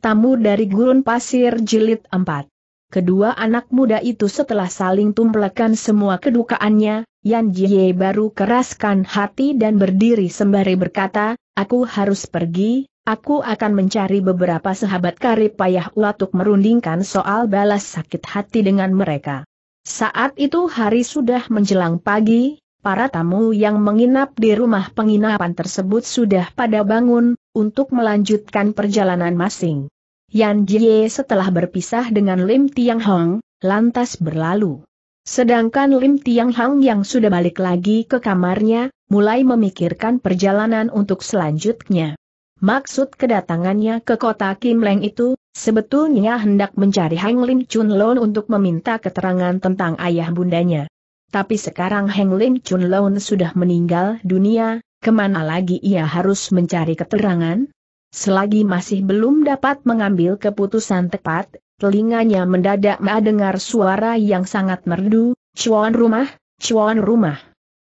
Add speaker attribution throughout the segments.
Speaker 1: Tamu dari Gurun Pasir Jilid 4 Kedua anak muda itu setelah saling tumplekan semua kedukaannya, Yan Jie baru keraskan hati dan berdiri sembari berkata, Aku harus pergi, aku akan mencari beberapa sahabat karib payah untuk merundingkan soal balas sakit hati dengan mereka. Saat itu hari sudah menjelang pagi, para tamu yang menginap di rumah penginapan tersebut sudah pada bangun, untuk melanjutkan perjalanan masing. Yan Jie setelah berpisah dengan Lim Tiang Hong, lantas berlalu. Sedangkan Lim Tiang Hong yang sudah balik lagi ke kamarnya, mulai memikirkan perjalanan untuk selanjutnya. Maksud kedatangannya ke kota Kim Leng itu, sebetulnya hendak mencari Heng Lim Chun Lon untuk meminta keterangan tentang ayah bundanya. Tapi sekarang Heng Lim Chun Lon sudah meninggal dunia, Kemana lagi ia harus mencari keterangan? Selagi masih belum dapat mengambil keputusan tepat, telinganya mendadak mendengar suara yang sangat merdu, cuan rumah, cuan rumah.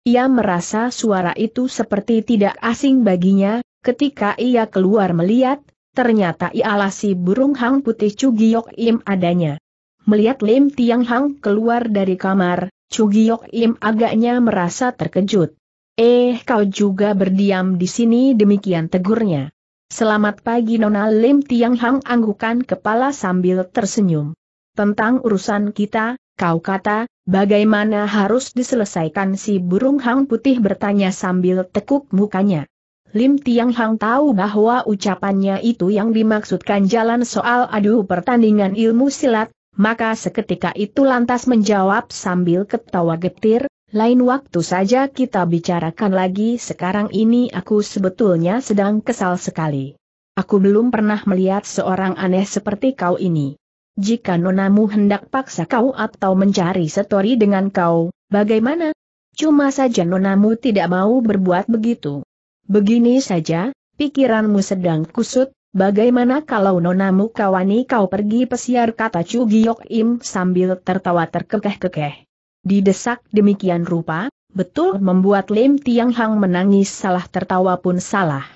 Speaker 1: Ia merasa suara itu seperti tidak asing baginya, ketika ia keluar melihat, ternyata ialah si burung hang putih Cugiyok Im adanya. Melihat Lim Tiang Hang keluar dari kamar, Cugiyok Im agaknya merasa terkejut. Eh kau juga berdiam di sini demikian tegurnya. Selamat pagi Nona Lim Tiang Hang anggukan kepala sambil tersenyum. Tentang urusan kita, kau kata, bagaimana harus diselesaikan si burung hang putih bertanya sambil tekuk mukanya. Lim Tiang Hang tahu bahwa ucapannya itu yang dimaksudkan jalan soal adu pertandingan ilmu silat, maka seketika itu lantas menjawab sambil ketawa getir, lain waktu saja kita bicarakan lagi sekarang ini aku sebetulnya sedang kesal sekali. Aku belum pernah melihat seorang aneh seperti kau ini. Jika nonamu hendak paksa kau atau mencari setori dengan kau, bagaimana? Cuma saja nonamu tidak mau berbuat begitu. Begini saja, pikiranmu sedang kusut, bagaimana kalau nonamu kawani kau pergi pesiar kata Chu Im sambil tertawa terkekeh-kekeh. Didesak demikian rupa, betul membuat Lim Tiang Hang menangis salah tertawa pun salah.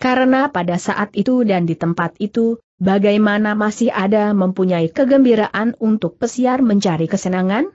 Speaker 1: Karena pada saat itu dan di tempat itu, bagaimana masih ada mempunyai kegembiraan untuk pesiar mencari kesenangan?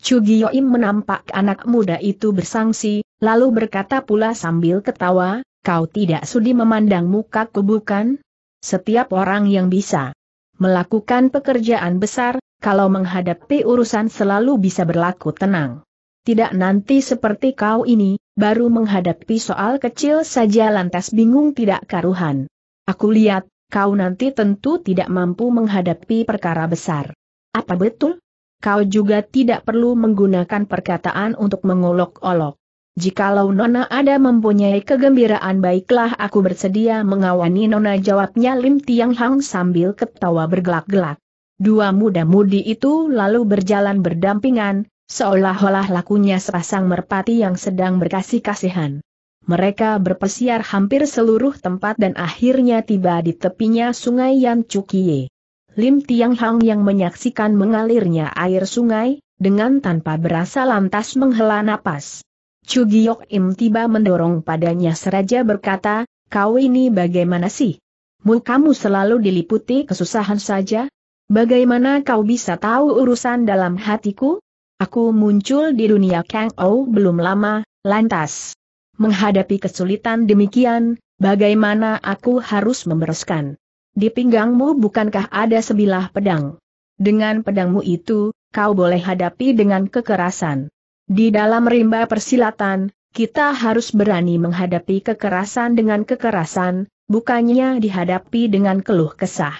Speaker 1: Chu Giyoim menampak anak muda itu bersangsi, lalu berkata pula sambil ketawa, kau tidak sudi memandang muka bukan? Setiap orang yang bisa melakukan pekerjaan besar, kalau menghadapi urusan selalu bisa berlaku tenang. Tidak nanti seperti kau ini, baru menghadapi soal kecil saja lantas bingung tidak karuhan. Aku lihat, kau nanti tentu tidak mampu menghadapi perkara besar. Apa betul? Kau juga tidak perlu menggunakan perkataan untuk mengolok-olok. Jikalau Nona ada mempunyai kegembiraan baiklah aku bersedia mengawani Nona jawabnya Lim Tiang Hang sambil ketawa bergelak-gelak. Dua muda-mudi itu lalu berjalan berdampingan, seolah-olah lakunya sepasang merpati yang sedang berkasih-kasihan. Mereka berpesiar hampir seluruh tempat dan akhirnya tiba di tepinya sungai Yan Chukie. Lim Tiang Hang yang menyaksikan mengalirnya air sungai, dengan tanpa berasa lantas menghela napas. Chu Giyok Im tiba mendorong padanya seraja berkata, kau ini bagaimana sih? Mukamu selalu diliputi kesusahan saja, Bagaimana kau bisa tahu urusan dalam hatiku? Aku muncul di dunia Kang Ou belum lama, lantas. Menghadapi kesulitan demikian, bagaimana aku harus membereskan? Di pinggangmu bukankah ada sebilah pedang? Dengan pedangmu itu, kau boleh hadapi dengan kekerasan. Di dalam rimba persilatan, kita harus berani menghadapi kekerasan dengan kekerasan, bukannya dihadapi dengan keluh kesah.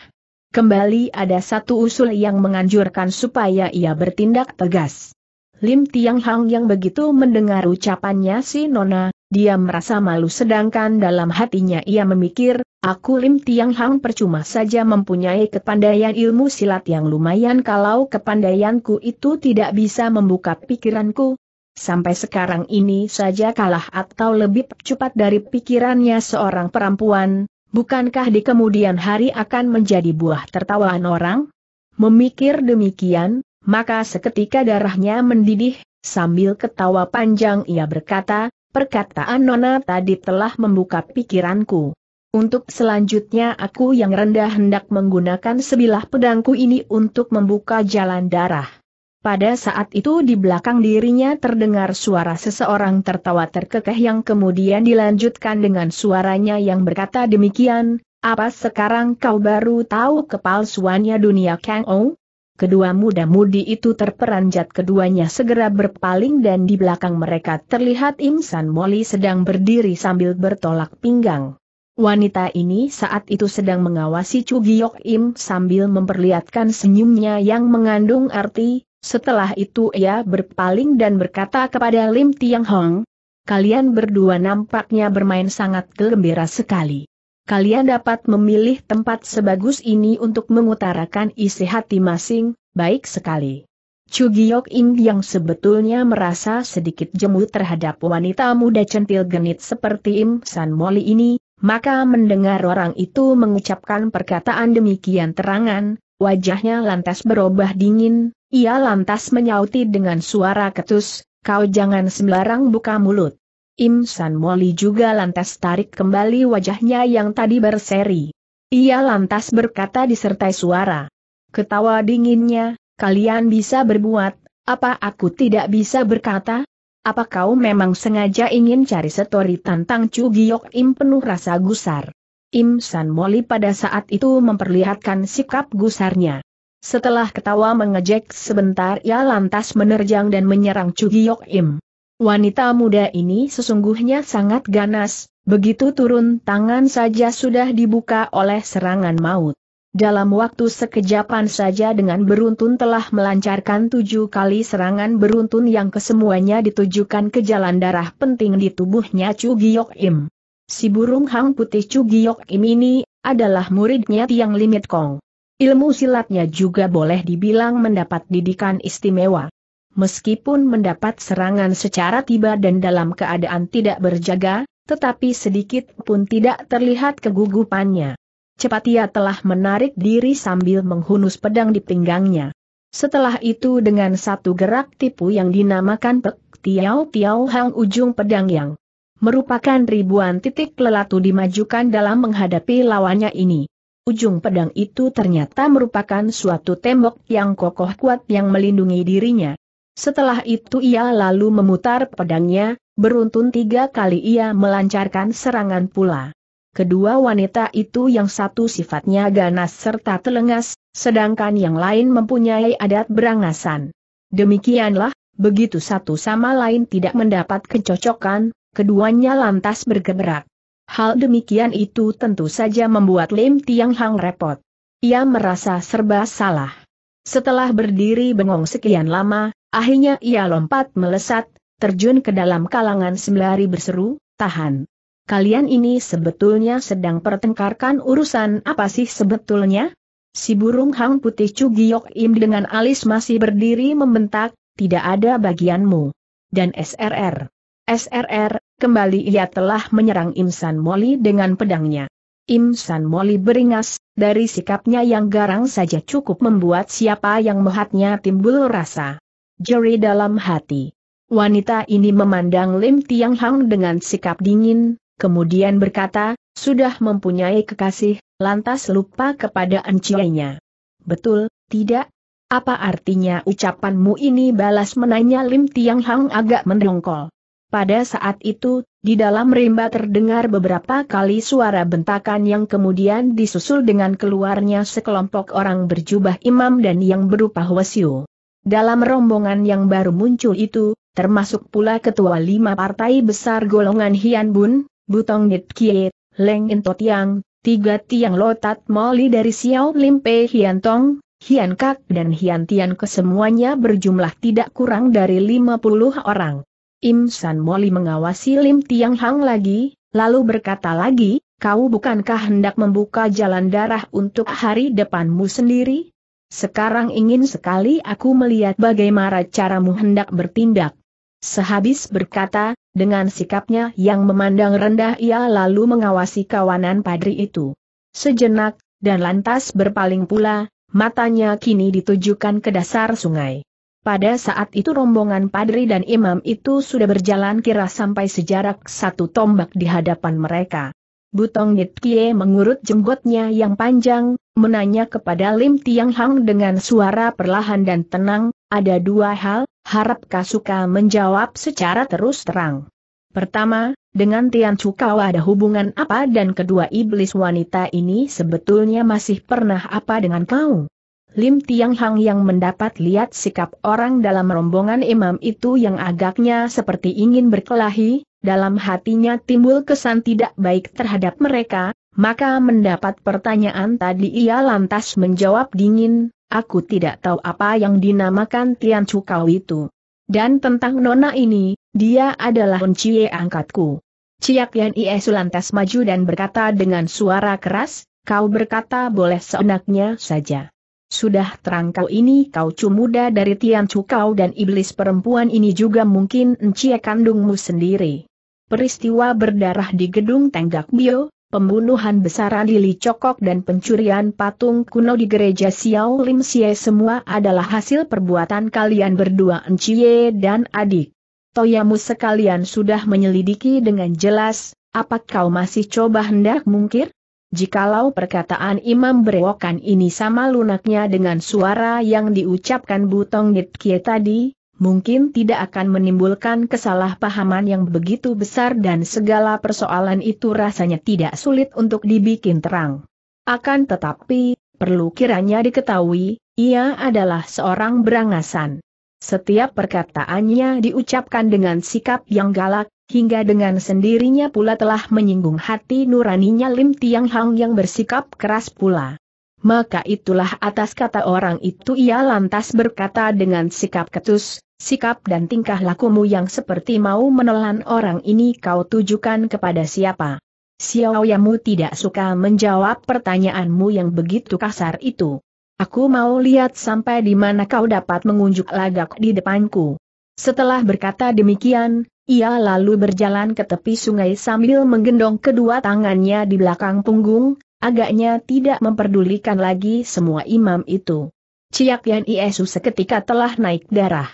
Speaker 1: Kembali ada satu usul yang menganjurkan supaya ia bertindak tegas. Lim Tiang Hang yang begitu mendengar ucapannya si Nona, dia merasa malu sedangkan dalam hatinya ia memikir, aku Lim Tiang Hang percuma saja mempunyai kepandaian ilmu silat yang lumayan kalau kepandaianku itu tidak bisa membuka pikiranku. Sampai sekarang ini saja kalah atau lebih cepat dari pikirannya seorang perempuan, Bukankah di kemudian hari akan menjadi buah tertawaan orang? Memikir demikian, maka seketika darahnya mendidih, sambil ketawa panjang ia berkata, perkataan Nona tadi telah membuka pikiranku. Untuk selanjutnya aku yang rendah hendak menggunakan sebilah pedangku ini untuk membuka jalan darah. Pada saat itu di belakang dirinya terdengar suara seseorang tertawa terkekeh yang kemudian dilanjutkan dengan suaranya yang berkata demikian, apa sekarang kau baru tahu kepalsuannya dunia Kang Ou? Kedua muda-mudi itu terperanjat keduanya segera berpaling dan di belakang mereka terlihat Imsan Moli sedang berdiri sambil bertolak pinggang. Wanita ini saat itu sedang mengawasi Chu Giok Im sambil memperlihatkan senyumnya yang mengandung arti, setelah itu ia berpaling dan berkata kepada Lim Tiang Hong, Kalian berdua nampaknya bermain sangat gembira sekali. Kalian dapat memilih tempat sebagus ini untuk mengutarakan isi hati masing, baik sekali. Chu Giok Ing yang sebetulnya merasa sedikit jemu terhadap wanita muda centil genit seperti Im San Moli ini, maka mendengar orang itu mengucapkan perkataan demikian terangan, wajahnya lantas berubah dingin, ia lantas menyauti dengan suara ketus, kau jangan sembarang buka mulut. Im San Moli juga lantas tarik kembali wajahnya yang tadi berseri. Ia lantas berkata disertai suara. Ketawa dinginnya, kalian bisa berbuat, apa aku tidak bisa berkata? Apa kau memang sengaja ingin cari setori tentang Chu Giok Im penuh rasa gusar? Im San Moli pada saat itu memperlihatkan sikap gusarnya. Setelah ketawa mengejek sebentar ia lantas menerjang dan menyerang Chugiyok Im. Wanita muda ini sesungguhnya sangat ganas, begitu turun tangan saja sudah dibuka oleh serangan maut. Dalam waktu sekejapan saja dengan beruntun telah melancarkan tujuh kali serangan beruntun yang kesemuanya ditujukan ke jalan darah penting di tubuhnya Chu Im. Si burung hang putih Chu Im ini adalah muridnya Tiang Limit Kong. Ilmu silatnya juga boleh dibilang mendapat didikan istimewa. Meskipun mendapat serangan secara tiba dan dalam keadaan tidak berjaga, tetapi sedikit pun tidak terlihat kegugupannya. Cepat ia telah menarik diri sambil menghunus pedang di pinggangnya. Setelah itu dengan satu gerak tipu yang dinamakan Pek Tiao Tiao Hang ujung pedang yang merupakan ribuan titik lelatu dimajukan dalam menghadapi lawannya ini. Ujung pedang itu ternyata merupakan suatu tembok yang kokoh kuat yang melindungi dirinya. Setelah itu ia lalu memutar pedangnya, beruntun tiga kali ia melancarkan serangan pula. Kedua wanita itu yang satu sifatnya ganas serta telengas, sedangkan yang lain mempunyai adat berangasan. Demikianlah, begitu satu sama lain tidak mendapat kecocokan, keduanya lantas bergeberak. Hal demikian itu tentu saja membuat Lim Tiang Hang repot. Ia merasa serba salah. Setelah berdiri bengong sekian lama, akhirnya ia lompat melesat, terjun ke dalam kalangan sembari berseru, tahan. Kalian ini sebetulnya sedang pertengkarkan urusan apa sih sebetulnya? Si burung hang putih Cugiyok Im dengan alis masih berdiri membentak, tidak ada bagianmu. Dan SRR. SRR, kembali ia telah menyerang Imsan Moli dengan pedangnya. Imsan Moli beringas, dari sikapnya yang garang saja cukup membuat siapa yang melihatnya timbul rasa jeri dalam hati. Wanita ini memandang Lim Tiang Hang dengan sikap dingin, kemudian berkata, sudah mempunyai kekasih, lantas lupa kepada enciyanya. Betul, tidak? Apa artinya ucapanmu ini balas menanya Lim Tiang Hang agak mendongkol. Pada saat itu, di dalam rimba terdengar beberapa kali suara bentakan yang kemudian disusul dengan keluarnya sekelompok orang berjubah imam dan yang berupa wasiu. Dalam rombongan yang baru muncul itu, termasuk pula ketua lima partai besar golongan Hian Bun, Butong Nit Kie, Leng Intot Yang, tiga tiang lotat moli dari Xiao Lim Pe Hian Tong, Hian Kak dan Hian Tian kesemuanya berjumlah tidak kurang dari 50 orang. Im San Moli mengawasi Lim Tiang Hang lagi, lalu berkata lagi, kau bukankah hendak membuka jalan darah untuk hari depanmu sendiri? Sekarang ingin sekali aku melihat bagaimana caramu hendak bertindak. Sehabis berkata, dengan sikapnya yang memandang rendah ia lalu mengawasi kawanan padri itu. Sejenak, dan lantas berpaling pula, matanya kini ditujukan ke dasar sungai. Pada saat itu rombongan padri dan imam itu sudah berjalan kira sampai sejarak satu tombak di hadapan mereka. Butong Nitkie mengurut jenggotnya yang panjang, menanya kepada Lim Tiang Hang dengan suara perlahan dan tenang, ada dua hal, harap Kasuka menjawab secara terus terang. Pertama, dengan Tian Cukau ada hubungan apa dan kedua iblis wanita ini sebetulnya masih pernah apa dengan kau? Lim Tiang Hang yang mendapat lihat sikap orang dalam rombongan imam itu yang agaknya seperti ingin berkelahi, dalam hatinya timbul kesan tidak baik terhadap mereka, maka mendapat pertanyaan tadi ia lantas menjawab dingin, aku tidak tahu apa yang dinamakan Tian Cukau itu. Dan tentang nona ini, dia adalah Uncie angkatku. Ciak Yan Iesu lantas maju dan berkata dengan suara keras, kau berkata boleh seenaknya saja. Sudah terang kau ini kau muda dari Tian Chu kau dan iblis perempuan ini juga mungkin encia kandungmu sendiri. Peristiwa berdarah di gedung Tenggak Bio, pembunuhan besar Lili Cokok dan pencurian patung kuno di gereja Xiao Lim Xie semua adalah hasil perbuatan kalian berdua encie dan adik. Toyamu sekalian sudah menyelidiki dengan jelas, apa kau masih coba hendak mungkir? Jikalau perkataan imam Brewokan ini sama lunaknya dengan suara yang diucapkan Butong Nitkie tadi, mungkin tidak akan menimbulkan kesalahpahaman yang begitu besar dan segala persoalan itu rasanya tidak sulit untuk dibikin terang. Akan tetapi, perlu kiranya diketahui, ia adalah seorang berangasan. Setiap perkataannya diucapkan dengan sikap yang galak, hingga dengan sendirinya pula telah menyinggung hati nuraninya Lim Tiang Hang yang bersikap keras pula. Maka itulah atas kata orang itu ia lantas berkata dengan sikap ketus, sikap dan tingkah lakumu yang seperti mau menelan orang ini kau tujukan kepada siapa. Xiaoyamu tidak suka menjawab pertanyaanmu yang begitu kasar itu. Aku mau lihat sampai di mana kau dapat mengunjuk lagak di depanku. Setelah berkata demikian, ia lalu berjalan ke tepi sungai sambil menggendong kedua tangannya di belakang punggung, agaknya tidak memperdulikan lagi semua imam itu. Ciak Yan Iesu seketika telah naik darah.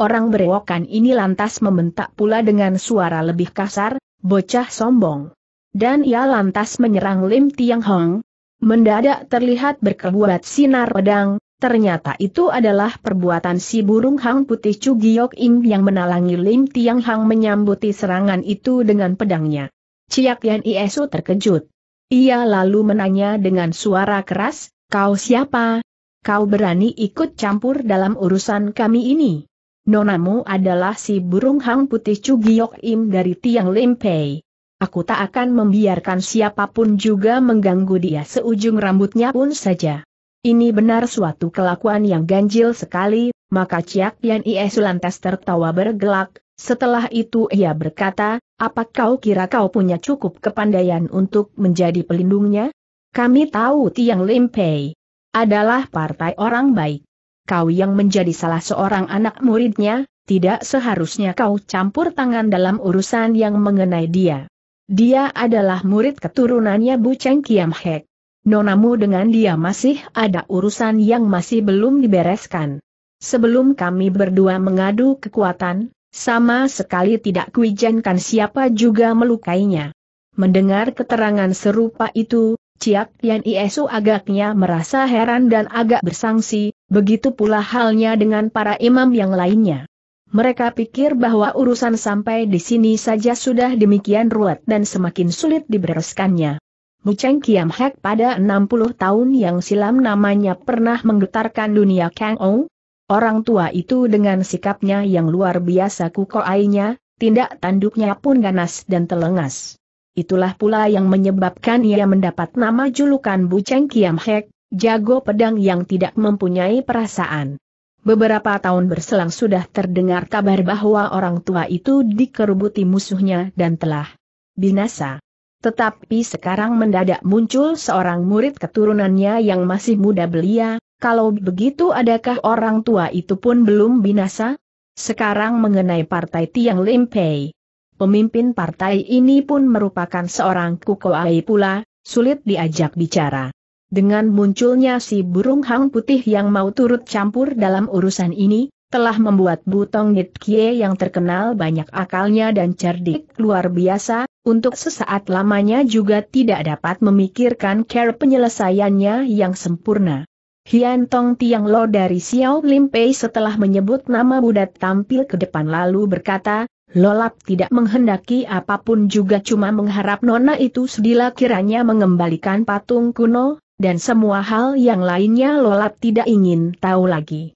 Speaker 1: Orang berewokan ini lantas membentak pula dengan suara lebih kasar, bocah sombong. Dan ia lantas menyerang Lim Tiang Hong, Mendadak terlihat berkebuat sinar pedang, ternyata itu adalah perbuatan si burung hang putih Cugiok Im yang menalangi Lim Tiang Hang menyambuti serangan itu dengan pedangnya. Ciak Yan Iesu terkejut. Ia lalu menanya dengan suara keras, kau siapa? Kau berani ikut campur dalam urusan kami ini? Nonamu adalah si burung hang putih Cugiok Im dari Tiang Pei." aku tak akan membiarkan siapapun juga mengganggu dia seujung rambutnya pun saja. Ini benar suatu kelakuan yang ganjil sekali, maka Ciak Yan Iesu lantas tertawa bergelak, setelah itu ia berkata, apa kau kira kau punya cukup kepandaian untuk menjadi pelindungnya? Kami tahu Tiang Limpei adalah partai orang baik. Kau yang menjadi salah seorang anak muridnya, tidak seharusnya kau campur tangan dalam urusan yang mengenai dia. Dia adalah murid keturunannya Bu Cheng Kiam Hek. Nonamu dengan dia masih ada urusan yang masih belum dibereskan. Sebelum kami berdua mengadu kekuatan, sama sekali tidak kuijankan siapa juga melukainya. Mendengar keterangan serupa itu, Ciak Yan Iesu agaknya merasa heran dan agak bersangsi, begitu pula halnya dengan para imam yang lainnya mereka pikir bahwa urusan sampai di sini saja sudah demikian ruwet dan semakin sulit dibereskannya. Muceng Kiam Hek pada 60 tahun yang silam namanya pernah menggetarkan dunia Kang Ong. Orang tua itu dengan sikapnya yang luar biasa kukoainya, tindak tanduknya pun ganas dan telengas. Itulah pula yang menyebabkan ia mendapat nama julukan Buceng Kiam Hek, jago pedang yang tidak mempunyai perasaan. Beberapa tahun berselang sudah terdengar kabar bahwa orang tua itu dikerubuti musuhnya dan telah binasa. Tetapi sekarang mendadak muncul seorang murid keturunannya yang masih muda belia, kalau begitu adakah orang tua itu pun belum binasa? Sekarang mengenai partai Tiang Limpei. Pemimpin partai ini pun merupakan seorang kukoai pula, sulit diajak bicara dengan munculnya si burung hang putih yang mau turut campur dalam urusan ini, telah membuat Butong Kie yang terkenal banyak akalnya dan cerdik luar biasa, untuk sesaat lamanya juga tidak dapat memikirkan cara penyelesaiannya yang sempurna. Hian Tong Tiang Lo dari Xiao Lim Pei setelah menyebut nama Buddha tampil ke depan lalu berkata, Lolap tidak menghendaki apapun juga cuma mengharap nona itu sedila kiranya mengembalikan patung kuno, dan semua hal yang lainnya Lolap tidak ingin tahu lagi.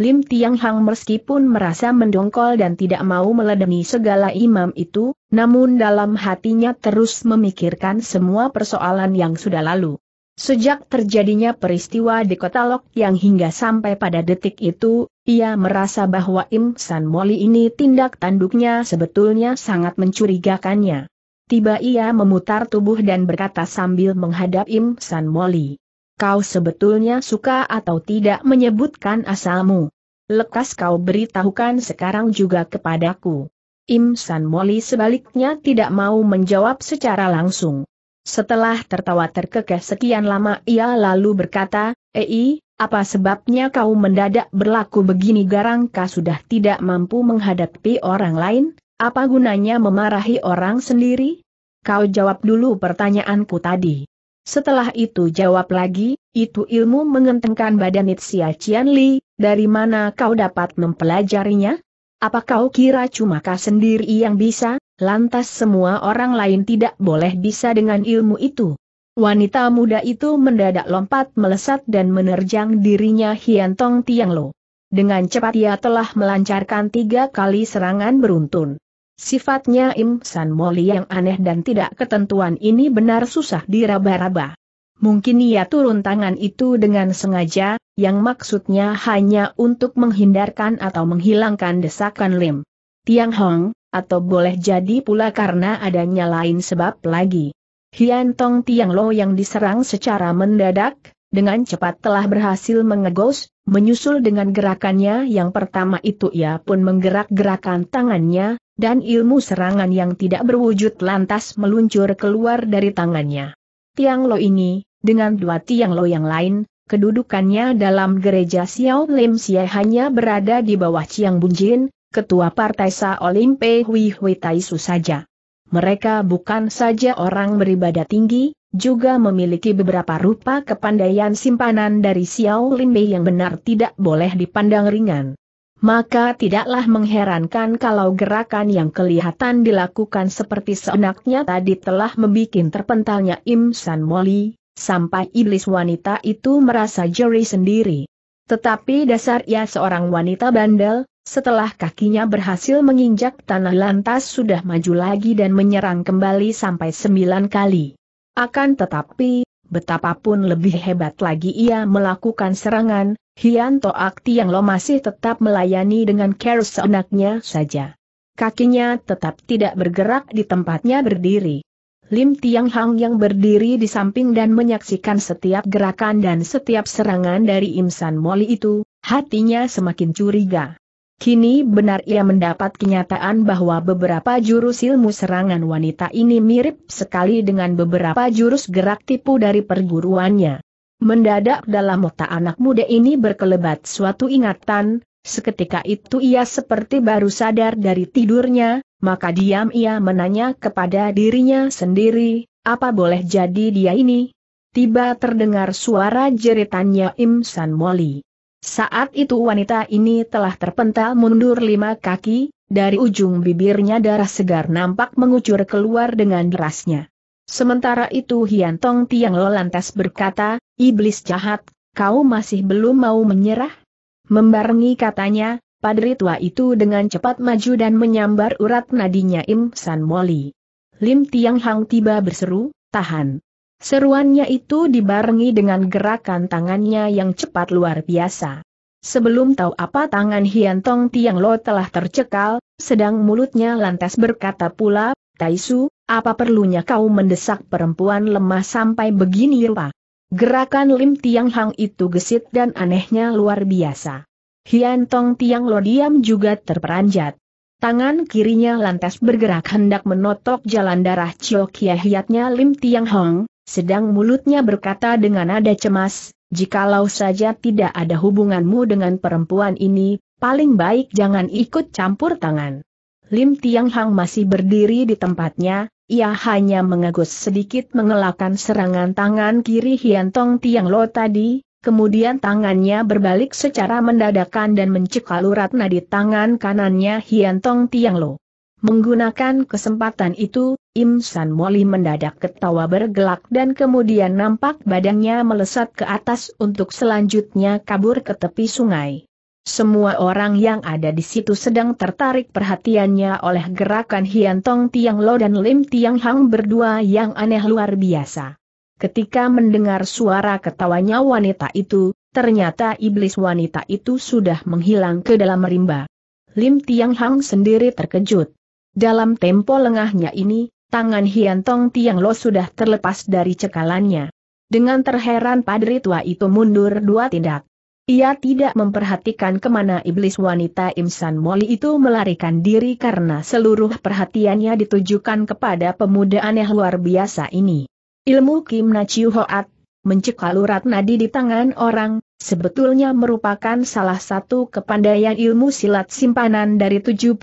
Speaker 1: Lim Tiang Hang meskipun merasa mendongkol dan tidak mau meledeni segala imam itu, namun dalam hatinya terus memikirkan semua persoalan yang sudah lalu. Sejak terjadinya peristiwa di kota Lok yang hingga sampai pada detik itu, ia merasa bahwa Im San Moli ini tindak tanduknya sebetulnya sangat mencurigakannya. Tiba ia memutar tubuh dan berkata sambil menghadap Im San Moli. Kau sebetulnya suka atau tidak menyebutkan asalmu. Lekas kau beritahukan sekarang juga kepadaku. Im San Moli sebaliknya tidak mau menjawab secara langsung. Setelah tertawa terkekeh sekian lama ia lalu berkata, Ei, apa sebabnya kau mendadak berlaku begini garang? Kau sudah tidak mampu menghadapi orang lain? Apa gunanya memarahi orang sendiri? kau jawab dulu pertanyaanku tadi. Setelah itu jawab lagi, itu ilmu mengentengkan badan Itzia Cian Li, dari mana kau dapat mempelajarinya? Apa kau kira cuma kau sendiri yang bisa, lantas semua orang lain tidak boleh bisa dengan ilmu itu? Wanita muda itu mendadak lompat melesat dan menerjang dirinya Hian Tong Dengan cepat ia telah melancarkan tiga kali serangan beruntun. Sifatnya Im San Moli yang aneh dan tidak ketentuan ini benar susah diraba-raba. Mungkin ia turun tangan itu dengan sengaja, yang maksudnya hanya untuk menghindarkan atau menghilangkan desakan Lim. Tiang Hong, atau boleh jadi pula karena adanya lain sebab lagi. Hian Tong Tiang Lo yang diserang secara mendadak, dengan cepat telah berhasil mengegos, menyusul dengan gerakannya yang pertama itu ia pun menggerak-gerakan tangannya, dan ilmu serangan yang tidak berwujud lantas meluncur keluar dari tangannya. Tiang Lo ini, dengan dua tiang Lo yang lain, kedudukannya dalam gereja Xiao Lim Xie hanya berada di bawah Chiang Bunjin, ketua partai Sa Olimpe Hui Hui Taisu saja. Mereka bukan saja orang beribadah tinggi, juga memiliki beberapa rupa kepandaian simpanan dari Xiao Linbei yang benar tidak boleh dipandang ringan. Maka tidaklah mengherankan kalau gerakan yang kelihatan dilakukan seperti seenaknya tadi telah membuat terpentalnya Im San Moli, sampai iblis wanita itu merasa jeri sendiri. Tetapi dasar ia seorang wanita bandel, setelah kakinya berhasil menginjak tanah lantas sudah maju lagi dan menyerang kembali sampai sembilan kali. Akan tetapi, betapapun lebih hebat lagi ia melakukan serangan, Hianto Akti yang lo masih tetap melayani dengan care seenaknya saja. Kakinya tetap tidak bergerak di tempatnya berdiri. Lim Tiang Hang yang berdiri di samping dan menyaksikan setiap gerakan dan setiap serangan dari Imsan Moli itu, hatinya semakin curiga. Kini benar ia mendapat kenyataan bahwa beberapa jurus ilmu serangan wanita ini mirip sekali dengan beberapa jurus gerak tipu dari perguruannya. Mendadak dalam otak anak muda ini berkelebat suatu ingatan, seketika itu ia seperti baru sadar dari tidurnya, maka diam ia menanya kepada dirinya sendiri, apa boleh jadi dia ini? Tiba terdengar suara jeritannya Im San Moli. Saat itu wanita ini telah terpental mundur lima kaki, dari ujung bibirnya darah segar nampak mengucur keluar dengan derasnya. Sementara itu Hian Tong Tiang Lo lantas berkata, Iblis jahat, kau masih belum mau menyerah? Membarengi katanya, padri tua itu dengan cepat maju dan menyambar urat nadinya Im San Moli. Lim Tiang Hang tiba berseru, tahan. Seruannya itu dibarengi dengan gerakan tangannya yang cepat luar biasa. Sebelum tahu apa tangan Hian Tong Tiang Lo telah tercekal, sedang mulutnya lantas berkata pula, Taisu, apa perlunya kau mendesak perempuan lemah sampai begini rupa? Gerakan Lim Tiang Hang itu gesit dan anehnya luar biasa. Hian Tong Tiang Lo diam juga terperanjat. Tangan kirinya lantas bergerak hendak menotok jalan darah Chio Kia Lim Tiang Hong, sedang mulutnya berkata dengan nada cemas, jikalau saja tidak ada hubunganmu dengan perempuan ini, paling baik jangan ikut campur tangan. Lim Tiang Hang masih berdiri di tempatnya, ia hanya mengegus sedikit mengelakkan serangan tangan kiri Hian Tong Tiang Lo tadi, kemudian tangannya berbalik secara mendadakan dan mencekal urat nadi tangan kanannya Hian Tong Tiang Lo. Menggunakan kesempatan itu, Im San Moli mendadak ketawa bergelak dan kemudian nampak badannya melesat ke atas untuk selanjutnya kabur ke tepi sungai. Semua orang yang ada di situ sedang tertarik perhatiannya oleh gerakan Hian Tong Tiang Lo dan Lim Tiang Hang berdua yang aneh luar biasa. Ketika mendengar suara ketawanya wanita itu, ternyata iblis wanita itu sudah menghilang ke dalam rimba. Lim Tiang Hang sendiri terkejut. Dalam tempo lengahnya ini, tangan Hiantong Tiang Lo sudah terlepas dari cekalannya. Dengan terheran padri tua itu mundur dua tindak. Ia tidak memperhatikan kemana iblis wanita Imsan Moli itu melarikan diri karena seluruh perhatiannya ditujukan kepada pemuda aneh luar biasa ini. Ilmu Kim Na Hoat, mencekal urat nadi di tangan orang, sebetulnya merupakan salah satu kepandaian ilmu silat simpanan dari 72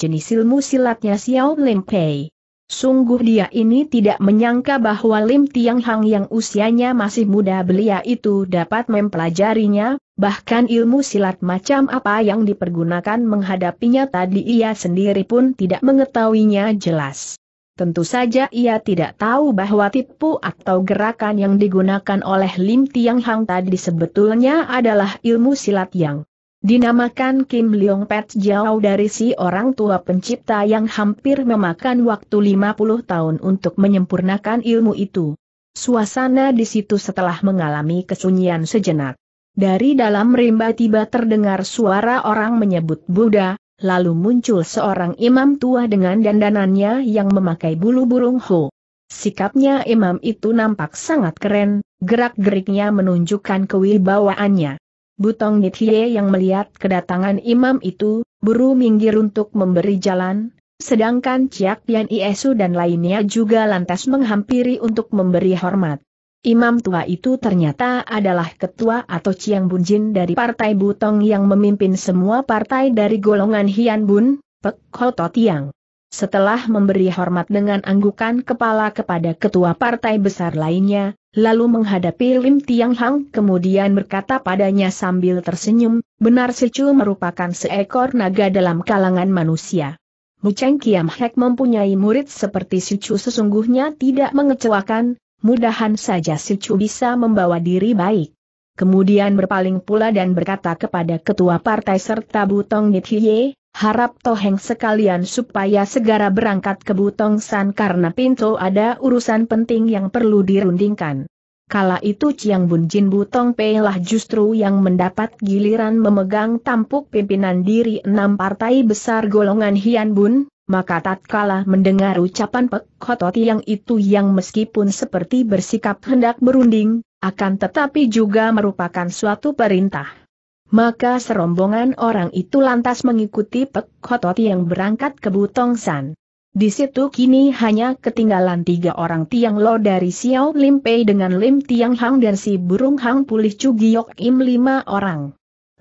Speaker 1: jenis ilmu silatnya Xiao Lim Pei. Sungguh dia ini tidak menyangka bahwa Lim Tiang Hang yang usianya masih muda belia itu dapat mempelajarinya, bahkan ilmu silat macam apa yang dipergunakan menghadapinya tadi ia sendiri pun tidak mengetahuinya jelas. Tentu saja ia tidak tahu bahwa tipu atau gerakan yang digunakan oleh Lim Tiang Hang tadi sebetulnya adalah ilmu silat yang dinamakan Kim Leong Pet jauh dari si orang tua pencipta yang hampir memakan waktu 50 tahun untuk menyempurnakan ilmu itu. Suasana di situ setelah mengalami kesunyian sejenak. Dari dalam rimba tiba terdengar suara orang menyebut Buddha, lalu muncul seorang imam tua dengan dandanannya yang memakai bulu burung ho. Sikapnya imam itu nampak sangat keren, gerak-geriknya menunjukkan kewibawaannya. Butong Nithie yang melihat kedatangan imam itu, buru minggir untuk memberi jalan, sedangkan Chiak Yan Iesu dan lainnya juga lantas menghampiri untuk memberi hormat. Imam tua itu ternyata adalah ketua atau Chiang Bunjin dari Partai Butong yang memimpin semua partai dari golongan Hian Bun, Pek Hoto Tiang. Setelah memberi hormat dengan anggukan kepala kepada ketua partai besar lainnya, lalu menghadapi Lim Tiang Hang kemudian berkata padanya sambil tersenyum, benar si Chu merupakan seekor naga dalam kalangan manusia. Mucheng Kiam Hek mempunyai murid seperti si sesungguhnya tidak mengecewakan, mudahan saja si Chu bisa membawa diri baik. Kemudian berpaling pula dan berkata kepada ketua partai serta Butong Nithiye, harap Toheng sekalian supaya segera berangkat ke Butong San karena pintu ada urusan penting yang perlu dirundingkan. Kala itu Chiang Bun Jin Butong Pei lah justru yang mendapat giliran memegang tampuk pimpinan diri enam partai besar golongan Hian Bun, maka tatkala mendengar ucapan Pek Hototi yang itu yang meskipun seperti bersikap hendak berunding, akan tetapi juga merupakan suatu perintah. Maka serombongan orang itu lantas mengikuti Pek Hototi yang berangkat ke Butongsan. Di situ kini hanya ketinggalan tiga orang Tiang Lo dari Xiao Lim Pei dengan Lim Tiang Hang dan si Burung Hang Pulih Cugiok Im lima orang.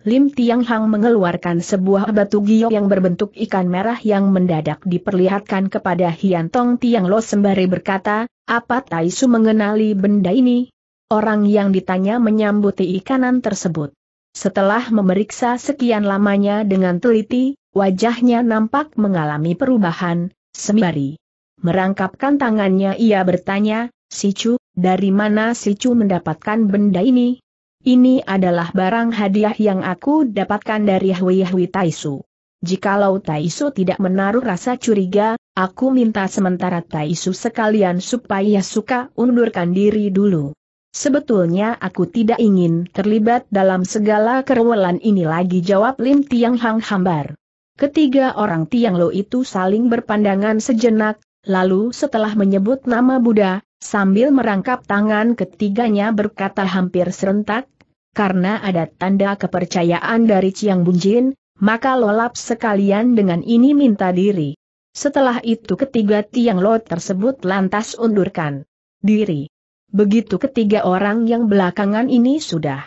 Speaker 1: Lim Tiang Hang mengeluarkan sebuah batu giok yang berbentuk ikan merah yang mendadak diperlihatkan kepada Hian Tong Tiang Lo sembari berkata, apa Taisu mengenali benda ini? Orang yang ditanya menyambuti ikanan tersebut. Setelah memeriksa sekian lamanya dengan teliti, wajahnya nampak mengalami perubahan, sembari merangkapkan tangannya ia bertanya, Sicu, dari mana Sicu mendapatkan benda ini? Ini adalah barang hadiah yang aku dapatkan dari Hui Hui Taisu. Jikalau Taisu tidak menaruh rasa curiga, aku minta sementara Taisu sekalian supaya suka undurkan diri dulu. Sebetulnya aku tidak ingin terlibat dalam segala keruwelan ini lagi jawab Lim Tiang Hang hambar. Ketiga orang Tiang Lo itu saling berpandangan sejenak, lalu setelah menyebut nama Buddha, Sambil merangkap tangan ketiganya berkata hampir serentak, karena ada tanda kepercayaan dari Ciang Bunjin, maka lolap sekalian dengan ini minta diri. Setelah itu ketiga tiang lot tersebut lantas undurkan diri. Begitu ketiga orang yang belakangan ini sudah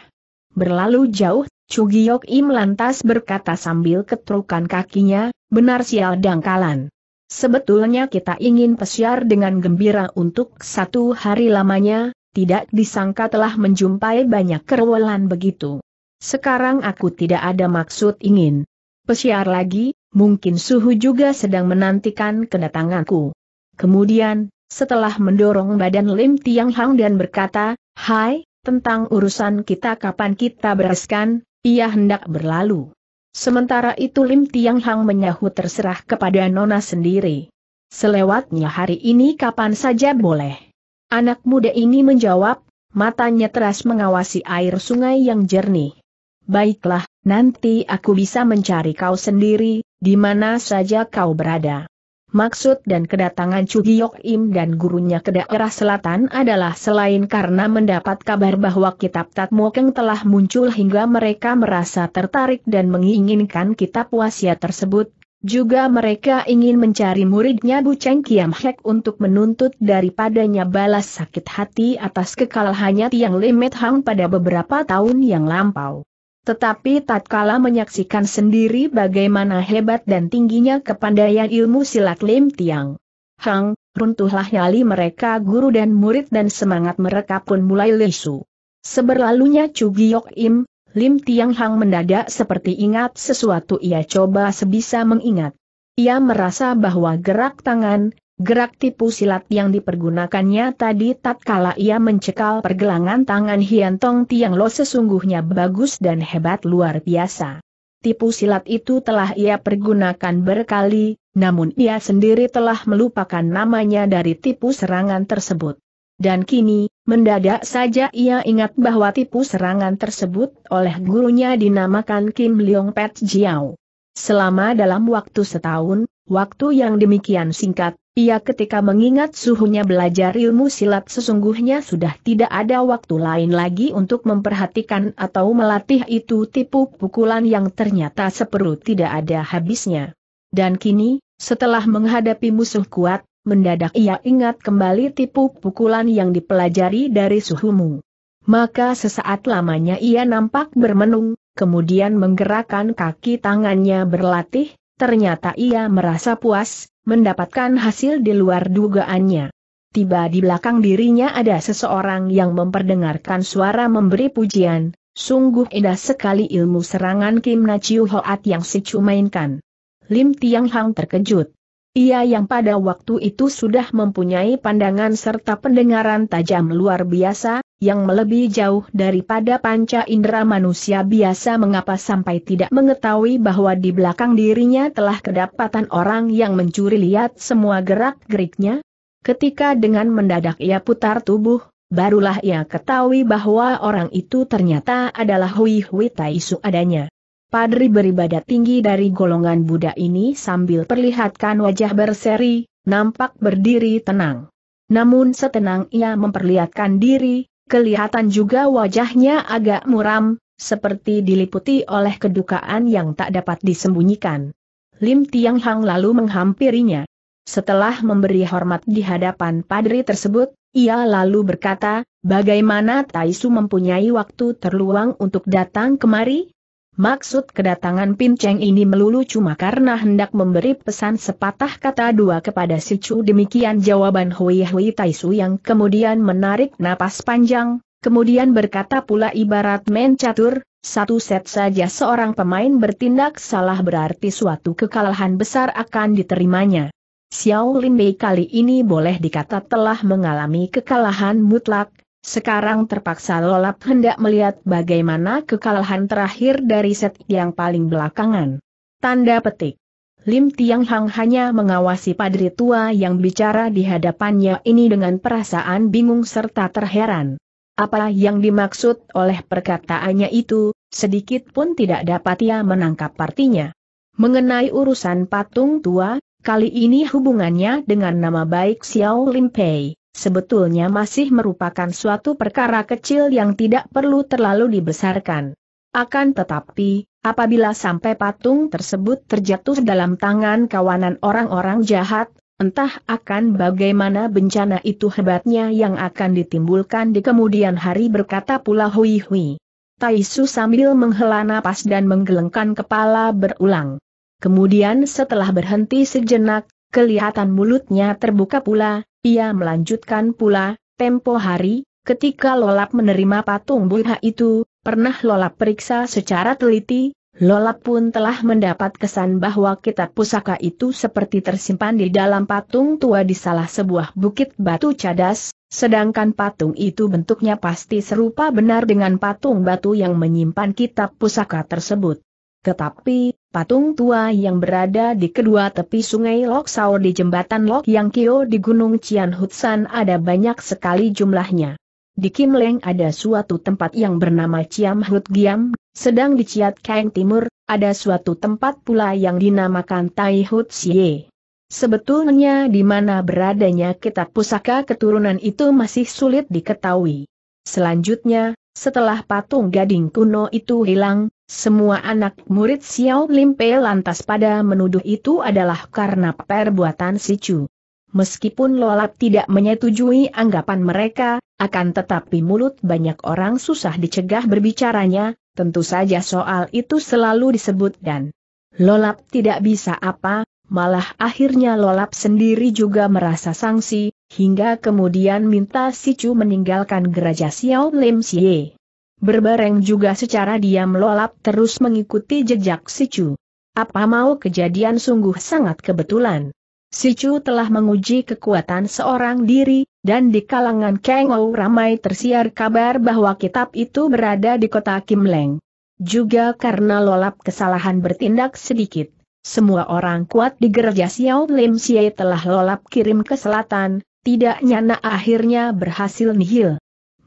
Speaker 1: berlalu jauh, Giok Im lantas berkata sambil ketrukan kakinya, benar sial dangkalan. Sebetulnya kita ingin pesiar dengan gembira untuk satu hari lamanya, tidak disangka telah menjumpai banyak kerewelan begitu. Sekarang aku tidak ada maksud ingin pesiar lagi, mungkin suhu juga sedang menantikan kedatanganku. Kemudian, setelah mendorong badan Lim Tiang Hang dan berkata, Hai, tentang urusan kita kapan kita bereskan, ia hendak berlalu. Sementara itu Lim Tiang Hang menyahut terserah kepada Nona sendiri. Selewatnya hari ini kapan saja boleh. Anak muda ini menjawab, matanya teras mengawasi air sungai yang jernih. Baiklah, nanti aku bisa mencari kau sendiri, di mana saja kau berada. Maksud dan kedatangan Chugiyok Im dan gurunya ke daerah selatan adalah selain karena mendapat kabar bahwa kitab Tatmokeng telah muncul hingga mereka merasa tertarik dan menginginkan kitab wasiat tersebut, juga mereka ingin mencari muridnya Bu Cheng Kiam Hek untuk menuntut daripadanya balas sakit hati atas kekalahannya Tiang Limet Hang pada beberapa tahun yang lampau. Tetapi tatkala menyaksikan sendiri bagaimana hebat dan tingginya kepandaian ilmu silat Lim Tiang Hang, runtuhlah nyali mereka guru dan murid dan semangat mereka pun mulai lesu. Seberlalunya Cugiok Im, Lim Tiang Hang mendadak seperti ingat sesuatu ia coba sebisa mengingat. Ia merasa bahwa gerak tangan, Gerak tipu silat yang dipergunakannya tadi tatkala ia mencekal pergelangan tangan Hiantong Tiang Lo sesungguhnya bagus dan hebat luar biasa. Tipu silat itu telah ia pergunakan berkali, namun ia sendiri telah melupakan namanya dari tipu serangan tersebut. Dan kini, mendadak saja ia ingat bahwa tipu serangan tersebut oleh gurunya dinamakan Kim Leong Pet Jiao. Selama dalam waktu setahun, Waktu yang demikian singkat, ia ketika mengingat suhunya belajar ilmu silat sesungguhnya sudah tidak ada waktu lain lagi untuk memperhatikan atau melatih itu tipu pukulan yang ternyata seperlu tidak ada habisnya. Dan kini, setelah menghadapi musuh kuat, mendadak ia ingat kembali tipu pukulan yang dipelajari dari suhumu. Maka sesaat lamanya ia nampak bermenung, kemudian menggerakkan kaki tangannya berlatih, ternyata ia merasa puas, mendapatkan hasil di luar dugaannya. Tiba di belakang dirinya ada seseorang yang memperdengarkan suara memberi pujian, sungguh indah sekali ilmu serangan Kim Na Chiu Hoat yang si Chu mainkan. Lim Tiang Hang terkejut. Ia yang pada waktu itu sudah mempunyai pandangan serta pendengaran tajam luar biasa, yang melebihi jauh daripada panca indera manusia biasa mengapa sampai tidak mengetahui bahwa di belakang dirinya telah kedapatan orang yang mencuri lihat semua gerak-geriknya? Ketika dengan mendadak ia putar tubuh, barulah ia ketahui bahwa orang itu ternyata adalah Hui Hui Taisu adanya. Padri beribadat tinggi dari golongan Buddha ini sambil perlihatkan wajah berseri, nampak berdiri tenang. Namun setenang ia memperlihatkan diri, Kelihatan juga wajahnya agak muram, seperti diliputi oleh kedukaan yang tak dapat disembunyikan. Lim Tiang Hang lalu menghampirinya. Setelah memberi hormat di hadapan padri tersebut, ia lalu berkata, bagaimana Taisu mempunyai waktu terluang untuk datang kemari? Maksud kedatangan pincang ini melulu cuma karena hendak memberi pesan sepatah kata dua kepada si Chu demikian jawaban Hui Hui Taisu yang kemudian menarik napas panjang, kemudian berkata pula ibarat men catur, satu set saja seorang pemain bertindak salah berarti suatu kekalahan besar akan diterimanya. Xiao Lin Bei kali ini boleh dikata telah mengalami kekalahan mutlak, sekarang terpaksa Lolap hendak melihat bagaimana kekalahan terakhir dari set yang paling belakangan. Tanda petik. Lim Tiang Hang hanya mengawasi padri tua yang bicara di hadapannya ini dengan perasaan bingung serta terheran. Apa yang dimaksud oleh perkataannya itu, sedikit pun tidak dapat ia menangkap artinya. Mengenai urusan patung tua, kali ini hubungannya dengan nama baik Xiao Lim Pei sebetulnya masih merupakan suatu perkara kecil yang tidak perlu terlalu dibesarkan. Akan tetapi, apabila sampai patung tersebut terjatuh dalam tangan kawanan orang-orang jahat, entah akan bagaimana bencana itu hebatnya yang akan ditimbulkan di kemudian hari berkata pula Hui Hui. Taisu sambil menghela napas dan menggelengkan kepala berulang. Kemudian setelah berhenti sejenak, kelihatan mulutnya terbuka pula, ia melanjutkan pula, tempo hari, ketika Lolap menerima patung Buddha itu, pernah Lolap periksa secara teliti, Lolap pun telah mendapat kesan bahwa kitab pusaka itu seperti tersimpan di dalam patung tua di salah sebuah bukit batu cadas, sedangkan patung itu bentuknya pasti serupa benar dengan patung batu yang menyimpan kitab pusaka tersebut. Tetapi, patung tua yang berada di kedua tepi sungai Sao di jembatan Lok Yang Kio di Gunung Cian Hutsan ada banyak sekali jumlahnya. Di Kim Leng ada suatu tempat yang bernama Ciam Hut Giam, sedang di Ciat Kang Timur, ada suatu tempat pula yang dinamakan Tai Hut Sie. Sebetulnya di mana beradanya kitab pusaka keturunan itu masih sulit diketahui. Selanjutnya, setelah patung gading kuno itu hilang, semua anak murid Xiao Limpe lantas pada menuduh itu adalah karena perbuatan si Chu. Meskipun Lolap tidak menyetujui anggapan mereka, akan tetapi mulut banyak orang susah dicegah berbicaranya, tentu saja soal itu selalu disebut dan Lolap tidak bisa apa, malah akhirnya Lolap sendiri juga merasa sangsi, hingga kemudian minta si Chu meninggalkan gereja Xiao Lim Xie. Berbareng juga secara diam lolap terus mengikuti jejak Chu. Apa mau kejadian sungguh sangat kebetulan. Chu telah menguji kekuatan seorang diri, dan di kalangan Kengou ramai tersiar kabar bahwa kitab itu berada di kota Kim Leng. Juga karena lolap kesalahan bertindak sedikit, semua orang kuat di gereja Xiao Lim Xie telah lolap kirim ke selatan, tidak nyana akhirnya berhasil nihil.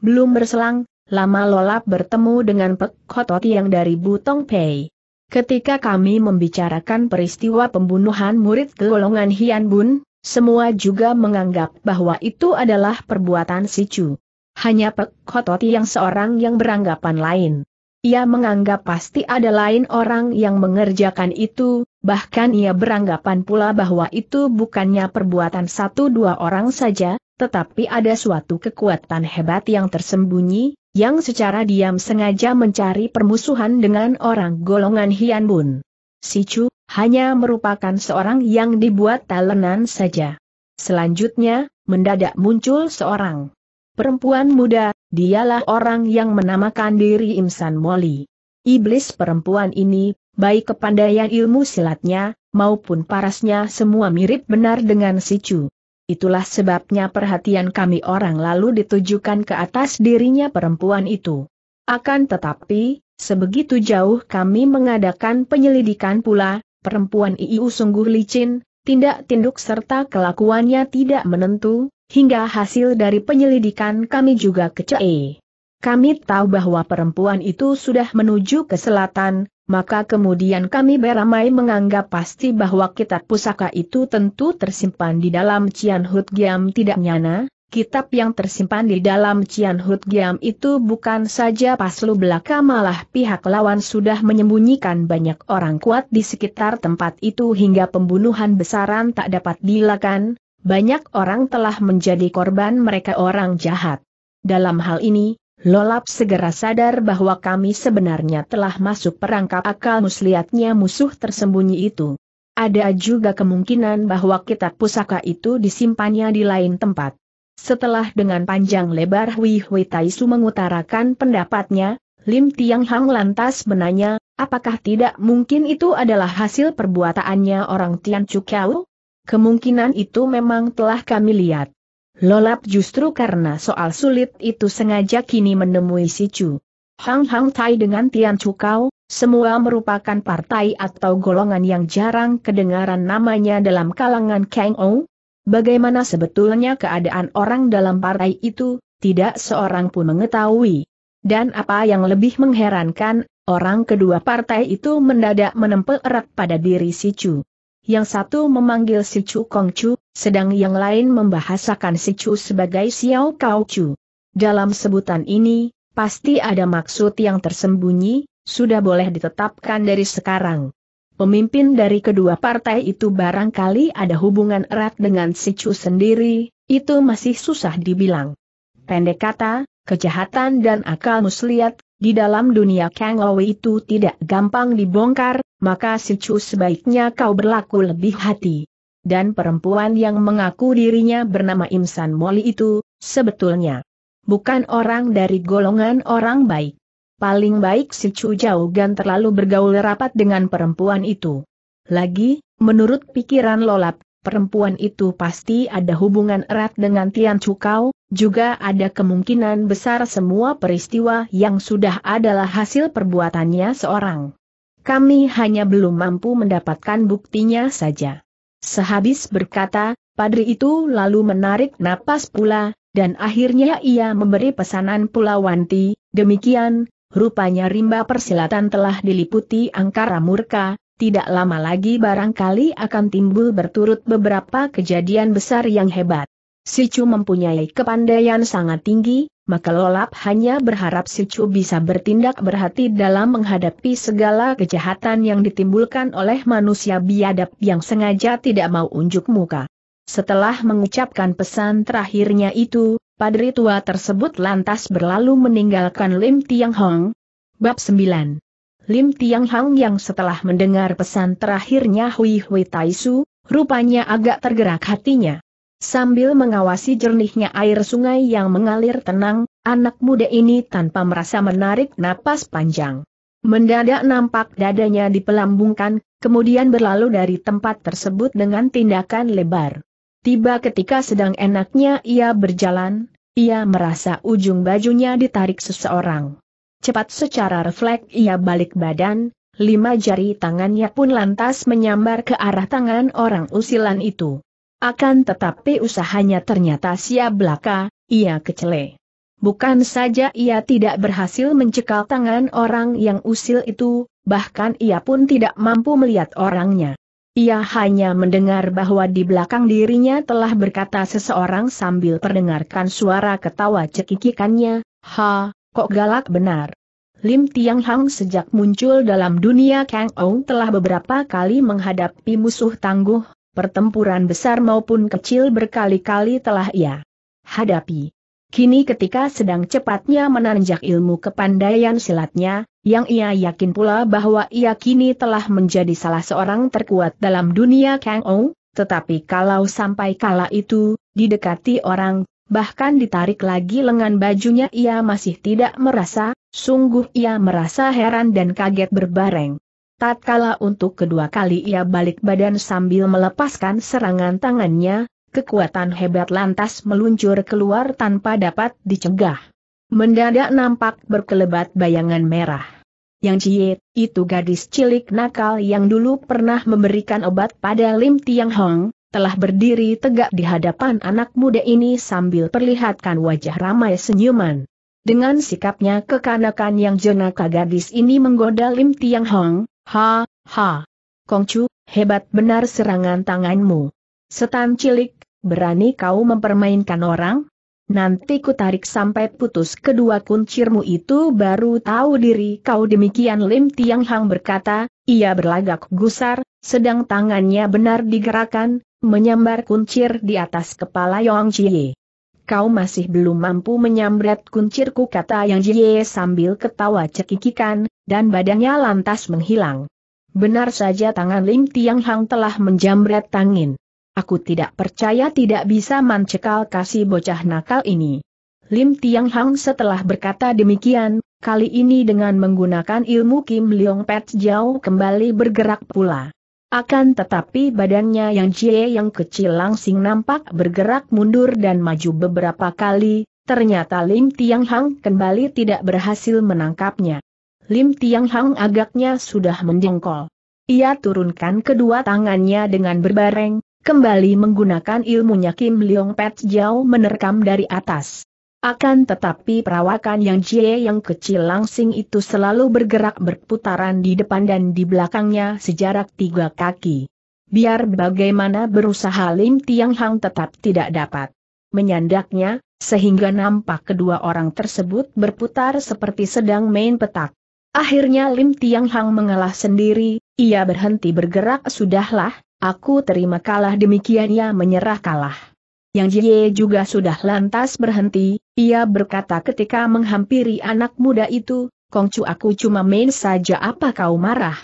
Speaker 1: Belum berselang, lama lolap bertemu dengan Pek Kototi yang dari Butong Pei. Ketika kami membicarakan peristiwa pembunuhan murid golongan Hian Bun, semua juga menganggap bahwa itu adalah perbuatan si Chu. Hanya Pek Kototi yang seorang yang beranggapan lain. Ia menganggap pasti ada lain orang yang mengerjakan itu, bahkan ia beranggapan pula bahwa itu bukannya perbuatan satu dua orang saja, tetapi ada suatu kekuatan hebat yang tersembunyi, yang secara diam sengaja mencari permusuhan dengan orang golongan Hian Bun. Si Chu hanya merupakan seorang yang dibuat talenan saja. Selanjutnya, mendadak muncul seorang perempuan muda, dialah orang yang menamakan diri Imsan Moli. Iblis perempuan ini, baik kepandaian ilmu silatnya, maupun parasnya semua mirip benar dengan si Chu. Itulah sebabnya perhatian kami orang lalu ditujukan ke atas dirinya perempuan itu. Akan tetapi, sebegitu jauh kami mengadakan penyelidikan pula, perempuan IU sungguh licin, tindak tinduk serta kelakuannya tidak menentu, hingga hasil dari penyelidikan kami juga kece. Kami tahu bahwa perempuan itu sudah menuju ke selatan, maka kemudian kami beramai menganggap pasti bahwa kitab pusaka itu tentu tersimpan di dalam Cian Hut Giam tidak nyana, kitab yang tersimpan di dalam Cian Hut Giam itu bukan saja paslu belaka malah pihak lawan sudah menyembunyikan banyak orang kuat di sekitar tempat itu hingga pembunuhan besaran tak dapat dilakukan, banyak orang telah menjadi korban mereka orang jahat. Dalam hal ini, Lolap segera sadar bahwa kami sebenarnya telah masuk perangkap akal muslihatnya musuh tersembunyi itu. Ada juga kemungkinan bahwa kitab pusaka itu disimpannya di lain tempat. Setelah dengan panjang lebar Hui Hui Taisu mengutarakan pendapatnya, Lim Tiang Hang lantas menanya, apakah tidak mungkin itu adalah hasil perbuatannya orang Tian Chu Kemungkinan itu memang telah kami lihat. Lolap justru karena soal sulit itu sengaja kini menemui si Chu. Hang Hang Tai dengan Tian Chu Kau, semua merupakan partai atau golongan yang jarang kedengaran namanya dalam kalangan Kang Ou. Bagaimana sebetulnya keadaan orang dalam partai itu, tidak seorang pun mengetahui. Dan apa yang lebih mengherankan, orang kedua partai itu mendadak menempel erat pada diri si Chu yang satu memanggil si Chu Kong Chu, sedang yang lain membahasakan si Chu sebagai Xiao Kao Chu. Dalam sebutan ini, pasti ada maksud yang tersembunyi, sudah boleh ditetapkan dari sekarang. Pemimpin dari kedua partai itu barangkali ada hubungan erat dengan si Chu sendiri, itu masih susah dibilang. Pendek kata, kejahatan dan akal muslihat di dalam dunia Kang Owe itu tidak gampang dibongkar, maka si Chu sebaiknya kau berlaku lebih hati. Dan perempuan yang mengaku dirinya bernama Imsan Moli itu, sebetulnya bukan orang dari golongan orang baik. Paling baik si Chu dan terlalu bergaul rapat dengan perempuan itu. Lagi, menurut pikiran Lolap, perempuan itu pasti ada hubungan erat dengan Tian Cukau, juga ada kemungkinan besar semua peristiwa yang sudah adalah hasil perbuatannya seorang. Kami hanya belum mampu mendapatkan buktinya saja. Sehabis berkata, padri itu lalu menarik napas pula, dan akhirnya ia memberi pesanan pula Wanti, demikian, rupanya rimba persilatan telah diliputi angkara murka, tidak lama lagi barangkali akan timbul berturut beberapa kejadian besar yang hebat. Si Chu mempunyai kepandaian sangat tinggi, maka Lolap hanya berharap Si Chu bisa bertindak berhati dalam menghadapi segala kejahatan yang ditimbulkan oleh manusia biadab yang sengaja tidak mau unjuk muka. Setelah mengucapkan pesan terakhirnya itu, Padri tua tersebut lantas berlalu meninggalkan Lim Tiang Hong. Bab 9 Lim Tiang Hang yang setelah mendengar pesan terakhirnya Hui Hui Tai rupanya agak tergerak hatinya. Sambil mengawasi jernihnya air sungai yang mengalir tenang, anak muda ini tanpa merasa menarik napas panjang. Mendadak nampak dadanya dipelambungkan, kemudian berlalu dari tempat tersebut dengan tindakan lebar. Tiba ketika sedang enaknya ia berjalan, ia merasa ujung bajunya ditarik seseorang. Cepat secara refleks ia balik badan, lima jari tangannya pun lantas menyambar ke arah tangan orang usilan itu. Akan tetapi usahanya ternyata sia belaka, ia kecele. Bukan saja ia tidak berhasil mencekal tangan orang yang usil itu, bahkan ia pun tidak mampu melihat orangnya. Ia hanya mendengar bahwa di belakang dirinya telah berkata seseorang sambil perdengarkan suara ketawa cekikikannya, Ha, Kok galak benar. Lim Tiang Hang sejak muncul dalam dunia Kang Ou telah beberapa kali menghadapi musuh tangguh, pertempuran besar maupun kecil berkali-kali telah ia hadapi. Kini ketika sedang cepatnya menanjak ilmu kepandaian silatnya, yang ia yakin pula bahwa ia kini telah menjadi salah seorang terkuat dalam dunia Kang Ou, tetapi kalau sampai kala itu, didekati orang bahkan ditarik lagi lengan bajunya ia masih tidak merasa, sungguh ia merasa heran dan kaget berbareng. Tatkala untuk kedua kali ia balik badan sambil melepaskan serangan tangannya, kekuatan hebat lantas meluncur keluar tanpa dapat dicegah. Mendadak nampak berkelebat bayangan merah. Yang Ciet, itu gadis cilik nakal yang dulu pernah memberikan obat pada Lim Tiang Hong, telah berdiri tegak di hadapan anak muda ini sambil perlihatkan wajah ramai senyuman. Dengan sikapnya kekanakan yang jenaka gadis ini menggoda Lim Tiang Hong, ha, ha. Kongcu, hebat benar serangan tanganmu. Setan cilik, berani kau mempermainkan orang? Nanti ku tarik sampai putus kedua kuncirmu itu baru tahu diri kau demikian Lim Tiang Hong berkata, ia berlagak gusar, sedang tangannya benar digerakkan, menyambar kuncir di atas kepala Yong Jie. Kau masih belum mampu menyambret kuncirku kata Yang Jie sambil ketawa cekikikan, dan badannya lantas menghilang. Benar saja tangan Lim Tiang Hang telah menjambret tangin. Aku tidak percaya tidak bisa mencekal kasih bocah nakal ini. Lim Tiang Hang setelah berkata demikian, kali ini dengan menggunakan ilmu Kim Leong Pet jauh kembali bergerak pula. Akan tetapi badannya yang cie yang kecil langsing nampak bergerak mundur dan maju beberapa kali, ternyata Lim Tiang Hang kembali tidak berhasil menangkapnya. Lim Tiang Hang agaknya sudah menjengkol. Ia turunkan kedua tangannya dengan berbareng, kembali menggunakan ilmunya Kim Leong Pet Jiao menerkam dari atas. Akan tetapi perawakan yang Jie yang kecil langsing itu selalu bergerak berputaran di depan dan di belakangnya sejarak tiga kaki. Biar bagaimana berusaha Lim Tiang Hang tetap tidak dapat menyandaknya, sehingga nampak kedua orang tersebut berputar seperti sedang main petak. Akhirnya Lim Tiang Hang mengalah sendiri, ia berhenti bergerak sudahlah, aku terima kalah demikian ia menyerah kalah. Yang Jie juga sudah lantas berhenti, ia berkata ketika menghampiri anak muda itu, Kongcu aku cuma main saja apa kau marah?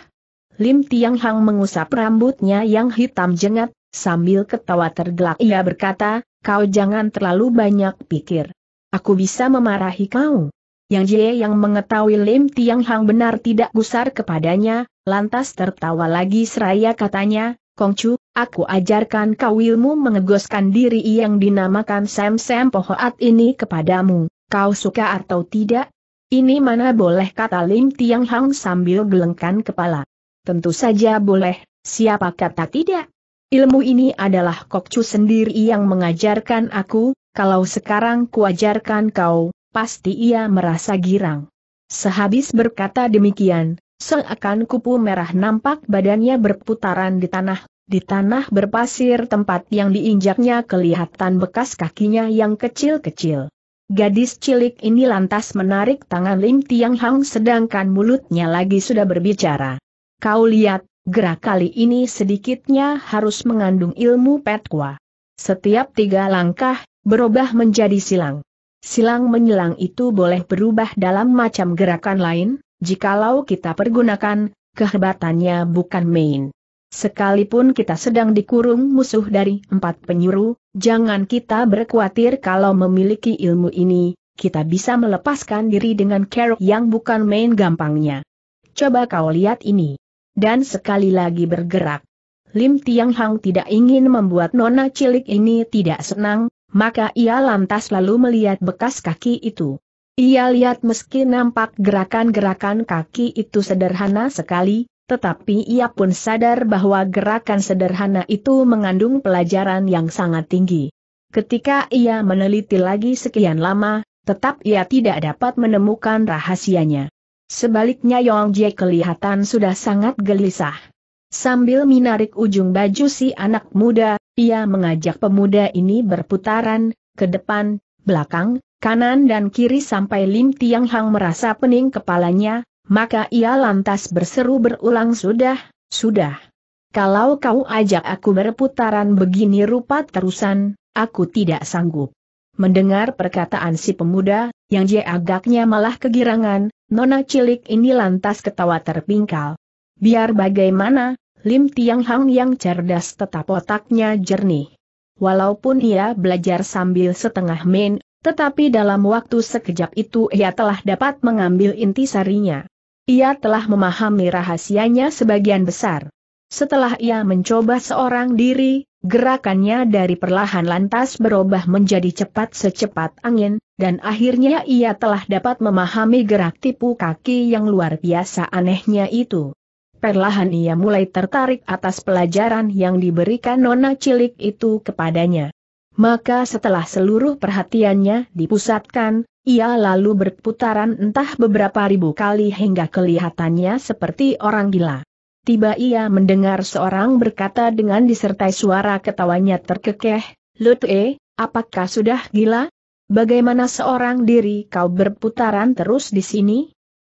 Speaker 1: Lim Tiang Hang mengusap rambutnya yang hitam jengat, sambil ketawa tergelak ia berkata, kau jangan terlalu banyak pikir. Aku bisa memarahi kau. Yang Jie yang mengetahui Lim Tiang Hang benar tidak gusar kepadanya, lantas tertawa lagi seraya katanya, Kongcu, aku ajarkan kau ilmu mengegoskan diri yang dinamakan Sam Sam Pohoat ini kepadamu, kau suka atau tidak? Ini mana boleh kata Lim Tiang Hang sambil gelengkan kepala. Tentu saja boleh, siapa kata tidak? Ilmu ini adalah Kokcu sendiri yang mengajarkan aku, kalau sekarang kuajarkan kau, pasti ia merasa girang. Sehabis berkata demikian, Seakan kupu merah nampak badannya berputaran di tanah, di tanah berpasir tempat yang diinjaknya kelihatan bekas kakinya yang kecil-kecil. Gadis cilik ini lantas menarik tangan Lim Tiang Hang sedangkan mulutnya lagi sudah berbicara. Kau lihat, gerak kali ini sedikitnya harus mengandung ilmu petkwa. Setiap tiga langkah, berubah menjadi silang. Silang menyilang itu boleh berubah dalam macam gerakan lain, Jikalau kita pergunakan, kehebatannya bukan main. Sekalipun kita sedang dikurung musuh dari empat penyuruh, jangan kita berkhawatir kalau memiliki ilmu ini, kita bisa melepaskan diri dengan care yang bukan main gampangnya. Coba kau lihat ini. Dan sekali lagi bergerak. Lim Tiang Hang tidak ingin membuat nona cilik ini tidak senang, maka ia lantas lalu melihat bekas kaki itu. Ia lihat meski nampak gerakan-gerakan kaki itu sederhana sekali, tetapi ia pun sadar bahwa gerakan sederhana itu mengandung pelajaran yang sangat tinggi. Ketika ia meneliti lagi sekian lama, tetap ia tidak dapat menemukan rahasianya. Sebaliknya Yong Jie kelihatan sudah sangat gelisah. Sambil menarik ujung baju si anak muda, ia mengajak pemuda ini berputaran, ke depan, belakang, kanan dan kiri sampai Lim Tiang Hang merasa pening kepalanya, maka ia lantas berseru berulang sudah, sudah. Kalau kau ajak aku berputaran begini rupa terusan, aku tidak sanggup. Mendengar perkataan si pemuda, yang dia agaknya malah kegirangan, nona cilik ini lantas ketawa terpingkal. Biar bagaimana, Lim Tiang Hang yang cerdas tetap otaknya jernih. Walaupun ia belajar sambil setengah main, tetapi dalam waktu sekejap itu ia telah dapat mengambil inti sarinya. Ia telah memahami rahasianya sebagian besar. Setelah ia mencoba seorang diri, gerakannya dari perlahan lantas berubah menjadi cepat secepat angin, dan akhirnya ia telah dapat memahami gerak tipu kaki yang luar biasa anehnya itu. Perlahan ia mulai tertarik atas pelajaran yang diberikan nona cilik itu kepadanya. Maka setelah seluruh perhatiannya dipusatkan, ia lalu berputaran entah beberapa ribu kali hingga kelihatannya seperti orang gila. Tiba ia mendengar seorang berkata dengan disertai suara ketawanya terkekeh, Lutwe, apakah sudah gila? Bagaimana seorang diri kau berputaran terus di sini?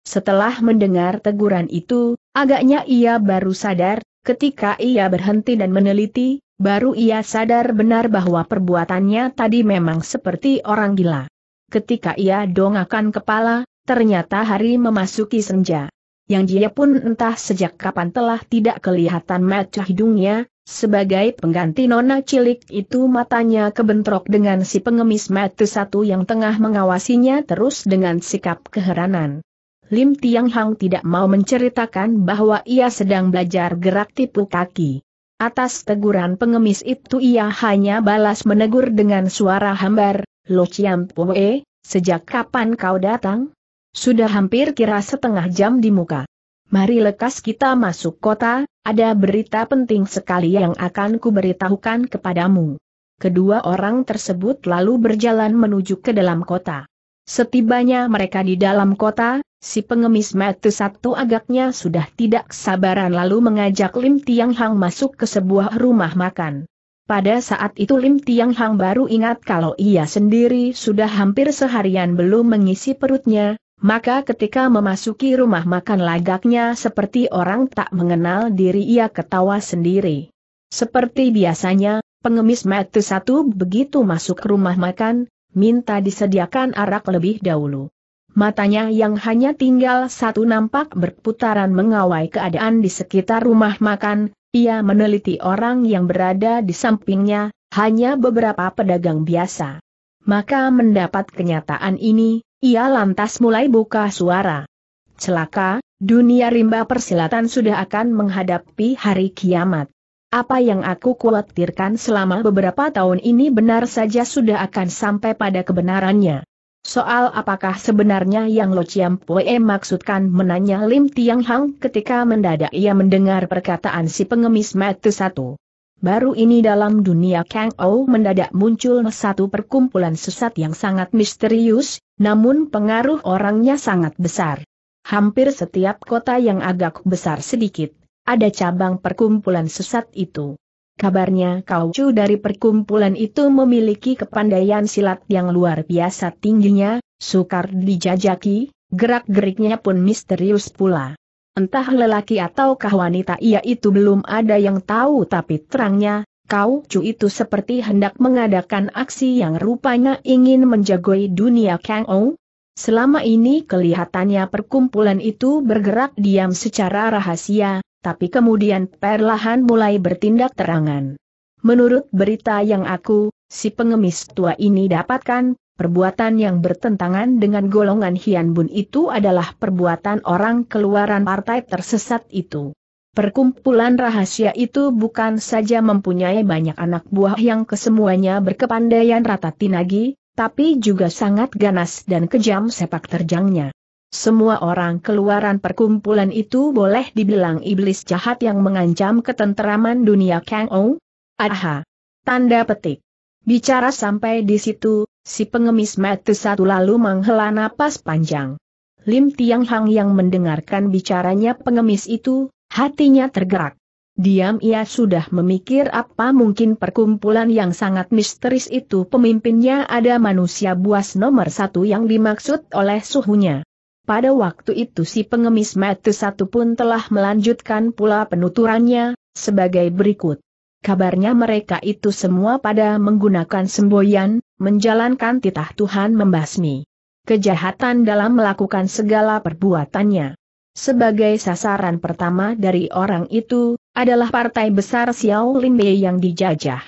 Speaker 1: Setelah mendengar teguran itu, agaknya ia baru sadar, ketika ia berhenti dan meneliti, Baru ia sadar benar bahwa perbuatannya tadi memang seperti orang gila. Ketika ia dongakan kepala, ternyata hari memasuki senja. Yang dia pun entah sejak kapan telah tidak kelihatan mata hidungnya, sebagai pengganti nona cilik itu matanya kebentrok dengan si pengemis mata satu yang tengah mengawasinya terus dengan sikap keheranan. Lim Tiang Hang tidak mau menceritakan bahwa ia sedang belajar gerak tipu kaki. Atas teguran pengemis itu ia hanya balas menegur dengan suara hambar, Lo Chiam Pue, sejak kapan kau datang? Sudah hampir kira setengah jam di muka. Mari lekas kita masuk kota, ada berita penting sekali yang akan kuberitahukan kepadamu. Kedua orang tersebut lalu berjalan menuju ke dalam kota. Setibanya mereka di dalam kota, si pengemis mati satu agaknya sudah tidak sabaran lalu mengajak Lim Tiang Hang masuk ke sebuah rumah makan. Pada saat itu Lim Tiang Hang baru ingat kalau ia sendiri sudah hampir seharian belum mengisi perutnya, maka ketika memasuki rumah makan lagaknya seperti orang tak mengenal diri ia ketawa sendiri. Seperti biasanya, pengemis mati satu begitu masuk rumah makan, minta disediakan arak lebih dahulu. Matanya yang hanya tinggal satu nampak berputaran mengawai keadaan di sekitar rumah makan, ia meneliti orang yang berada di sampingnya, hanya beberapa pedagang biasa. Maka mendapat kenyataan ini, ia lantas mulai buka suara. Celaka, dunia rimba persilatan sudah akan menghadapi hari kiamat. Apa yang aku khawatirkan selama beberapa tahun ini benar saja sudah akan sampai pada kebenarannya. Soal apakah sebenarnya yang Lo Chiam Pue maksudkan menanya Lim Tiang Hang ketika mendadak ia mendengar perkataan si pengemis mati satu. Baru ini dalam dunia Kang Ou mendadak muncul satu perkumpulan sesat yang sangat misterius, namun pengaruh orangnya sangat besar. Hampir setiap kota yang agak besar sedikit, ada cabang perkumpulan sesat itu. Kabarnya Kau Chu dari perkumpulan itu memiliki kepandaian silat yang luar biasa tingginya, sukar dijajaki, gerak-geriknya pun misterius pula. Entah lelaki ataukah wanita ia itu belum ada yang tahu tapi terangnya, Kau Chu itu seperti hendak mengadakan aksi yang rupanya ingin menjagoi dunia Kang Ou. Selama ini kelihatannya perkumpulan itu bergerak diam secara rahasia, tapi kemudian perlahan mulai bertindak terangan. Menurut berita yang aku, si pengemis tua ini dapatkan, perbuatan yang bertentangan dengan golongan Hian Bun itu adalah perbuatan orang keluaran partai tersesat itu. Perkumpulan rahasia itu bukan saja mempunyai banyak anak buah yang kesemuanya berkepandaian rata tinagi, tapi juga sangat ganas dan kejam sepak terjangnya. Semua orang keluaran perkumpulan itu boleh dibilang iblis jahat yang mengancam ketenteraman dunia Kang Ou. Aha. Tanda petik. Bicara sampai di situ, si pengemis mati satu lalu menghela napas panjang. Lim Tiang Hang yang mendengarkan bicaranya pengemis itu, hatinya tergerak. Diam ia sudah memikir apa mungkin perkumpulan yang sangat misteris itu pemimpinnya ada manusia buas nomor satu yang dimaksud oleh suhunya. Pada waktu itu si pengemis mati satu pun telah melanjutkan pula penuturannya, sebagai berikut. Kabarnya mereka itu semua pada menggunakan semboyan, menjalankan titah Tuhan membasmi kejahatan dalam melakukan segala perbuatannya. Sebagai sasaran pertama dari orang itu, adalah partai besar Xiao Linbei yang dijajah.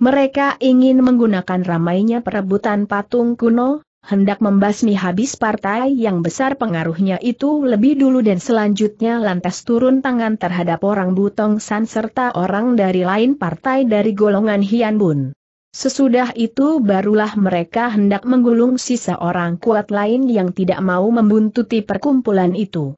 Speaker 1: Mereka ingin menggunakan ramainya perebutan patung kuno, hendak membasmi habis partai yang besar pengaruhnya itu lebih dulu dan selanjutnya lantas turun tangan terhadap orang Butong San serta orang dari lain partai dari golongan Hian Bun. Sesudah itu barulah mereka hendak menggulung sisa orang kuat lain yang tidak mau membuntuti perkumpulan itu.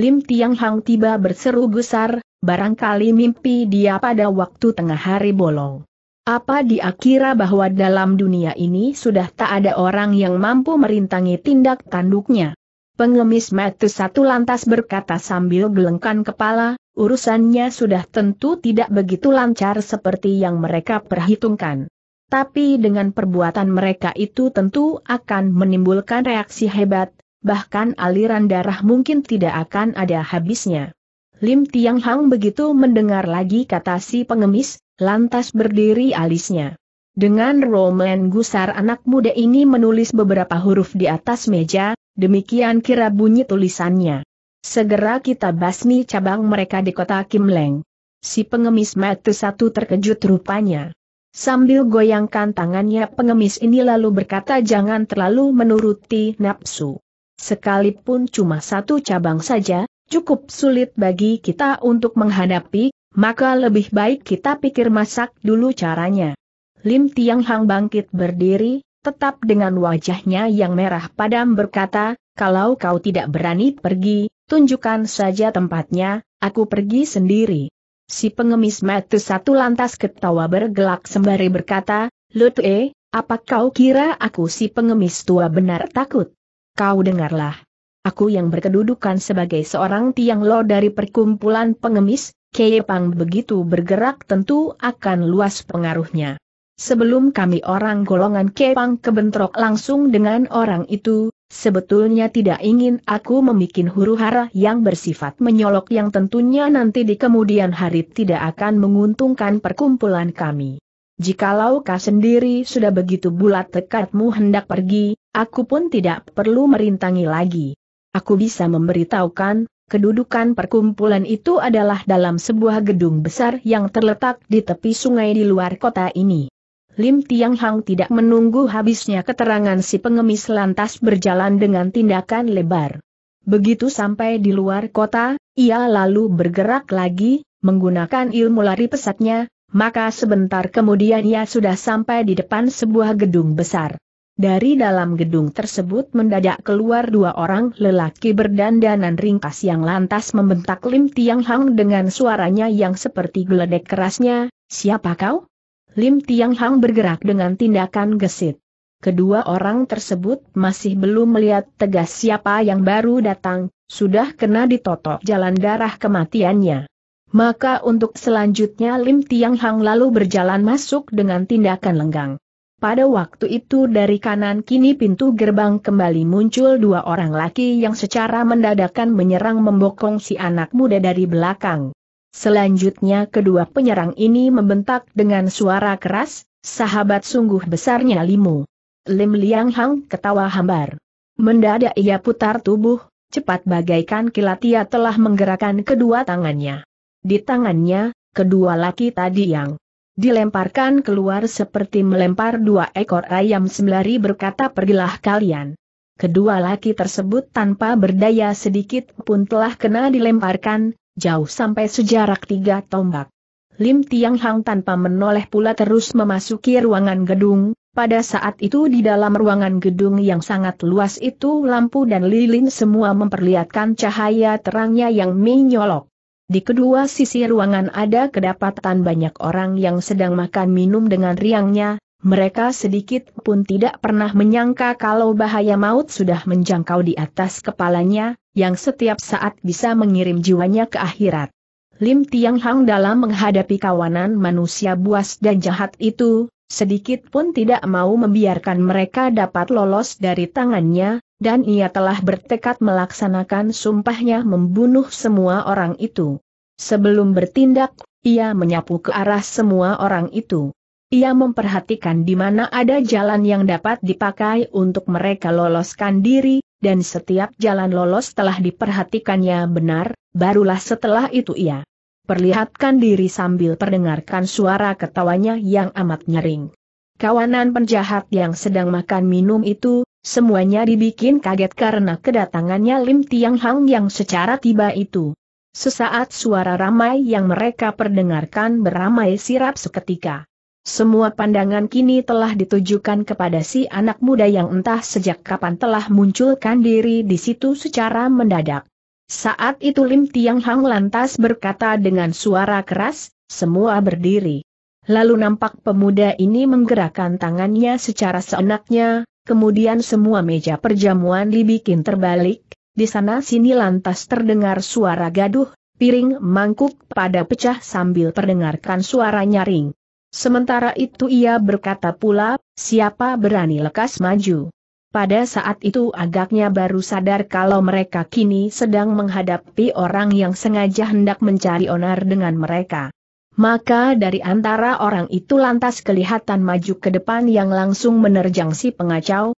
Speaker 1: Lim Tiang Hang tiba berseru gusar, barangkali mimpi dia pada waktu tengah hari bolong. Apa dia kira bahwa dalam dunia ini sudah tak ada orang yang mampu merintangi tindak tanduknya? Pengemis metu satu lantas berkata sambil gelengkan kepala, urusannya sudah tentu tidak begitu lancar seperti yang mereka perhitungkan. Tapi dengan perbuatan mereka itu tentu akan menimbulkan reaksi hebat, bahkan aliran darah mungkin tidak akan ada habisnya. Lim Tiang Hang begitu mendengar lagi kata si pengemis, Lantas berdiri alisnya. Dengan Roman Gusar anak muda ini menulis beberapa huruf di atas meja, demikian kira bunyi tulisannya. Segera kita basmi cabang mereka di kota Kim Leng. Si pengemis mata satu terkejut rupanya. Sambil goyangkan tangannya pengemis ini lalu berkata jangan terlalu menuruti nafsu. Sekalipun cuma satu cabang saja, cukup sulit bagi kita untuk menghadapi, maka lebih baik kita pikir masak dulu caranya. Lim Tiang Hang bangkit berdiri, tetap dengan wajahnya yang merah padam berkata, kalau kau tidak berani pergi, tunjukkan saja tempatnya, aku pergi sendiri. Si pengemis metu satu lantas ketawa bergelak sembari berkata, Lutue, apa kau kira aku si pengemis tua benar takut? Kau dengarlah aku yang berkedudukan sebagai seorang tiang lo dari perkumpulan pengemis, Kepang begitu bergerak tentu akan luas pengaruhnya. Sebelum kami orang golongan Kepang kebentrok langsung dengan orang itu, sebetulnya tidak ingin aku membuat huru-hara yang bersifat menyolok yang tentunya nanti di kemudian hari tidak akan menguntungkan perkumpulan kami. Jikalau kau sendiri sudah begitu bulat tekadmu hendak pergi, aku pun tidak perlu merintangi lagi. Aku bisa memberitahukan, kedudukan perkumpulan itu adalah dalam sebuah gedung besar yang terletak di tepi sungai di luar kota ini. Lim Tiang Hang tidak menunggu habisnya keterangan si pengemis lantas berjalan dengan tindakan lebar. Begitu sampai di luar kota, ia lalu bergerak lagi, menggunakan ilmu lari pesatnya, maka sebentar kemudian ia sudah sampai di depan sebuah gedung besar. Dari dalam gedung tersebut mendadak keluar dua orang lelaki berdandanan ringkas yang lantas membentak Lim Tiang Hang dengan suaranya yang seperti geledek kerasnya, siapa kau? Lim Tiang Hang bergerak dengan tindakan gesit. Kedua orang tersebut masih belum melihat tegas siapa yang baru datang, sudah kena ditotok jalan darah kematiannya. Maka untuk selanjutnya Lim Tiang Hang lalu berjalan masuk dengan tindakan lenggang. Pada waktu itu dari kanan kini pintu gerbang kembali muncul dua orang laki yang secara mendadakan menyerang membokong si anak muda dari belakang. Selanjutnya kedua penyerang ini membentak dengan suara keras, sahabat sungguh besarnya limu. Lim Liang Hang ketawa hambar. Mendadak ia putar tubuh, cepat bagaikan kilat ia telah menggerakkan kedua tangannya. Di tangannya, kedua laki tadi yang dilemparkan keluar seperti melempar dua ekor ayam sembari berkata pergilah kalian. Kedua laki tersebut tanpa berdaya sedikit pun telah kena dilemparkan, jauh sampai sejarak tiga tombak. Lim Tiang Hang tanpa menoleh pula terus memasuki ruangan gedung, pada saat itu di dalam ruangan gedung yang sangat luas itu lampu dan lilin semua memperlihatkan cahaya terangnya yang menyolok. Di kedua sisi ruangan ada kedapatan banyak orang yang sedang makan minum dengan riangnya, mereka sedikit pun tidak pernah menyangka kalau bahaya maut sudah menjangkau di atas kepalanya, yang setiap saat bisa mengirim jiwanya ke akhirat. Lim Tiang Hang dalam menghadapi kawanan manusia buas dan jahat itu, Sedikit pun tidak mau membiarkan mereka dapat lolos dari tangannya, dan ia telah bertekad melaksanakan sumpahnya membunuh semua orang itu. Sebelum bertindak, ia menyapu ke arah semua orang itu. Ia memperhatikan di mana ada jalan yang dapat dipakai untuk mereka loloskan diri, dan setiap jalan lolos telah diperhatikannya benar, barulah setelah itu ia perlihatkan diri sambil perdengarkan suara ketawanya yang amat nyaring. Kawanan penjahat yang sedang makan minum itu, semuanya dibikin kaget karena kedatangannya Lim Tiang Hang yang secara tiba itu. Sesaat suara ramai yang mereka perdengarkan beramai sirap seketika. Semua pandangan kini telah ditujukan kepada si anak muda yang entah sejak kapan telah munculkan diri di situ secara mendadak. Saat itu Lim Tiang Hang lantas berkata dengan suara keras, semua berdiri. Lalu nampak pemuda ini menggerakkan tangannya secara seenaknya, kemudian semua meja perjamuan dibikin terbalik, di sana sini lantas terdengar suara gaduh, piring mangkuk pada pecah sambil perdengarkan suara nyaring. Sementara itu ia berkata pula, siapa berani lekas maju. Pada saat itu agaknya baru sadar kalau mereka kini sedang menghadapi orang yang sengaja hendak mencari onar dengan mereka. Maka dari antara orang itu lantas kelihatan maju ke depan yang langsung menerjang si pengacau.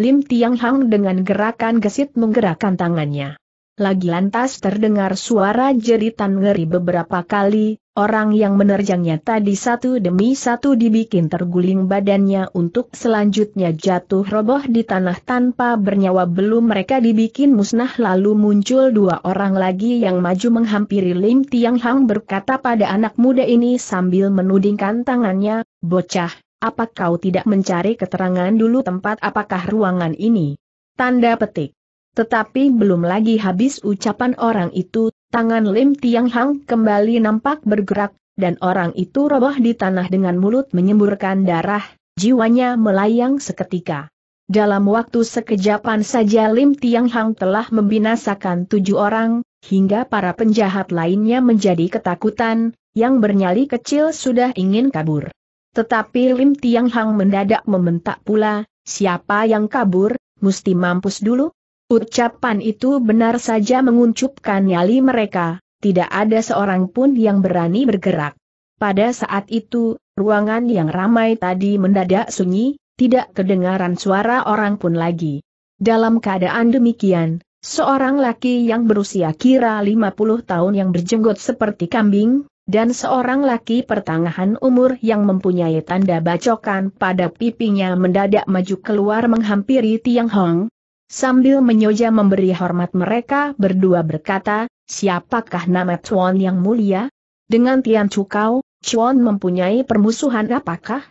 Speaker 1: Lim Tiang Hang dengan gerakan gesit menggerakkan tangannya lagi lantas terdengar suara jeritan ngeri beberapa kali, orang yang menerjangnya tadi satu demi satu dibikin terguling badannya untuk selanjutnya jatuh roboh di tanah tanpa bernyawa belum mereka dibikin musnah lalu muncul dua orang lagi yang maju menghampiri Lim Tiang Hang berkata pada anak muda ini sambil menudingkan tangannya, bocah, apa kau tidak mencari keterangan dulu tempat apakah ruangan ini? Tanda petik. Tetapi belum lagi habis ucapan orang itu, tangan Lim Tiang Hang kembali nampak bergerak, dan orang itu roboh di tanah dengan mulut menyemburkan darah, jiwanya melayang seketika. Dalam waktu sekejapan saja Lim Tiang Hang telah membinasakan tujuh orang, hingga para penjahat lainnya menjadi ketakutan, yang bernyali kecil sudah ingin kabur. Tetapi Lim Tiang Hang mendadak membentak pula, siapa yang kabur, mesti mampus dulu? Ucapan itu benar saja menguncupkan nyali mereka, tidak ada seorang pun yang berani bergerak. Pada saat itu, ruangan yang ramai tadi mendadak sunyi, tidak kedengaran suara orang pun lagi. Dalam keadaan demikian, seorang laki yang berusia kira 50 tahun yang berjenggot seperti kambing, dan seorang laki pertengahan umur yang mempunyai tanda bacokan pada pipinya mendadak maju keluar menghampiri Tiang Hong, Sambil menyoja memberi hormat mereka berdua berkata, siapakah nama Chuan yang mulia? Dengan Tian Chukau, Chuan mempunyai permusuhan apakah?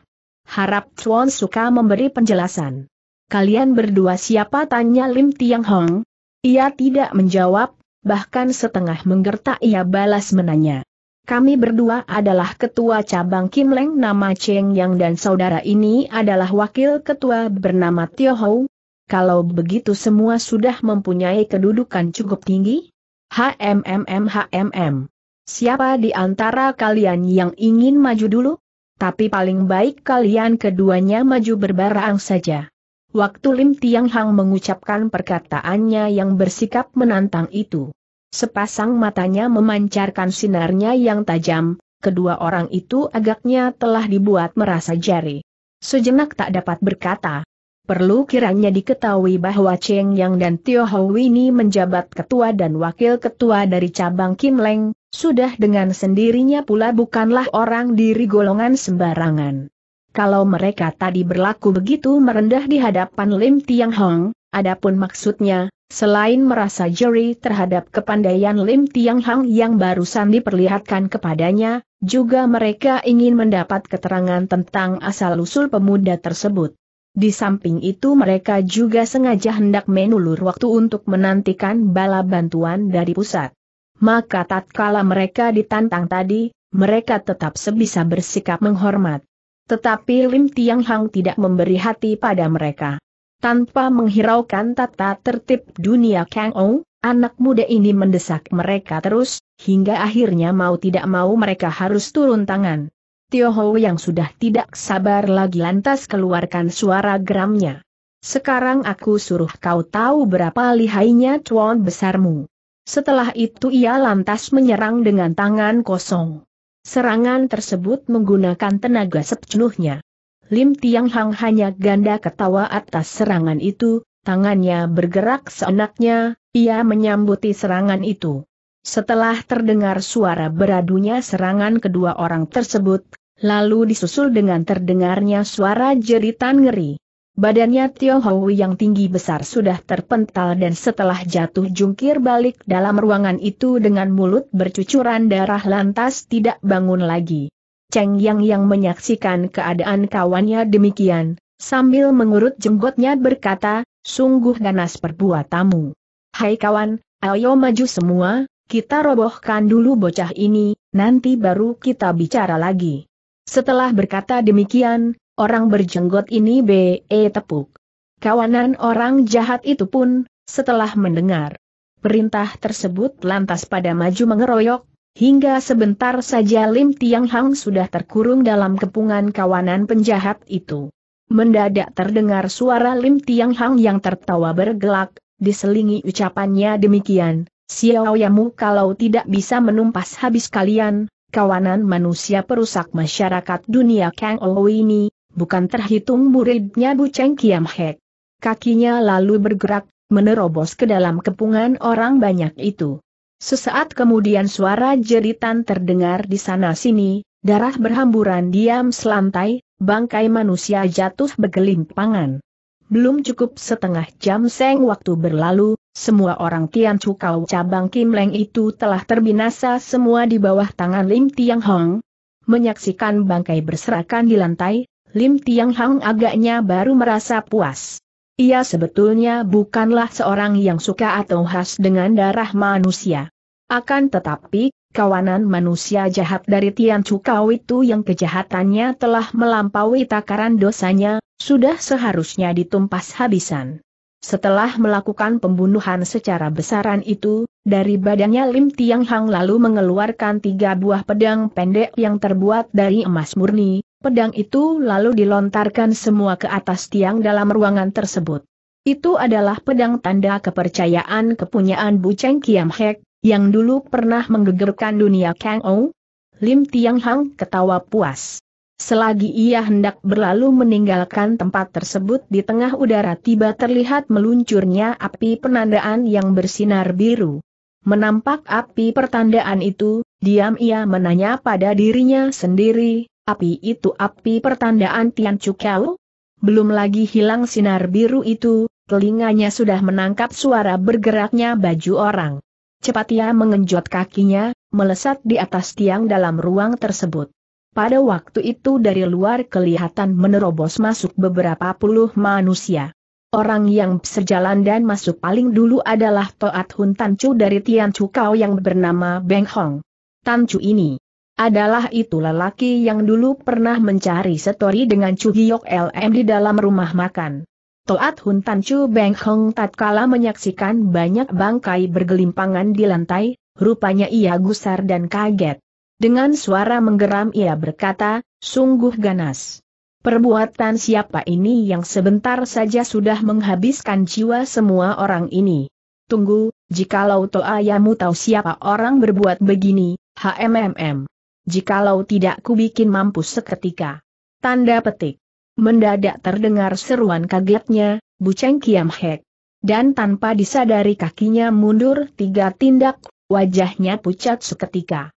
Speaker 1: Harap Chuan suka memberi penjelasan. Kalian berdua siapa tanya Lim Tiang Hong? Ia tidak menjawab, bahkan setengah menggertak ia balas menanya. Kami berdua adalah ketua cabang Kim Leng nama Cheng Yang dan saudara ini adalah wakil ketua bernama Tio Hou, kalau begitu semua sudah mempunyai kedudukan cukup tinggi? HMMM HMM. Siapa di antara kalian yang ingin maju dulu? Tapi paling baik kalian keduanya maju berbarang saja. Waktu Lim Tiang Hang mengucapkan perkataannya yang bersikap menantang itu. Sepasang matanya memancarkan sinarnya yang tajam, kedua orang itu agaknya telah dibuat merasa jari. Sejenak tak dapat berkata, Perlu kiranya diketahui bahwa Cheng Yang dan Tio Hou ini menjabat ketua dan wakil ketua dari cabang Kim Leng, sudah dengan sendirinya pula bukanlah orang diri golongan sembarangan. Kalau mereka tadi berlaku begitu merendah di hadapan Lim Tiang Hong, adapun maksudnya, selain merasa juri terhadap kepandaian Lim Tiang Hong yang barusan diperlihatkan kepadanya, juga mereka ingin mendapat keterangan tentang asal-usul pemuda tersebut. Di samping itu mereka juga sengaja hendak menulur waktu untuk menantikan bala bantuan dari pusat. Maka tatkala mereka ditantang tadi, mereka tetap sebisa bersikap menghormat. Tetapi Lim Tiang Hang tidak memberi hati pada mereka. Tanpa menghiraukan tata tertib dunia Kang Ong, anak muda ini mendesak mereka terus, hingga akhirnya mau tidak mau mereka harus turun tangan. Tio yang sudah tidak sabar lagi lantas keluarkan suara geramnya. Sekarang aku suruh kau tahu berapa lihainya cuan besarmu. Setelah itu ia lantas menyerang dengan tangan kosong. Serangan tersebut menggunakan tenaga sepenuhnya. Lim Tiang Hang hanya ganda ketawa atas serangan itu, tangannya bergerak seenaknya, ia menyambuti serangan itu. Setelah terdengar suara beradunya serangan kedua orang tersebut, lalu disusul dengan terdengarnya suara jeritan ngeri. Badannya Tio Hou yang tinggi besar sudah terpental dan setelah jatuh jungkir balik dalam ruangan itu dengan mulut bercucuran darah lantas tidak bangun lagi. Cheng Yang yang menyaksikan keadaan kawannya demikian, sambil mengurut jenggotnya berkata, sungguh ganas perbuatamu. Hai kawan, ayo maju semua, kita robohkan dulu bocah ini, nanti baru kita bicara lagi. Setelah berkata demikian, orang berjenggot ini be tepuk. Kawanan orang jahat itu pun, setelah mendengar perintah tersebut lantas pada maju mengeroyok, hingga sebentar saja Lim Tiang Hang sudah terkurung dalam kepungan kawanan penjahat itu. Mendadak terdengar suara Lim Tiang Hang yang tertawa bergelak, diselingi ucapannya demikian, Xiao Yamu kalau tidak bisa menumpas habis kalian, kawanan manusia perusak masyarakat dunia Kang Ou ini, bukan terhitung muridnya Bu Cheng Kiam Hek. Kakinya lalu bergerak, menerobos ke dalam kepungan orang banyak itu. Sesaat kemudian suara jeritan terdengar di sana-sini, darah berhamburan diam selantai, bangkai manusia jatuh begelimpangan. Belum cukup setengah jam seng waktu berlalu, semua orang Tian Chukau cabang Kim Leng itu telah terbinasa semua di bawah tangan Lim Tiang Hong. Menyaksikan bangkai berserakan di lantai, Lim Tiang Hong agaknya baru merasa puas. Ia sebetulnya bukanlah seorang yang suka atau khas dengan darah manusia. Akan tetapi, kawanan manusia jahat dari Tian Chukau itu yang kejahatannya telah melampaui takaran dosanya, sudah seharusnya ditumpas habisan. Setelah melakukan pembunuhan secara besaran itu, dari badannya Lim Tiang Hang lalu mengeluarkan tiga buah pedang pendek yang terbuat dari emas murni, pedang itu lalu dilontarkan semua ke atas tiang dalam ruangan tersebut. Itu adalah pedang tanda kepercayaan kepunyaan Bu Cheng Kiam Hek, yang dulu pernah menggegerkan dunia Kang Ou. Lim Tiang Hang ketawa puas. Selagi ia hendak berlalu meninggalkan tempat tersebut di tengah udara tiba terlihat meluncurnya api penandaan yang bersinar biru. Menampak api pertandaan itu, diam ia menanya pada dirinya sendiri, api itu api pertandaan Tian Chukau? Belum lagi hilang sinar biru itu, telinganya sudah menangkap suara bergeraknya baju orang. Cepat ia mengenjot kakinya, melesat di atas tiang dalam ruang tersebut. Pada waktu itu dari luar kelihatan menerobos masuk beberapa puluh manusia. Orang yang sejalan dan masuk paling dulu adalah Toat Hun Tan Chu dari Tian Chu Chukau yang bernama Beng Hong. Tan Chu ini adalah itu lelaki yang dulu pernah mencari setori dengan Chu Hyok LM di dalam rumah makan. Toat Hun Tan Chu Beng Hong tatkala menyaksikan banyak bangkai bergelimpangan di lantai, rupanya ia gusar dan kaget. Dengan suara menggeram ia berkata, sungguh ganas. Perbuatan siapa ini yang sebentar saja sudah menghabiskan jiwa semua orang ini? Tunggu, jikalau toayamu tahu siapa orang berbuat begini, HMMM. Jikalau tidak kubikin mampus seketika. Tanda petik. Mendadak terdengar seruan kagetnya, Buceng Kiam Hek. Dan tanpa disadari kakinya mundur tiga tindak, wajahnya pucat seketika.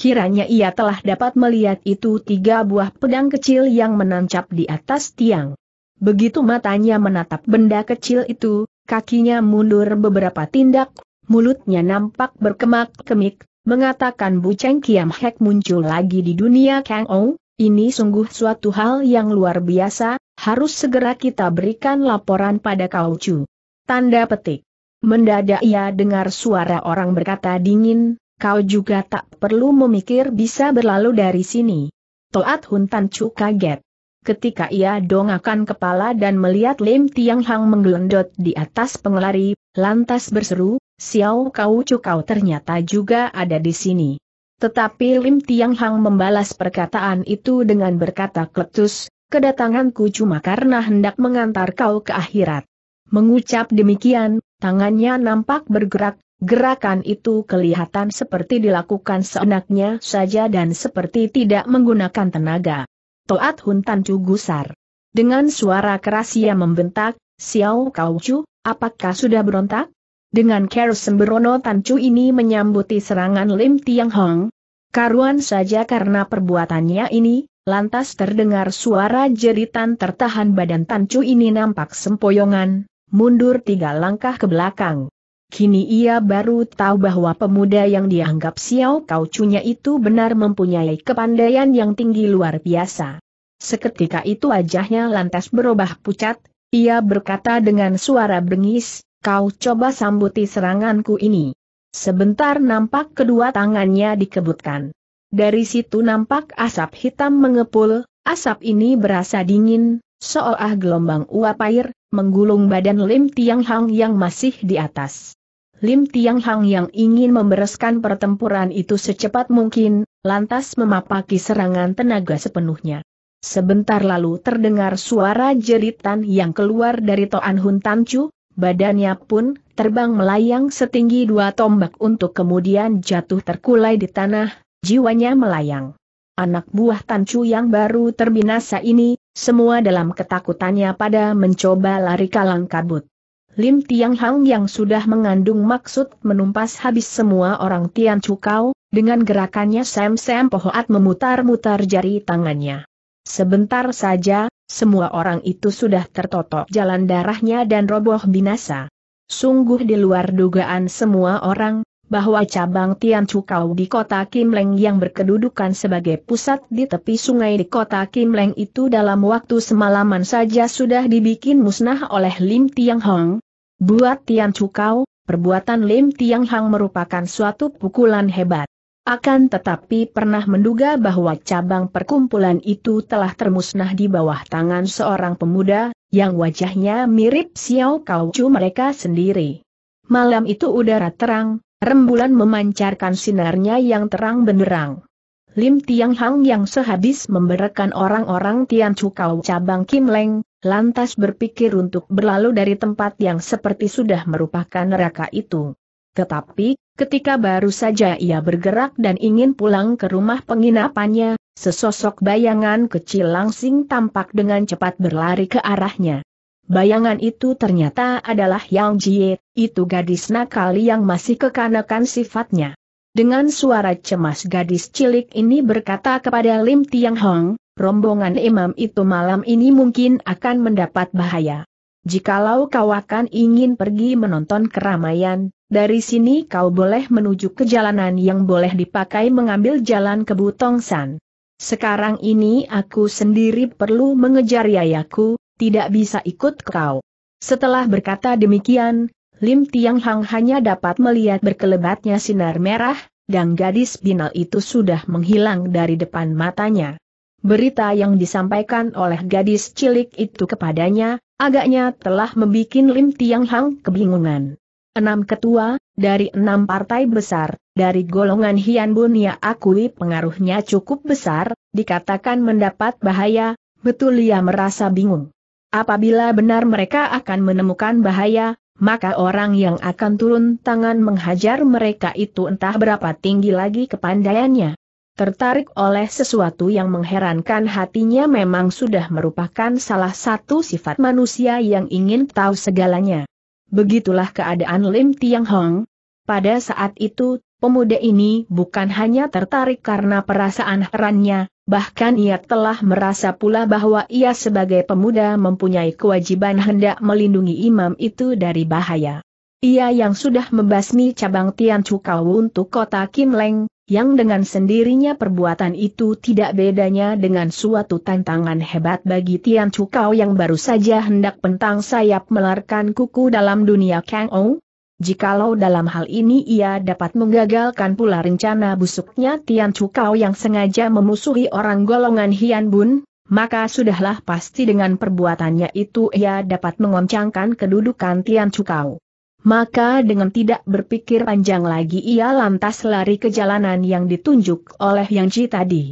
Speaker 1: Kiranya ia telah dapat melihat itu tiga buah pedang kecil yang menancap di atas tiang. Begitu matanya menatap benda kecil itu, kakinya mundur beberapa tindak, mulutnya nampak berkemak-kemik, mengatakan Bu Cheng Kiam Hek muncul lagi di dunia Kang Ong, ini sungguh suatu hal yang luar biasa, harus segera kita berikan laporan pada Kau Chu. Tanda petik. Mendadak ia dengar suara orang berkata dingin, kau juga tak perlu memikir bisa berlalu dari sini. Toat Hun Tan kaget. Ketika ia dongakan kepala dan melihat Lim Tiang Hang menggelendot di atas pengelari, lantas berseru, Xiao Kau Chu Kau ternyata juga ada di sini. Tetapi Lim Tiang Hang membalas perkataan itu dengan berkata kletus, kedatanganku cuma karena hendak mengantar kau ke akhirat. Mengucap demikian, tangannya nampak bergerak, Gerakan itu kelihatan seperti dilakukan seenaknya saja dan seperti tidak menggunakan tenaga. Toat Hun Tan Chu gusar. Dengan suara keras ia membentak, Xiao Kau Chu, apakah sudah berontak? Dengan keras sembrono Tan Chu ini menyambuti serangan Lim Tiang Hong. Karuan saja karena perbuatannya ini, lantas terdengar suara jeritan tertahan badan Tan Chu ini nampak sempoyongan, mundur tiga langkah ke belakang. Kini ia baru tahu bahwa pemuda yang dianggap Xiao Kau Cunya itu benar mempunyai kepandaian yang tinggi luar biasa. Seketika itu wajahnya lantas berubah pucat, ia berkata dengan suara bengis, kau coba sambuti seranganku ini. Sebentar nampak kedua tangannya dikebutkan. Dari situ nampak asap hitam mengepul, asap ini berasa dingin, seolah gelombang uap air, menggulung badan Lim Tiang Hang yang masih di atas. Lim Tiang Hang yang ingin membereskan pertempuran itu secepat mungkin, lantas memapaki serangan tenaga sepenuhnya. Sebentar lalu terdengar suara jeritan yang keluar dari Toan Hun Tan Chu, badannya pun terbang melayang setinggi dua tombak untuk kemudian jatuh terkulai di tanah, jiwanya melayang. Anak buah Tan Chu yang baru terbinasa ini, semua dalam ketakutannya pada mencoba lari kalang kabut. Lim Tiang Hang yang sudah mengandung maksud menumpas habis semua orang Tian Cukau, dengan gerakannya Sam-Sam Pohoat memutar-mutar jari tangannya. Sebentar saja, semua orang itu sudah tertotok jalan darahnya dan roboh binasa. Sungguh di luar dugaan semua orang, bahwa cabang Tian Cukau di kota Kimleng yang berkedudukan sebagai pusat di tepi sungai di kota Kimleng itu dalam waktu semalaman saja sudah dibikin musnah oleh Lim Tiang Hong. Buat Tian Cukau, perbuatan Lim Tiang Hong merupakan suatu pukulan hebat. Akan tetapi pernah menduga bahwa cabang perkumpulan itu telah termusnah di bawah tangan seorang pemuda, yang wajahnya mirip Xiao Kau Chu mereka sendiri. Malam itu udara terang, Rembulan memancarkan sinarnya yang terang benderang. Lim Tiang Hang yang sehabis memberikan orang-orang Tian Kau cabang Kim Leng, lantas berpikir untuk berlalu dari tempat yang seperti sudah merupakan neraka itu. Tetapi, ketika baru saja ia bergerak dan ingin pulang ke rumah penginapannya, sesosok bayangan kecil langsing tampak dengan cepat berlari ke arahnya bayangan itu ternyata adalah Yang Jie, itu gadis nakal yang masih kekanakan sifatnya. Dengan suara cemas gadis cilik ini berkata kepada Lim Tiang Hong, rombongan imam itu malam ini mungkin akan mendapat bahaya. Jikalau kau akan ingin pergi menonton keramaian, dari sini kau boleh menuju ke jalanan yang boleh dipakai mengambil jalan ke Butongsan. Sekarang ini aku sendiri perlu mengejar yayaku, tidak bisa ikut kau. Setelah berkata demikian, Lim Tiang Hang hanya dapat melihat berkelebatnya sinar merah, dan gadis binal itu sudah menghilang dari depan matanya. Berita yang disampaikan oleh gadis cilik itu kepadanya, agaknya telah membuat Lim Tiang Hang kebingungan. Enam ketua, dari enam partai besar, dari golongan Hian Bun ya akui pengaruhnya cukup besar, dikatakan mendapat bahaya, betul ia merasa bingung. Apabila benar mereka akan menemukan bahaya, maka orang yang akan turun tangan menghajar mereka itu entah berapa tinggi lagi kepandaiannya. Tertarik oleh sesuatu yang mengherankan hatinya memang sudah merupakan salah satu sifat manusia yang ingin tahu segalanya. Begitulah keadaan Lim Tiang Hong. Pada saat itu, pemuda ini bukan hanya tertarik karena perasaan herannya, bahkan ia telah merasa pula bahwa ia sebagai pemuda mempunyai kewajiban hendak melindungi imam itu dari bahaya. Ia yang sudah membasmi cabang Tian Cukau untuk kota Kim Leng, yang dengan sendirinya perbuatan itu tidak bedanya dengan suatu tantangan hebat bagi Tian Cukau yang baru saja hendak pentang sayap melarkan kuku dalam dunia Kang Ong, Jikalau dalam hal ini ia dapat menggagalkan pula rencana busuknya Tian Chukau yang sengaja memusuhi orang golongan Hian Bun, maka sudahlah pasti dengan perbuatannya itu ia dapat mengoncangkan kedudukan Tian Chukau. Maka dengan tidak berpikir panjang lagi ia lantas lari ke jalanan yang ditunjuk oleh Yang Ji tadi.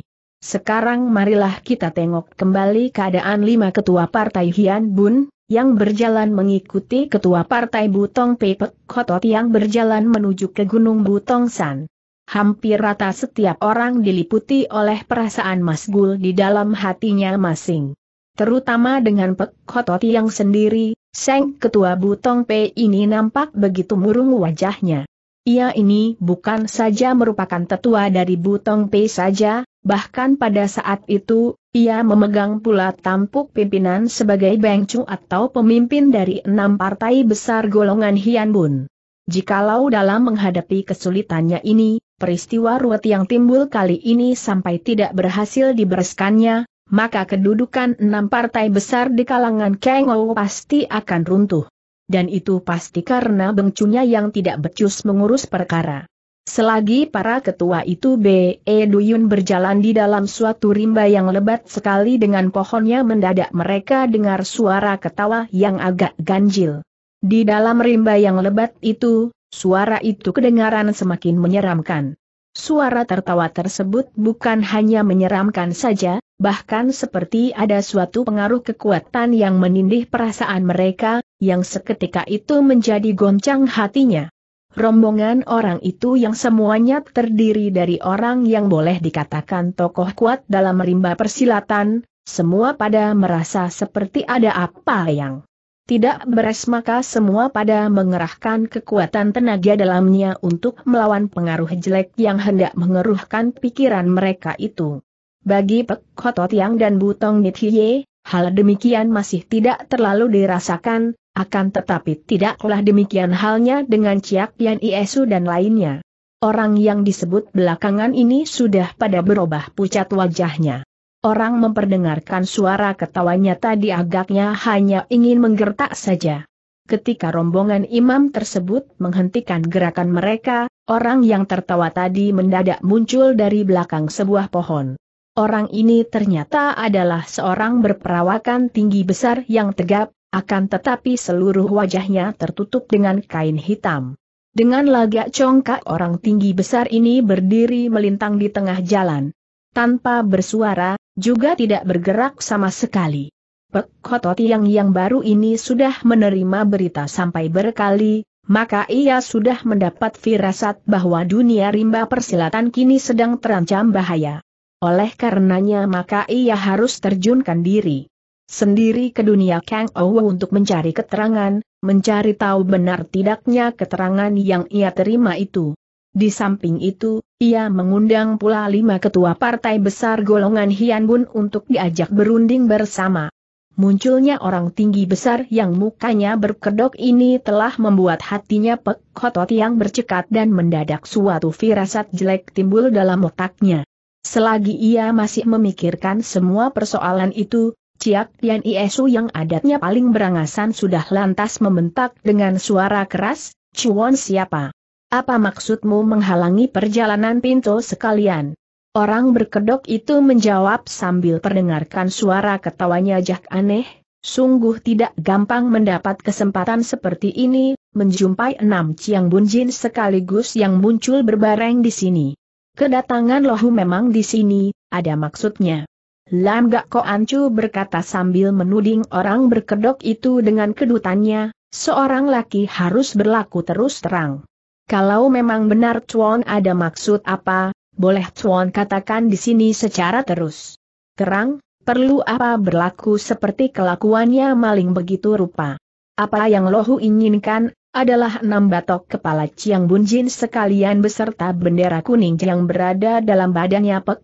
Speaker 1: Sekarang marilah kita tengok kembali keadaan lima ketua partai Hian Bun, yang berjalan mengikuti ketua partai Butong Pepek Kotot yang berjalan menuju ke Gunung Butong San. Hampir rata setiap orang diliputi oleh perasaan masgul di dalam hatinya masing. Terutama dengan Pek Kotot yang sendiri, Seng Ketua Butong P ini nampak begitu murung wajahnya. Ia ini bukan saja merupakan tetua dari Butong P saja, bahkan pada saat itu, ia memegang pula tampuk pimpinan sebagai bengcu atau pemimpin dari enam partai besar golongan Hian Bun. Jikalau dalam menghadapi kesulitannya ini, peristiwa ruwet yang timbul kali ini sampai tidak berhasil dibereskannya, maka kedudukan enam partai besar di kalangan Kang pasti akan runtuh. Dan itu pasti karena bengcunya yang tidak becus mengurus perkara. Selagi para ketua itu B.E. Duyun berjalan di dalam suatu rimba yang lebat sekali dengan pohonnya mendadak mereka dengar suara ketawa yang agak ganjil. Di dalam rimba yang lebat itu, suara itu kedengaran semakin menyeramkan. Suara tertawa tersebut bukan hanya menyeramkan saja, bahkan seperti ada suatu pengaruh kekuatan yang menindih perasaan mereka, yang seketika itu menjadi goncang hatinya. Rombongan orang itu yang semuanya terdiri dari orang yang boleh dikatakan tokoh kuat dalam rimba persilatan, semua pada merasa seperti ada apa yang tidak beres maka semua pada mengerahkan kekuatan tenaga dalamnya untuk melawan pengaruh jelek yang hendak mengeruhkan pikiran mereka itu. Bagi Pek Kotot Yang dan Butong Nithiye, hal demikian masih tidak terlalu dirasakan, akan tetapi tidaklah demikian halnya dengan Ciak Yan Iesu dan lainnya. Orang yang disebut belakangan ini sudah pada berubah pucat wajahnya. Orang memperdengarkan suara ketawanya tadi agaknya hanya ingin menggertak saja. Ketika rombongan imam tersebut menghentikan gerakan mereka, orang yang tertawa tadi mendadak muncul dari belakang sebuah pohon. Orang ini ternyata adalah seorang berperawakan tinggi besar yang tegap, akan tetapi seluruh wajahnya tertutup dengan kain hitam. Dengan lagak congkak orang tinggi besar ini berdiri melintang di tengah jalan. Tanpa bersuara, juga tidak bergerak sama sekali. Pek yang yang baru ini sudah menerima berita sampai berkali, maka ia sudah mendapat firasat bahwa dunia rimba persilatan kini sedang terancam bahaya. Oleh karenanya maka ia harus terjunkan diri sendiri ke dunia Kang Ou untuk mencari keterangan, mencari tahu benar tidaknya keterangan yang ia terima itu. Di samping itu, ia mengundang pula lima ketua partai besar golongan Hian Bun untuk diajak berunding bersama. Munculnya orang tinggi besar yang mukanya berkedok ini telah membuat hatinya pek kotot yang bercekat dan mendadak suatu firasat jelek timbul dalam otaknya. Selagi ia masih memikirkan semua persoalan itu, Ciak Tian Iesu yang adatnya paling berangasan sudah lantas membentak dengan suara keras, Cuan siapa? Apa maksudmu menghalangi perjalanan pintu sekalian? Orang berkedok itu menjawab sambil perdengarkan suara ketawanya jak aneh, sungguh tidak gampang mendapat kesempatan seperti ini, menjumpai enam Ciang Bunjin sekaligus yang muncul berbareng di sini. Kedatangan Lohu memang di sini, ada maksudnya. Lam Gak Ko Ancu berkata sambil menuding orang berkedok itu dengan kedutannya, seorang laki harus berlaku terus terang. Kalau memang benar Chuan ada maksud apa, boleh Chuan katakan di sini secara terus. Terang, perlu apa berlaku seperti kelakuannya maling begitu rupa. Apa yang Lohu inginkan adalah enam batok kepala Chiang bunjin sekalian beserta bendera kuning yang berada dalam badannya Pek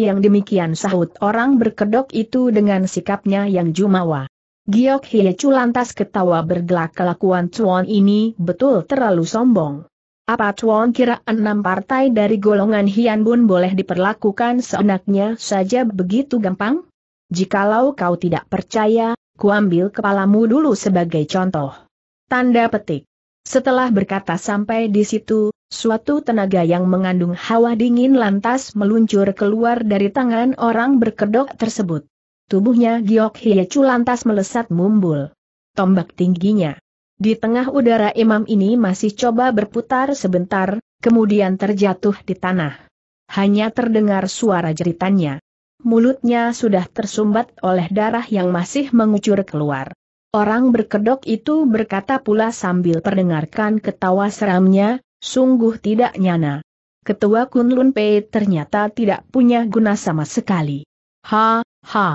Speaker 1: yang demikian sahut orang berkedok itu dengan sikapnya yang jumawa. Giok Hye lantas ketawa bergelak kelakuan Chuan ini betul terlalu sombong. Apa Chuan kira enam partai dari golongan Hian Bun boleh diperlakukan seenaknya saja begitu gampang? Jikalau kau tidak percaya, kuambil kepalamu dulu sebagai contoh. Tanda petik. Setelah berkata sampai di situ, suatu tenaga yang mengandung hawa dingin lantas meluncur keluar dari tangan orang berkedok tersebut. Tubuhnya Giok Hyechu lantas melesat mumbul. Tombak tingginya. Di tengah udara imam ini masih coba berputar sebentar, kemudian terjatuh di tanah. Hanya terdengar suara jeritannya. Mulutnya sudah tersumbat oleh darah yang masih mengucur keluar. Orang berkedok itu berkata pula sambil perdengarkan ketawa seramnya, sungguh tidak nyana. Ketua Kunlun Pei ternyata tidak punya guna sama sekali. Ha, ha.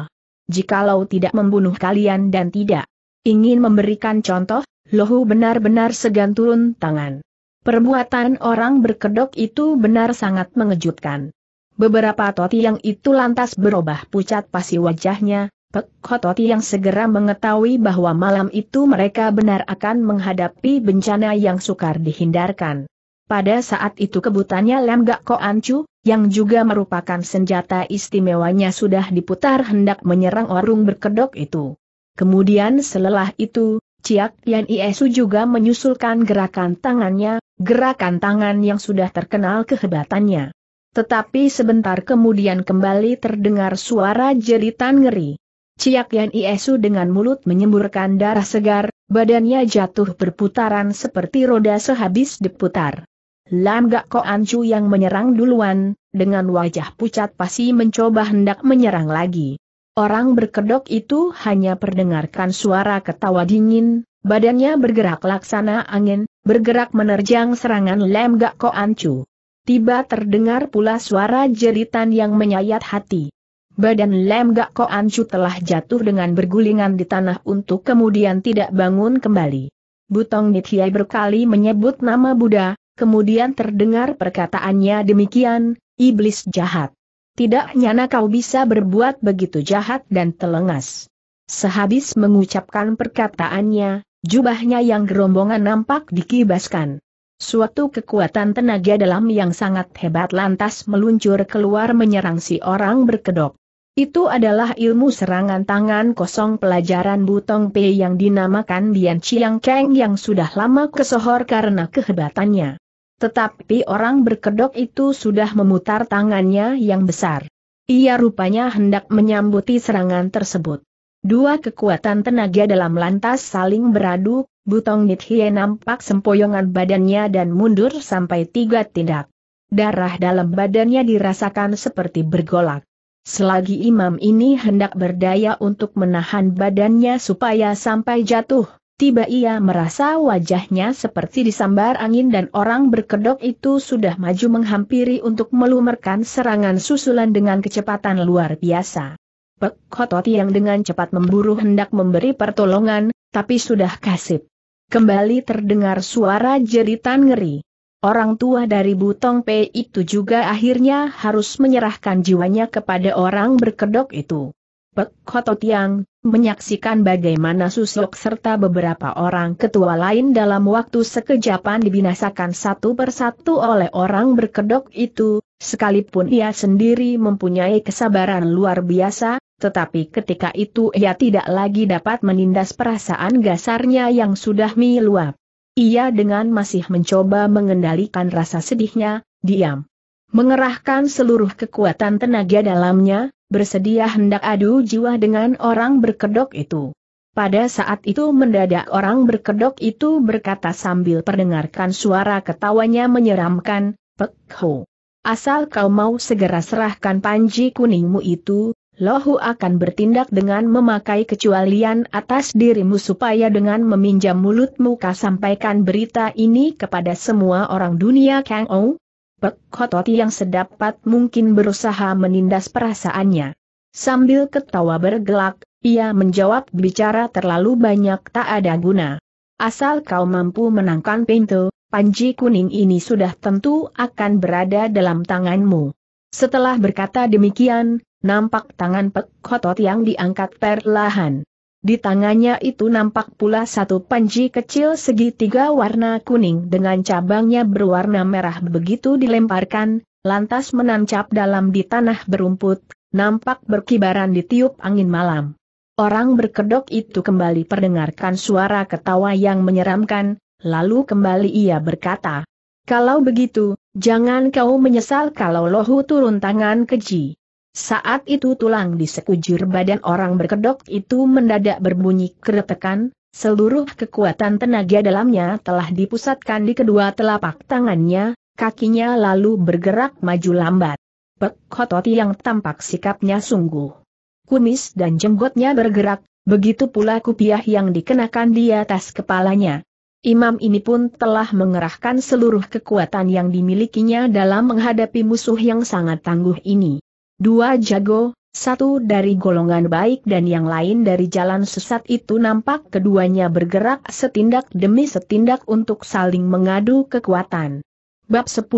Speaker 1: Jikalau tidak membunuh kalian dan tidak ingin memberikan contoh, Lohu benar-benar segan turun tangan. Perbuatan orang berkedok itu benar sangat mengejutkan. Beberapa toti yang itu lantas berubah pucat pasi wajahnya, Pekhototi yang segera mengetahui bahwa malam itu mereka benar akan menghadapi bencana yang sukar dihindarkan. Pada saat itu kebutannya Lem Gak Koancu, yang juga merupakan senjata istimewanya sudah diputar hendak menyerang orang berkedok itu. Kemudian selelah itu, Ciak Yan Iesu juga menyusulkan gerakan tangannya, gerakan tangan yang sudah terkenal kehebatannya. Tetapi sebentar kemudian kembali terdengar suara jeritan ngeri. Ciak Yan Iesu dengan mulut menyemburkan darah segar, badannya jatuh berputaran seperti roda sehabis diputar. Lam Gak Ko Ancu yang menyerang duluan, dengan wajah pucat pasti mencoba hendak menyerang lagi. Orang berkedok itu hanya perdengarkan suara ketawa dingin, badannya bergerak laksana angin, bergerak menerjang serangan Lam Gak Ko Ancu. Tiba terdengar pula suara jeritan yang menyayat hati. Badan Lem Gak Ko Ancu telah jatuh dengan bergulingan di tanah untuk kemudian tidak bangun kembali. Butong Nithiai berkali menyebut nama Buddha, kemudian terdengar perkataannya demikian, iblis jahat. Tidak nyana kau bisa berbuat begitu jahat dan telengas. Sehabis mengucapkan perkataannya, jubahnya yang gerombongan nampak dikibaskan. Suatu kekuatan tenaga dalam yang sangat hebat lantas meluncur keluar menyerang si orang berkedok. Itu adalah ilmu serangan tangan kosong pelajaran Butong Pei yang dinamakan Dian Chiang Kang yang sudah lama kesohor karena kehebatannya. Tetapi orang berkedok itu sudah memutar tangannya yang besar. Ia rupanya hendak menyambuti serangan tersebut. Dua kekuatan tenaga dalam lantas saling beradu, Butong Nit Hie nampak sempoyongan badannya dan mundur sampai tiga tindak. Darah dalam badannya dirasakan seperti bergolak. Selagi imam ini hendak berdaya untuk menahan badannya supaya sampai jatuh, tiba ia merasa wajahnya seperti disambar angin dan orang berkedok itu sudah maju menghampiri untuk melumerkan serangan susulan dengan kecepatan luar biasa. Pek yang dengan cepat memburu hendak memberi pertolongan, tapi sudah kasip. Kembali terdengar suara jeritan ngeri orang tua dari Butong Pei itu juga akhirnya harus menyerahkan jiwanya kepada orang berkedok itu. Pek Koto Tiang, menyaksikan bagaimana Susok serta beberapa orang ketua lain dalam waktu sekejapan dibinasakan satu persatu oleh orang berkedok itu, sekalipun ia sendiri mempunyai kesabaran luar biasa, tetapi ketika itu ia tidak lagi dapat menindas perasaan gasarnya yang sudah miluap. Ia dengan masih mencoba mengendalikan rasa sedihnya, diam. Mengerahkan seluruh kekuatan tenaga dalamnya, bersedia hendak adu jiwa dengan orang berkedok itu. Pada saat itu mendadak orang berkedok itu berkata sambil perdengarkan suara ketawanya menyeramkan, Pek Ho. Asal kau mau segera serahkan panji kuningmu itu, Lohu akan bertindak dengan memakai kecualian atas dirimu supaya dengan meminjam mulutmu kau sampaikan berita ini kepada semua orang dunia Kang Ou. Pek Hototi yang sedapat mungkin berusaha menindas perasaannya. Sambil ketawa bergelak, ia menjawab bicara terlalu banyak tak ada guna. Asal kau mampu menangkan pintu, panji kuning ini sudah tentu akan berada dalam tanganmu. Setelah berkata demikian, nampak tangan Pek Kotot yang diangkat perlahan. Di tangannya itu nampak pula satu panji kecil segitiga warna kuning dengan cabangnya berwarna merah begitu dilemparkan, lantas menancap dalam di tanah berumput, nampak berkibaran di tiup angin malam. Orang berkedok itu kembali perdengarkan suara ketawa yang menyeramkan, lalu kembali ia berkata, Kalau begitu, jangan kau menyesal kalau lohu turun tangan keji. Saat itu tulang di sekujur badan orang berkedok itu mendadak berbunyi keretekan, seluruh kekuatan tenaga dalamnya telah dipusatkan di kedua telapak tangannya, kakinya lalu bergerak maju lambat. Pekototi yang tampak sikapnya sungguh. Kumis dan jenggotnya bergerak, begitu pula kupiah yang dikenakan di atas kepalanya. Imam ini pun telah mengerahkan seluruh kekuatan yang dimilikinya dalam menghadapi musuh yang sangat tangguh ini. Dua jago, satu dari golongan baik dan yang lain dari jalan sesat itu nampak keduanya bergerak setindak demi setindak untuk saling mengadu kekuatan. Bab 10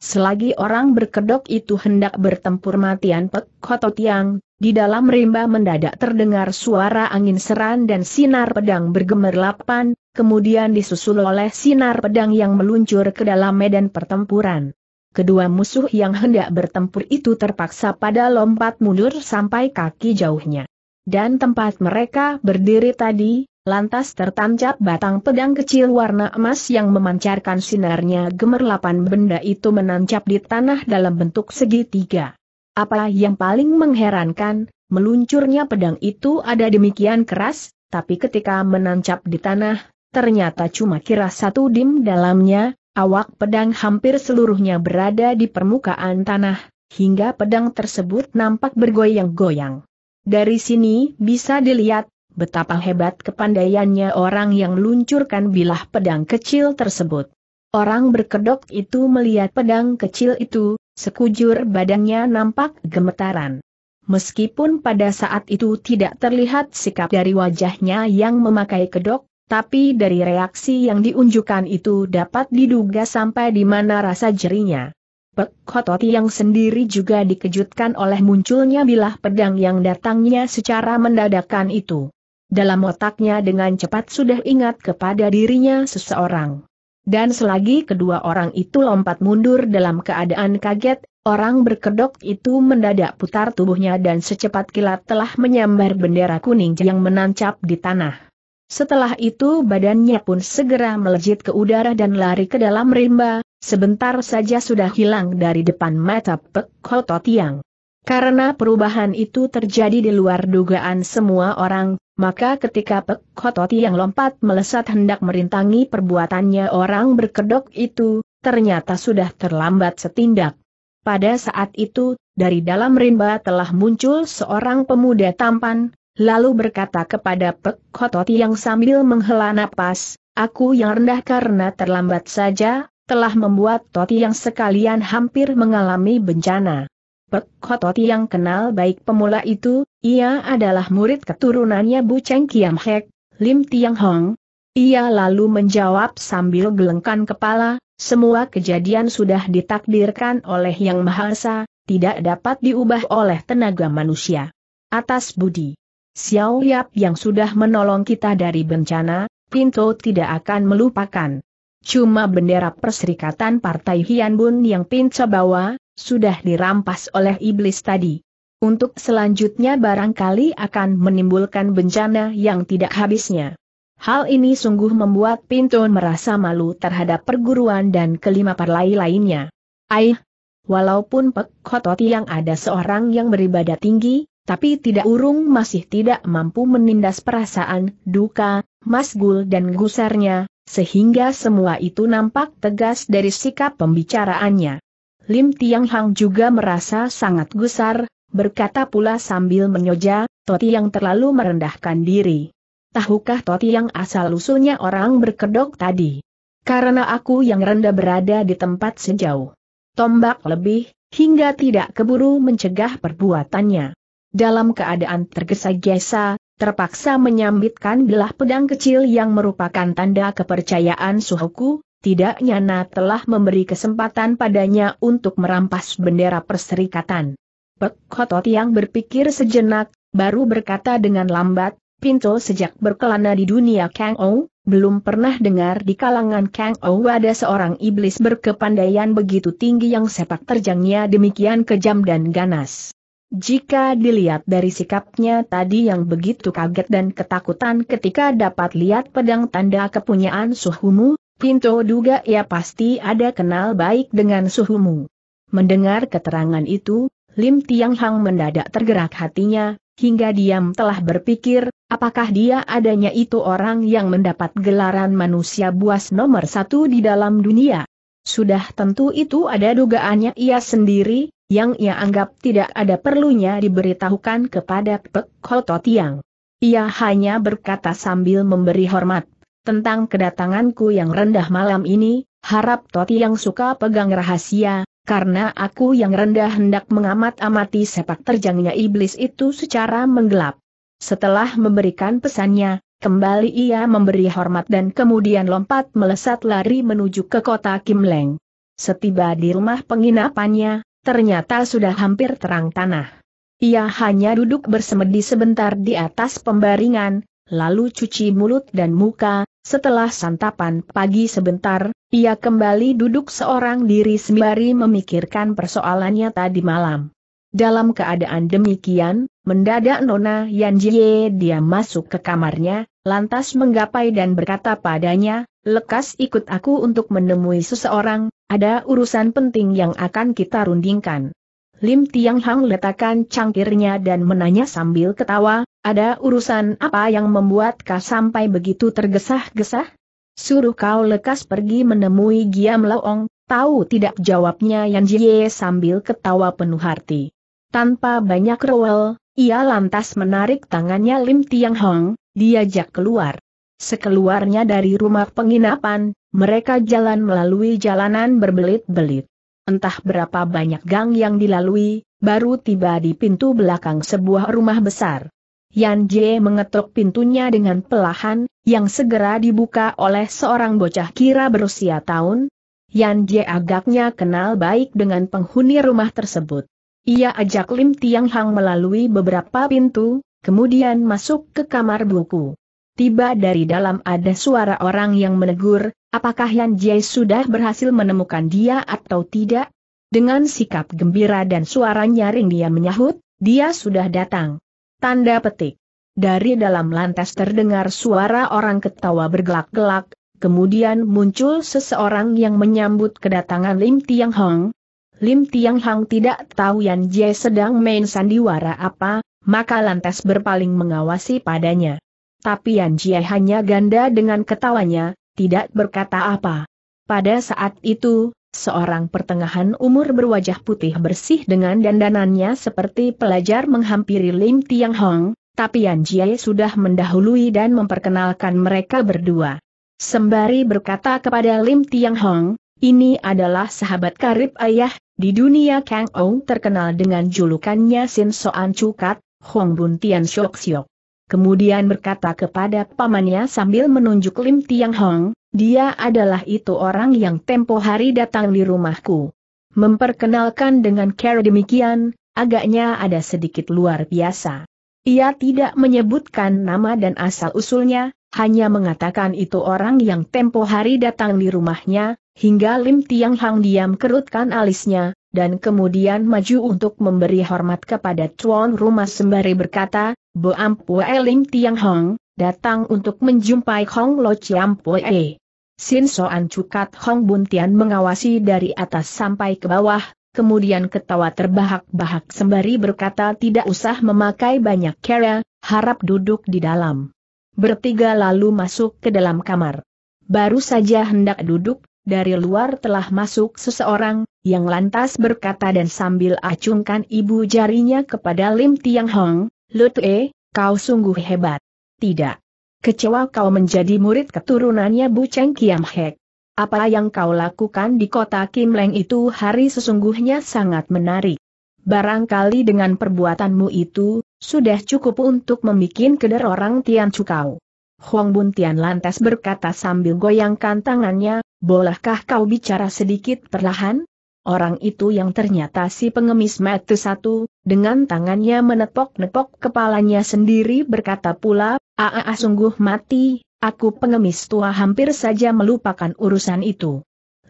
Speaker 1: Selagi orang berkedok itu hendak bertempur matian pek kotot yang, di dalam rimba mendadak terdengar suara angin seran dan sinar pedang bergemerlapan, kemudian disusul oleh sinar pedang yang meluncur ke dalam medan pertempuran kedua musuh yang hendak bertempur itu terpaksa pada lompat mundur sampai kaki jauhnya. Dan tempat mereka berdiri tadi, lantas tertancap batang pedang kecil warna emas yang memancarkan sinarnya gemerlapan benda itu menancap di tanah dalam bentuk segitiga. Apa yang paling mengherankan, meluncurnya pedang itu ada demikian keras, tapi ketika menancap di tanah, ternyata cuma kira satu dim dalamnya, Awak pedang hampir seluruhnya berada di permukaan tanah, hingga pedang tersebut nampak bergoyang-goyang. Dari sini bisa dilihat betapa hebat kepandaiannya orang yang luncurkan bilah pedang kecil tersebut. Orang berkedok itu melihat pedang kecil itu, sekujur badannya nampak gemetaran. Meskipun pada saat itu tidak terlihat sikap dari wajahnya yang memakai kedok, tapi dari reaksi yang diunjukkan itu dapat diduga sampai di mana rasa jerinya. Pek yang sendiri juga dikejutkan oleh munculnya bilah pedang yang datangnya secara mendadakan itu. Dalam otaknya dengan cepat sudah ingat kepada dirinya seseorang. Dan selagi kedua orang itu lompat mundur dalam keadaan kaget, orang berkedok itu mendadak putar tubuhnya dan secepat kilat telah menyambar bendera kuning yang menancap di tanah. Setelah itu badannya pun segera melejit ke udara dan lari ke dalam rimba, sebentar saja sudah hilang dari depan mata Pek Hoto Tiang. Karena perubahan itu terjadi di luar dugaan semua orang, maka ketika Pek Hoto Tiang lompat melesat hendak merintangi perbuatannya orang berkedok itu, ternyata sudah terlambat setindak. Pada saat itu, dari dalam rimba telah muncul seorang pemuda tampan, lalu berkata kepada Pek Kotot yang sambil menghela napas, aku yang rendah karena terlambat saja, telah membuat Toti yang sekalian hampir mengalami bencana. Pek Kotot yang kenal baik pemula itu, ia adalah murid keturunannya Bu Cheng Kiam Hek, Lim Tiang Hong. Ia lalu menjawab sambil gelengkan kepala, semua kejadian sudah ditakdirkan oleh Yang Maha Esa, tidak dapat diubah oleh tenaga manusia. Atas budi Xiao Yap yang sudah menolong kita dari bencana, Pinto tidak akan melupakan. Cuma bendera perserikatan Partai Hian Bun yang Pinto bawa, sudah dirampas oleh iblis tadi. Untuk selanjutnya barangkali akan menimbulkan bencana yang tidak habisnya. Hal ini sungguh membuat Pinto merasa malu terhadap perguruan dan kelima parlai lainnya. Aih, walaupun Pek yang ada seorang yang beribadah tinggi, tapi tidak urung masih tidak mampu menindas perasaan, duka, masgul dan gusarnya, sehingga semua itu nampak tegas dari sikap pembicaraannya. Lim Tiang Hang juga merasa sangat gusar, berkata pula sambil menyoja, Toti yang terlalu merendahkan diri. Tahukah Toti yang asal-usulnya orang berkedok tadi? Karena aku yang rendah berada di tempat sejauh. Tombak lebih, hingga tidak keburu mencegah perbuatannya dalam keadaan tergesa-gesa, terpaksa menyambitkan belah pedang kecil yang merupakan tanda kepercayaan suhuku, tidak nyana telah memberi kesempatan padanya untuk merampas bendera perserikatan. Pekotot yang berpikir sejenak, baru berkata dengan lambat, Pinto sejak berkelana di dunia Kang Ou, belum pernah dengar di kalangan Kang Ou ada seorang iblis berkepandaian begitu tinggi yang sepak terjangnya demikian kejam dan ganas. Jika dilihat dari sikapnya tadi yang begitu kaget dan ketakutan ketika dapat lihat pedang tanda kepunyaan suhumu, Pinto duga ia pasti ada kenal baik dengan suhumu. Mendengar keterangan itu, Lim Tiang Hang mendadak tergerak hatinya, hingga diam telah berpikir, apakah dia adanya itu orang yang mendapat gelaran manusia buas nomor satu di dalam dunia. Sudah tentu itu ada dugaannya ia sendiri, yang ia anggap tidak ada perlunya diberitahukan kepada Pek Koto Tiang. Ia hanya berkata sambil memberi hormat, tentang kedatanganku yang rendah malam ini, harap Toti yang suka pegang rahasia, karena aku yang rendah hendak mengamat-amati sepak terjangnya iblis itu secara menggelap. Setelah memberikan pesannya, Kembali ia memberi hormat dan kemudian lompat melesat lari menuju ke kota Kimleng. Setiba di rumah penginapannya, ternyata sudah hampir terang tanah. Ia hanya duduk bersemedi sebentar di atas pembaringan, lalu cuci mulut dan muka, setelah santapan pagi sebentar, ia kembali duduk seorang diri sembari memikirkan persoalannya tadi malam. Dalam keadaan demikian, mendadak Nona Yanjie dia masuk ke kamarnya, lantas menggapai dan berkata padanya, lekas ikut aku untuk menemui seseorang, ada urusan penting yang akan kita rundingkan. Lim Tiang Hang letakkan cangkirnya dan menanya sambil ketawa, ada urusan apa yang membuat kau sampai begitu tergesah-gesah? Suruh kau lekas pergi menemui Giam Loong, tahu tidak jawabnya Yan Jie sambil ketawa penuh hati. Tanpa banyak rewel, ia lantas menarik tangannya Lim Tiang Hang, diajak keluar. Sekeluarnya dari rumah penginapan, mereka jalan melalui jalanan berbelit-belit. Entah berapa banyak gang yang dilalui, baru tiba di pintu belakang sebuah rumah besar. Yan Jie mengetuk pintunya dengan pelahan, yang segera dibuka oleh seorang bocah kira berusia tahun. Yan Jie agaknya kenal baik dengan penghuni rumah tersebut. Ia ajak Lim Tiang Hang melalui beberapa pintu, kemudian masuk ke kamar buku tiba dari dalam ada suara orang yang menegur, apakah Yan Jie sudah berhasil menemukan dia atau tidak? Dengan sikap gembira dan suara nyaring dia menyahut, dia sudah datang. Tanda petik. Dari dalam lantas terdengar suara orang ketawa bergelak-gelak, kemudian muncul seseorang yang menyambut kedatangan Lim Tiang Hong. Lim Tiang Hong tidak tahu Yan Jie sedang main sandiwara apa, maka lantas berpaling mengawasi padanya. Tapi Yan Jie hanya ganda dengan ketawanya, tidak berkata apa. Pada saat itu, seorang pertengahan umur berwajah putih bersih dengan dandanannya seperti pelajar menghampiri Lim Tiang Hong, tapi Yan Jie sudah mendahului dan memperkenalkan mereka berdua. Sembari berkata kepada Lim Tiang Hong, ini adalah sahabat karib ayah, di dunia Kang Ong terkenal dengan julukannya Sin Soan Cukat, Hong Bun Tian Shok Siok kemudian berkata kepada pamannya sambil menunjuk Lim Tiang Hong, dia adalah itu orang yang tempo hari datang di rumahku. Memperkenalkan dengan cara demikian, agaknya ada sedikit luar biasa. Ia tidak menyebutkan nama dan asal-usulnya, hanya mengatakan itu orang yang tempo hari datang di rumahnya, hingga Lim Tiang Hang diam kerutkan alisnya, dan kemudian maju untuk memberi hormat kepada tuan rumah sembari berkata, Bo Ampue Ling Tiang Hong, datang untuk menjumpai Hong Lo Chiam Poe. Sin Soan Cukat Hong Buntian mengawasi dari atas sampai ke bawah, kemudian ketawa terbahak-bahak sembari berkata tidak usah memakai banyak kera, harap duduk di dalam. Bertiga lalu masuk ke dalam kamar. Baru saja hendak duduk, dari luar telah masuk seseorang, yang lantas berkata dan sambil acungkan ibu jarinya kepada Lim Tiang Hong, Lutue, kau sungguh hebat. Tidak. Kecewa kau menjadi murid keturunannya Bu Cheng Kiam Hek. Apa yang kau lakukan di kota Kim Leng itu hari sesungguhnya sangat menarik. Barangkali dengan perbuatanmu itu, sudah cukup untuk membuat keder orang Tian Cukau. Huang Bun Buntian lantas berkata sambil goyangkan tangannya, bolehkah kau bicara sedikit perlahan? Orang itu yang ternyata si pengemis metu satu, dengan tangannya menepok-nepok kepalanya sendiri berkata pula, Aa sungguh mati, aku pengemis tua hampir saja melupakan urusan itu.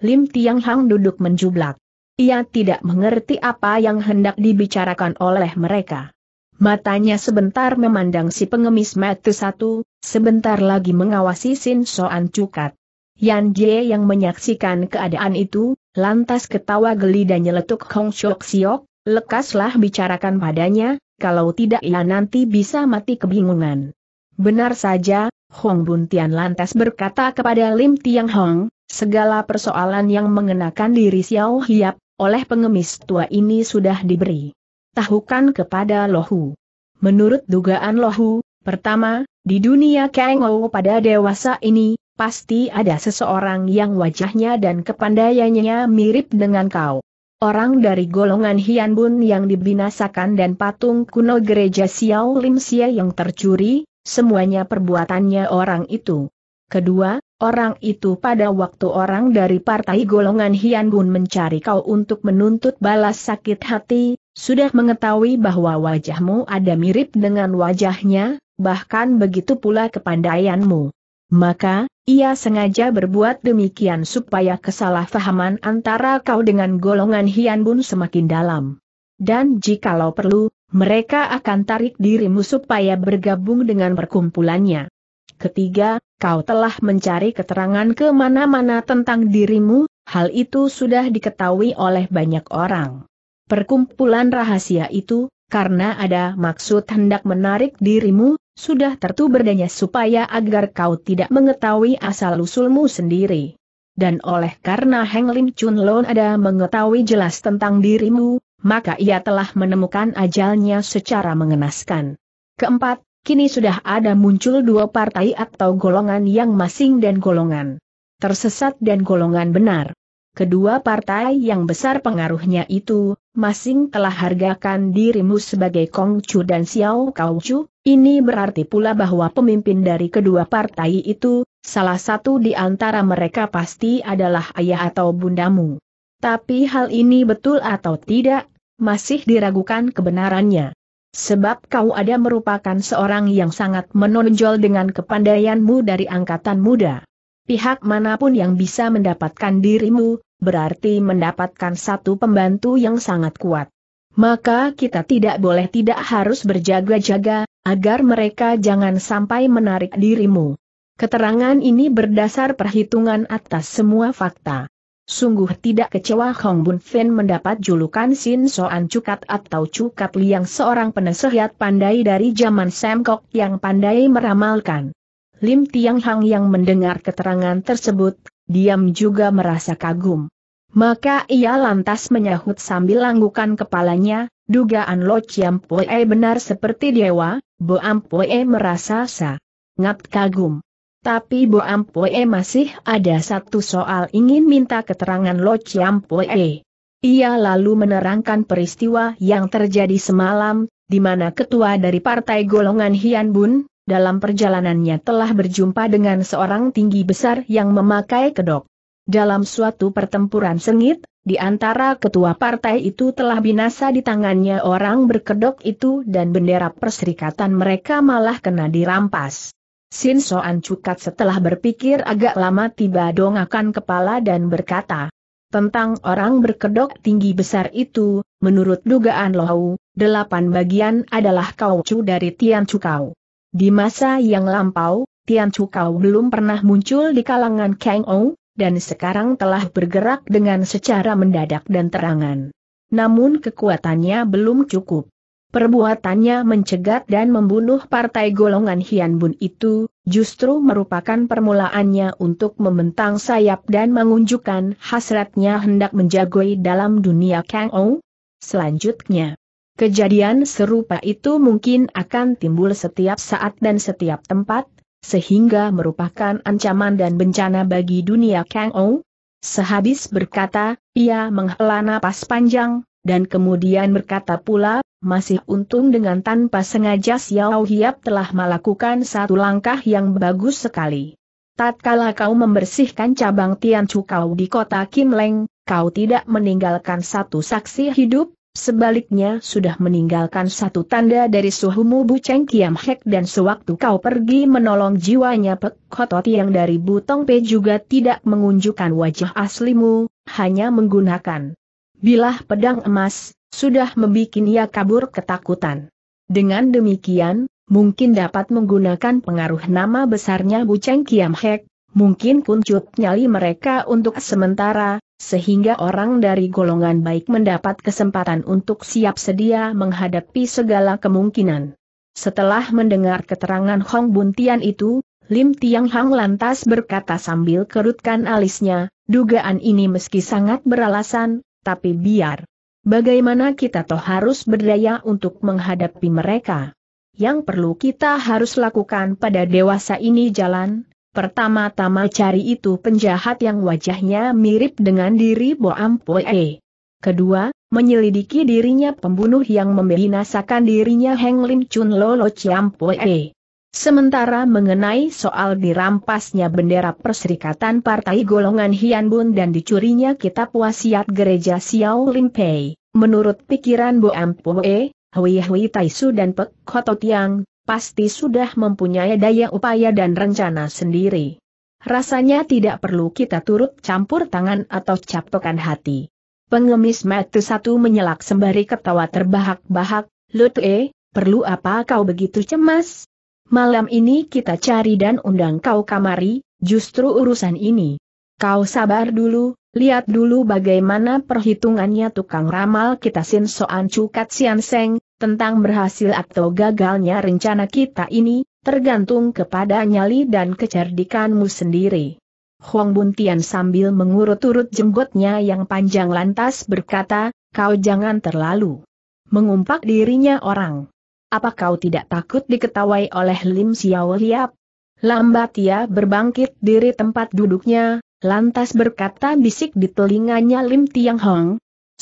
Speaker 1: Lim Tiang Hang duduk menjublak. Ia tidak mengerti apa yang hendak dibicarakan oleh mereka. Matanya sebentar memandang si pengemis metu satu, sebentar lagi mengawasi Sin Soan Cukat. Yan Jie yang menyaksikan keadaan itu, lantas ketawa geli dan nyeletuk Hong Shok Siok, lekaslah bicarakan padanya, kalau tidak ia nanti bisa mati kebingungan. Benar saja, Hong Buntian lantas berkata kepada Lim Tiang Hong, segala persoalan yang mengenakan diri Xiao Hiap, oleh pengemis tua ini sudah diberi. Tahukan kepada Lohu. Menurut dugaan Lohu, pertama, di dunia Kengou pada dewasa ini, pasti ada seseorang yang wajahnya dan kepandaiannya mirip dengan kau. Orang dari golongan Hian yang dibinasakan dan patung kuno gereja Xiao Lim Xie yang tercuri, semuanya perbuatannya orang itu. Kedua, orang itu pada waktu orang dari partai golongan Hian mencari kau untuk menuntut balas sakit hati, sudah mengetahui bahwa wajahmu ada mirip dengan wajahnya, bahkan begitu pula kepandaianmu. Maka, ia sengaja berbuat demikian supaya kesalahpahaman antara kau dengan golongan Hian Bun semakin dalam. Dan jikalau perlu, mereka akan tarik dirimu supaya bergabung dengan perkumpulannya. Ketiga, kau telah mencari keterangan ke mana mana tentang dirimu, hal itu sudah diketahui oleh banyak orang. Perkumpulan rahasia itu, karena ada maksud hendak menarik dirimu, sudah tertu berdanya supaya agar kau tidak mengetahui asal-usulmu sendiri. Dan oleh karena Heng Lim Chun Lon ada mengetahui jelas tentang dirimu, maka ia telah menemukan ajalnya secara mengenaskan. Keempat, kini sudah ada muncul dua partai atau golongan yang masing dan golongan tersesat dan golongan benar. Kedua partai yang besar pengaruhnya itu, masing telah hargakan dirimu sebagai Kongcu dan Xiao Kaucu, ini berarti pula bahwa pemimpin dari kedua partai itu, salah satu di antara mereka pasti adalah ayah atau bundamu. Tapi hal ini betul atau tidak, masih diragukan kebenarannya. Sebab kau ada merupakan seorang yang sangat menonjol dengan kepandaianmu dari angkatan muda. Pihak manapun yang bisa mendapatkan dirimu, berarti mendapatkan satu pembantu yang sangat kuat. Maka kita tidak boleh tidak harus berjaga-jaga, agar mereka jangan sampai menarik dirimu. Keterangan ini berdasar perhitungan atas semua fakta. Sungguh tidak kecewa Hong Bun Fen mendapat julukan Sin Soan Cukat atau Cukat Liang seorang penasehat pandai dari zaman Semkok yang pandai meramalkan. Lim Tiang Hang yang mendengar keterangan tersebut, diam juga merasa kagum. Maka ia lantas menyahut sambil langgukan kepalanya, dugaan Lo Chiam Poe benar seperti dewa, Bo Am merasa sa. Ngat kagum. Tapi Bo Am masih ada satu soal ingin minta keterangan Lo Chiam Poe. Ia lalu menerangkan peristiwa yang terjadi semalam, di mana ketua dari partai golongan Hian Bun, dalam perjalanannya telah berjumpa dengan seorang tinggi besar yang memakai kedok. Dalam suatu pertempuran sengit, di antara ketua partai itu telah binasa di tangannya orang berkedok itu dan bendera perserikatan mereka malah kena dirampas. Sin Soan Cukat setelah berpikir agak lama tiba dongakan kepala dan berkata, tentang orang berkedok tinggi besar itu, menurut dugaan Lohau, delapan bagian adalah kaucu dari Tian Cukau. Di masa yang lampau, Tian Chukau belum pernah muncul di kalangan Kang Ou, dan sekarang telah bergerak dengan secara mendadak dan terangan. Namun kekuatannya belum cukup. Perbuatannya mencegat dan membunuh partai golongan Hian Bun itu, justru merupakan permulaannya untuk membentang sayap dan mengunjukkan hasratnya hendak menjagoi dalam dunia Kang Ou. Selanjutnya, Kejadian serupa itu mungkin akan timbul setiap saat dan setiap tempat, sehingga merupakan ancaman dan bencana bagi dunia Kang Ou. Sehabis berkata, ia menghela napas panjang, dan kemudian berkata pula, masih untung dengan tanpa sengaja Xiao Hiap telah melakukan satu langkah yang bagus sekali. Tatkala kau membersihkan cabang Tian Chu kau di kota Kim Leng, kau tidak meninggalkan satu saksi hidup, Sebaliknya sudah meninggalkan satu tanda dari suhumu Bu Cheng Kiam Hek dan sewaktu kau pergi menolong jiwanya Pek Kotot yang dari Butong Pe juga tidak mengunjukkan wajah aslimu, hanya menggunakan bilah pedang emas, sudah membuat ia kabur ketakutan. Dengan demikian, mungkin dapat menggunakan pengaruh nama besarnya Bu Cheng Kiam Hek, mungkin kuncup nyali mereka untuk sementara, sehingga orang dari golongan baik mendapat kesempatan untuk siap sedia menghadapi segala kemungkinan. Setelah mendengar keterangan Hong Buntian itu, Lim Tiang Hang lantas berkata sambil kerutkan alisnya, dugaan ini meski sangat beralasan, tapi biar. Bagaimana kita toh harus berdaya untuk menghadapi mereka? Yang perlu kita harus lakukan pada dewasa ini jalan, Pertama-tama cari itu penjahat yang wajahnya mirip dengan diri Bo Poe. Kedua, menyelidiki dirinya pembunuh yang membinasakan dirinya Heng Lim Chun Lolo Poe. Sementara mengenai soal dirampasnya bendera Perserikatan Partai Golongan Hian Bun dan dicurinya kitab wasiat gereja Xiao Lim Pei, menurut pikiran Bo Poe, Hui Hui Taisu dan Pek Kotot Yang, pasti sudah mempunyai daya upaya dan rencana sendiri. Rasanya tidak perlu kita turut campur tangan atau captokan hati. Pengemis mata satu menyelak sembari ketawa terbahak-bahak, Lutue, eh, perlu apa kau begitu cemas? Malam ini kita cari dan undang kau kamari, justru urusan ini. Kau sabar dulu, lihat dulu bagaimana perhitungannya tukang ramal kita Sin Soan Cukat Sian Seng, tentang berhasil atau gagalnya rencana kita ini, tergantung kepada nyali dan kecerdikanmu sendiri. Huang Buntian sambil mengurut-urut jenggotnya yang panjang lantas berkata, kau jangan terlalu mengumpak dirinya orang. Apa kau tidak takut diketawai oleh Lim Xiao Liap? Lambat ia berbangkit dari tempat duduknya, lantas berkata bisik di telinganya Lim Tiang Hong.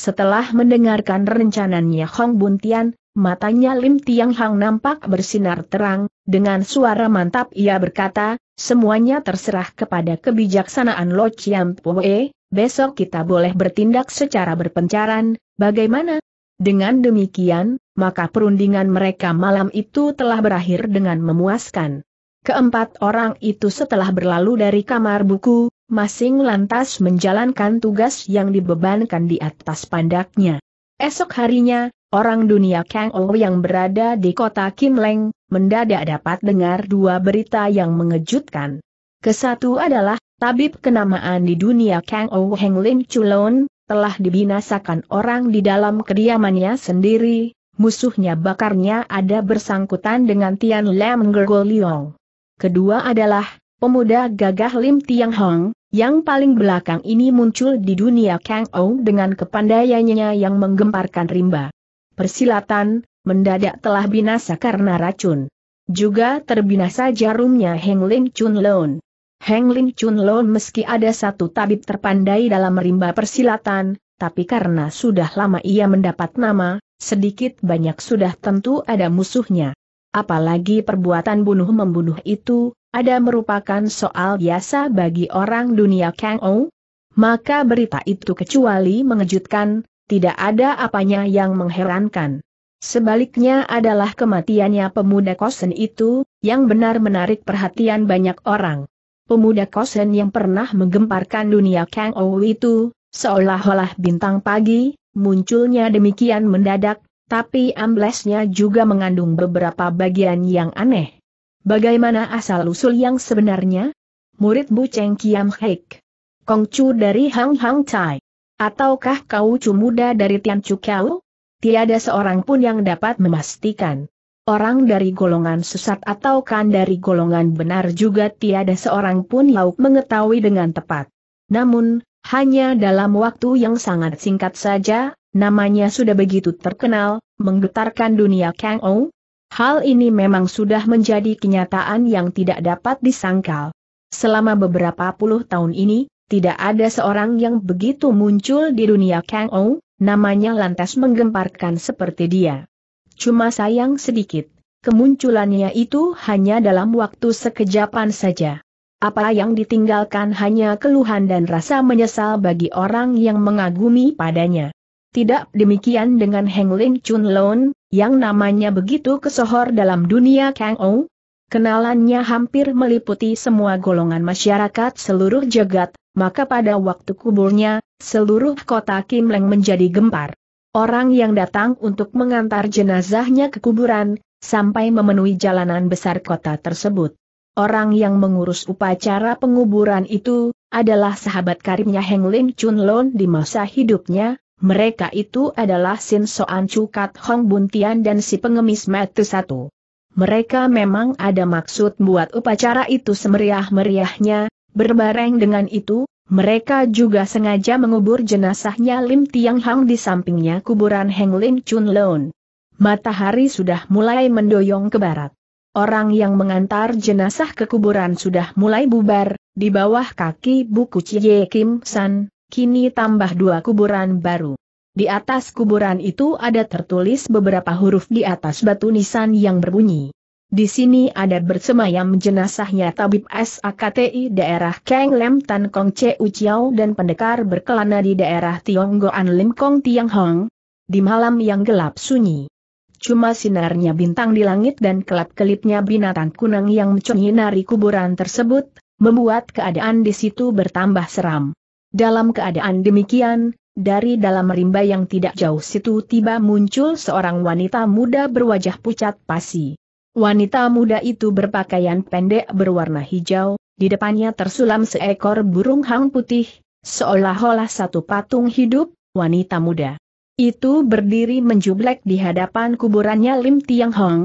Speaker 1: Setelah mendengarkan rencananya Hong Buntian, Matanya Lim Tiang Hang nampak bersinar terang, dengan suara mantap ia berkata, semuanya terserah kepada kebijaksanaan Lo Chiam Pue, besok kita boleh bertindak secara berpencaran, bagaimana? Dengan demikian, maka perundingan mereka malam itu telah berakhir dengan memuaskan. Keempat orang itu setelah berlalu dari kamar buku, masing lantas menjalankan tugas yang dibebankan di atas pandaknya. Esok harinya, Orang dunia Kang Ou oh yang berada di kota Kim Leng mendadak dapat dengar dua berita yang mengejutkan. Kesatu adalah, tabib kenamaan di dunia Kang Ou oh Heng Lim Chulon, telah dibinasakan orang di dalam kediamannya sendiri, musuhnya bakarnya ada bersangkutan dengan Tian Lam Ngergo Liong. Kedua adalah, pemuda gagah Lim Tiang Hong, yang paling belakang ini muncul di dunia Kang Ou oh dengan kepandaiannya yang menggemparkan rimba persilatan, mendadak telah binasa karena racun. Juga terbinasa jarumnya Heng Ling Chun Lon. Heng Ling Chun Lon meski ada satu tabib terpandai dalam rimba persilatan, tapi karena sudah lama ia mendapat nama, sedikit banyak sudah tentu ada musuhnya. Apalagi perbuatan bunuh-membunuh itu, ada merupakan soal biasa bagi orang dunia Kang Ou. Maka berita itu kecuali mengejutkan, tidak ada apanya yang mengherankan. Sebaliknya adalah kematiannya pemuda kosen itu, yang benar menarik perhatian banyak orang. Pemuda kosen yang pernah menggemparkan dunia Kang Ou itu, seolah-olah bintang pagi, munculnya demikian mendadak, tapi amblesnya juga mengandung beberapa bagian yang aneh. Bagaimana asal-usul yang sebenarnya? Murid Bu Cheng Kiam Kong Kongcu dari Hang Hang Tai. Ataukah kau muda dari Tian Chukau? Tiada seorang pun yang dapat memastikan. Orang dari golongan sesat atau kan dari golongan benar juga tiada seorang pun lauk mengetahui dengan tepat. Namun, hanya dalam waktu yang sangat singkat saja, namanya sudah begitu terkenal, menggetarkan dunia Kang Ou. Hal ini memang sudah menjadi kenyataan yang tidak dapat disangkal. Selama beberapa puluh tahun ini, tidak ada seorang yang begitu muncul di dunia Kang Ou, namanya lantas menggemparkan seperti dia. Cuma sayang sedikit, kemunculannya itu hanya dalam waktu sekejapan saja. Apa yang ditinggalkan hanya keluhan dan rasa menyesal bagi orang yang mengagumi padanya. Tidak demikian dengan Heng Ling Chun Lon, yang namanya begitu kesohor dalam dunia Kang Ou, Kenalannya hampir meliputi semua golongan masyarakat seluruh jagat, maka pada waktu kuburnya, seluruh kota Kim Leng menjadi gempar. Orang yang datang untuk mengantar jenazahnya ke kuburan, sampai memenuhi jalanan besar kota tersebut. Orang yang mengurus upacara penguburan itu, adalah sahabat karibnya Heng Lim Chun Lon di masa hidupnya, mereka itu adalah Sin Soan Cukat Hong Buntian dan si pengemis Metu Satu. Mereka memang ada maksud buat upacara itu semeriah-meriahnya, Berbareng dengan itu, mereka juga sengaja mengubur jenazahnya Lim Tiang Hang di sampingnya kuburan Heng Lim Chun Lon. Matahari sudah mulai mendoyong ke barat. Orang yang mengantar jenazah ke kuburan sudah mulai bubar, di bawah kaki buku Cie Kim San, kini tambah dua kuburan baru. Di atas kuburan itu ada tertulis beberapa huruf di atas batu nisan yang berbunyi. Di sini ada bersemayam jenazahnya Tabib SAKTI daerah Kang Lem Tan Kong Che Uchiao dan pendekar berkelana di daerah Tionggoan Lim Kong Tiang Hong. Di malam yang gelap sunyi. Cuma sinarnya bintang di langit dan kelap-kelipnya binatang kunang yang nari kuburan tersebut, membuat keadaan di situ bertambah seram. Dalam keadaan demikian, dari dalam rimba yang tidak jauh situ tiba muncul seorang wanita muda berwajah pucat pasi. Wanita muda itu berpakaian pendek berwarna hijau, di depannya tersulam seekor burung hang putih, seolah-olah satu patung hidup, wanita muda. Itu berdiri menjublek di hadapan kuburannya Lim Tiang Hong.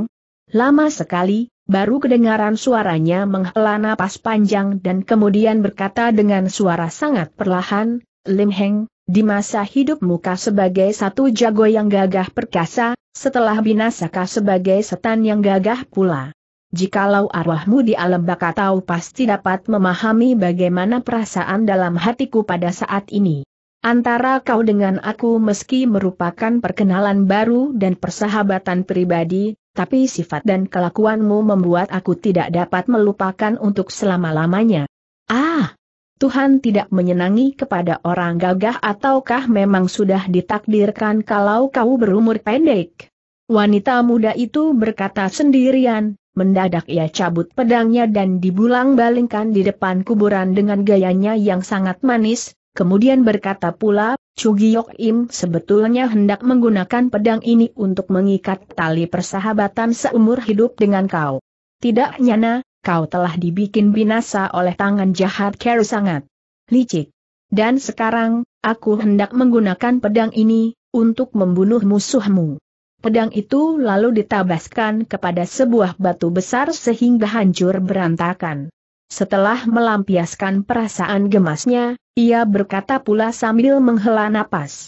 Speaker 1: Lama sekali, baru kedengaran suaranya menghela napas panjang dan kemudian berkata dengan suara sangat perlahan, Lim Heng, di masa hidupmu kah sebagai satu jago yang gagah perkasa, setelah binasa kah sebagai setan yang gagah pula. Jikalau arwahmu di alam baka tahu pasti dapat memahami bagaimana perasaan dalam hatiku pada saat ini. Antara kau dengan aku meski merupakan perkenalan baru dan persahabatan pribadi, tapi sifat dan kelakuanmu membuat aku tidak dapat melupakan untuk selama-lamanya. Ah, Tuhan tidak menyenangi kepada orang gagah ataukah memang sudah ditakdirkan kalau kau berumur pendek? Wanita muda itu berkata sendirian, mendadak ia cabut pedangnya dan dibulang balingkan di depan kuburan dengan gayanya yang sangat manis, kemudian berkata pula, Chugiyok Im sebetulnya hendak menggunakan pedang ini untuk mengikat tali persahabatan seumur hidup dengan kau. Tidak nyana, kau telah dibikin binasa oleh tangan jahat Keru sangat licik. Dan sekarang, aku hendak menggunakan pedang ini, untuk membunuh musuhmu. Pedang itu lalu ditabaskan kepada sebuah batu besar sehingga hancur berantakan. Setelah melampiaskan perasaan gemasnya, ia berkata pula sambil menghela napas.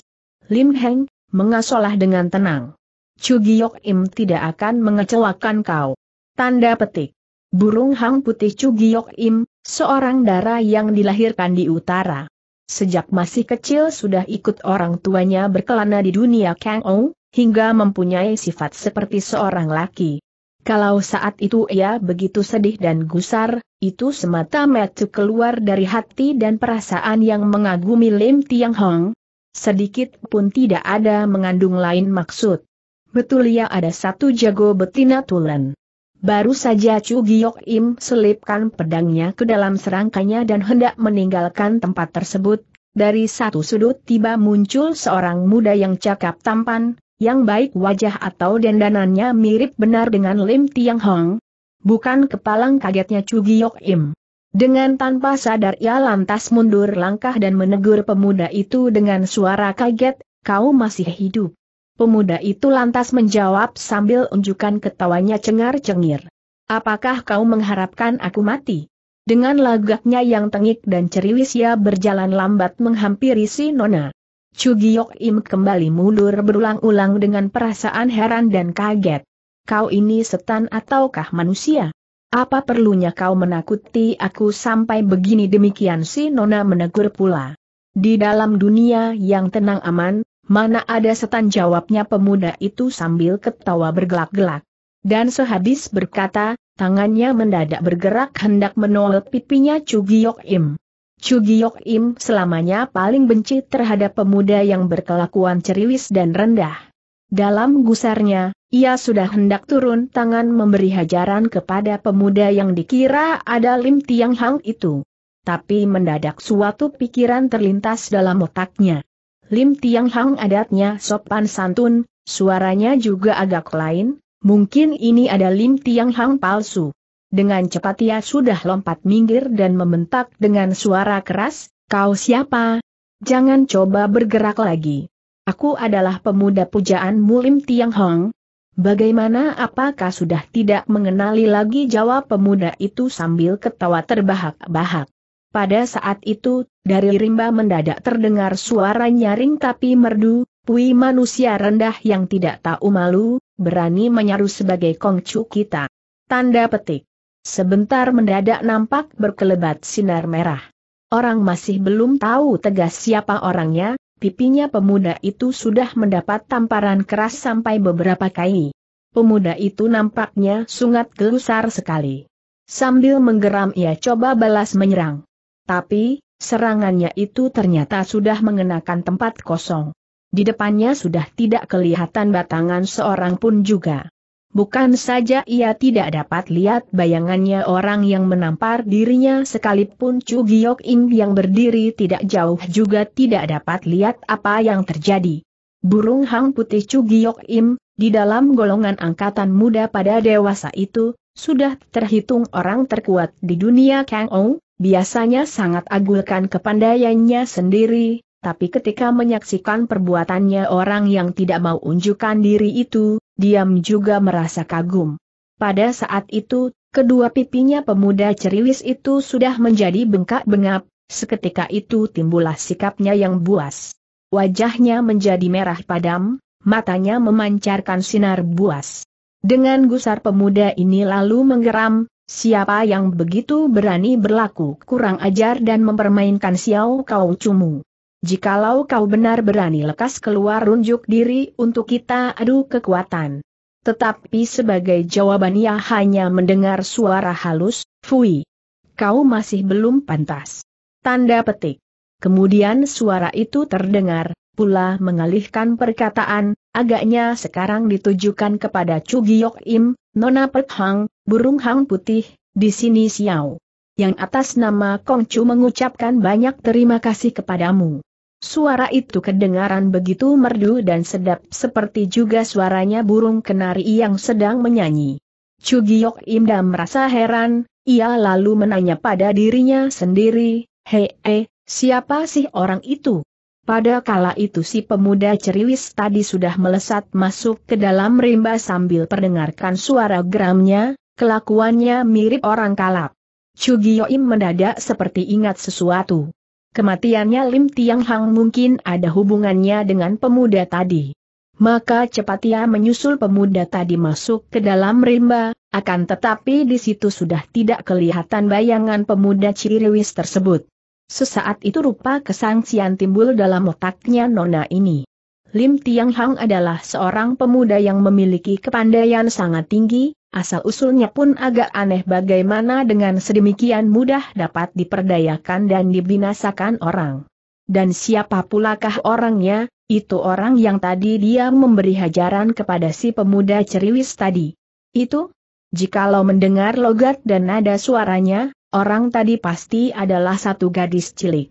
Speaker 1: Lim Heng, mengasolah dengan tenang. Chu Giok Im tidak akan mengecewakan kau. Tanda petik. Burung Hang Putih Chu Giok Im, seorang dara yang dilahirkan di utara. Sejak masih kecil sudah ikut orang tuanya berkelana di dunia Kang Ou, hingga mempunyai sifat seperti seorang laki. Kalau saat itu ia begitu sedih dan gusar, itu semata-mata keluar dari hati dan perasaan yang mengagumi Lim Tiang Hong. Sedikit pun tidak ada mengandung lain maksud. Betul ia ada satu jago betina tulen. Baru saja Chu Giok Im selipkan pedangnya ke dalam serangkanya dan hendak meninggalkan tempat tersebut, dari satu sudut tiba muncul seorang muda yang cakap tampan, yang baik wajah atau dandanannya mirip benar dengan Lim Tiang Hong. Bukan kepalang kagetnya Chu Giok Im. Dengan tanpa sadar ia lantas mundur langkah dan menegur pemuda itu dengan suara kaget, kau masih hidup. Pemuda itu lantas menjawab sambil unjukkan ketawanya cengar-cengir. Apakah kau mengharapkan aku mati? Dengan lagaknya yang tengik dan ceriwis ia berjalan lambat menghampiri si Nona. Cugiok Im kembali mundur berulang-ulang dengan perasaan heran dan kaget. Kau ini setan ataukah manusia? Apa perlunya kau menakuti aku sampai begini demikian si Nona menegur pula. Di dalam dunia yang tenang aman, Mana ada setan jawabnya pemuda itu sambil ketawa bergelak-gelak. Dan sehabis berkata, tangannya mendadak bergerak hendak menolak pipinya Cugiok Im. Cugiok Im selamanya paling benci terhadap pemuda yang berkelakuan ceriwis dan rendah. Dalam gusarnya, ia sudah hendak turun tangan memberi hajaran kepada pemuda yang dikira ada Lim Tiang Hang itu. Tapi mendadak suatu pikiran terlintas dalam otaknya. Lim Tiang Hang adatnya sopan santun, suaranya juga agak lain, mungkin ini ada Lim Tiang Hang palsu. Dengan cepat ia sudah lompat minggir dan membentak dengan suara keras, kau siapa? Jangan coba bergerak lagi. Aku adalah pemuda pujaanmu Lim Tiang Hang. Bagaimana apakah sudah tidak mengenali lagi jawab pemuda itu sambil ketawa terbahak-bahak. Pada saat itu, dari rimba mendadak terdengar suara nyaring tapi merdu, Pui manusia rendah yang tidak tahu malu, berani menyaru sebagai kongcu kita. Tanda petik. Sebentar mendadak nampak berkelebat sinar merah. Orang masih belum tahu tegas siapa orangnya, pipinya pemuda itu sudah mendapat tamparan keras sampai beberapa kali. Pemuda itu nampaknya sungat gelusar sekali. Sambil menggeram ia coba balas menyerang. Tapi, serangannya itu ternyata sudah mengenakan tempat kosong. Di depannya sudah tidak kelihatan batangan seorang pun juga. Bukan saja ia tidak dapat lihat bayangannya orang yang menampar dirinya sekalipun Chu Giok Im yang berdiri tidak jauh juga tidak dapat lihat apa yang terjadi. Burung hang putih Chu Giok Im, di dalam golongan angkatan muda pada dewasa itu, sudah terhitung orang terkuat di dunia Kang Ong, Biasanya sangat agulkan kepandaiannya sendiri, tapi ketika menyaksikan perbuatannya orang yang tidak mau unjukkan diri itu, diam juga merasa kagum. Pada saat itu, kedua pipinya pemuda ceriwis itu sudah menjadi bengkak-bengap, seketika itu timbullah sikapnya yang buas. Wajahnya menjadi merah padam, matanya memancarkan sinar buas. Dengan gusar pemuda ini lalu menggeram, Siapa yang begitu berani berlaku kurang ajar dan mempermainkan Xiao Kau Cumu? Jikalau kau benar berani lekas keluar runjuk diri untuk kita adu kekuatan. Tetapi sebagai jawaban ia hanya mendengar suara halus, Fui. Kau masih belum pantas. Tanda petik. Kemudian suara itu terdengar, pula mengalihkan perkataan, agaknya sekarang ditujukan kepada Chu Giyok Im, Nona Pek Hang, burung hang putih, di sini Xiao. Yang atas nama Kong Chu mengucapkan banyak terima kasih kepadamu. Suara itu kedengaran begitu merdu dan sedap seperti juga suaranya burung kenari yang sedang menyanyi. Chu Giok Imda merasa heran, ia lalu menanya pada dirinya sendiri, Hei, eh, siapa sih orang itu? Pada kala itu si pemuda ceriwis tadi sudah melesat masuk ke dalam rimba sambil perdengarkan suara geramnya, Kelakuannya mirip orang kalap. Chugioim mendadak seperti ingat sesuatu. Kematiannya Lim Tiang Hang mungkin ada hubungannya dengan pemuda tadi. Maka cepat ia menyusul pemuda tadi masuk ke dalam rimba, akan tetapi di situ sudah tidak kelihatan bayangan pemuda ciriwis tersebut. Sesaat itu rupa kesangsian timbul dalam otaknya nona ini. Lim Tiang Hang adalah seorang pemuda yang memiliki kepandaian sangat tinggi, Asal-usulnya pun agak aneh bagaimana dengan sedemikian mudah dapat diperdayakan dan dibinasakan orang. Dan siapa pulakah orangnya, itu orang yang tadi dia memberi hajaran kepada si pemuda ceriwis tadi. Itu? Jikalau mendengar logat dan nada suaranya, orang tadi pasti adalah satu gadis cilik.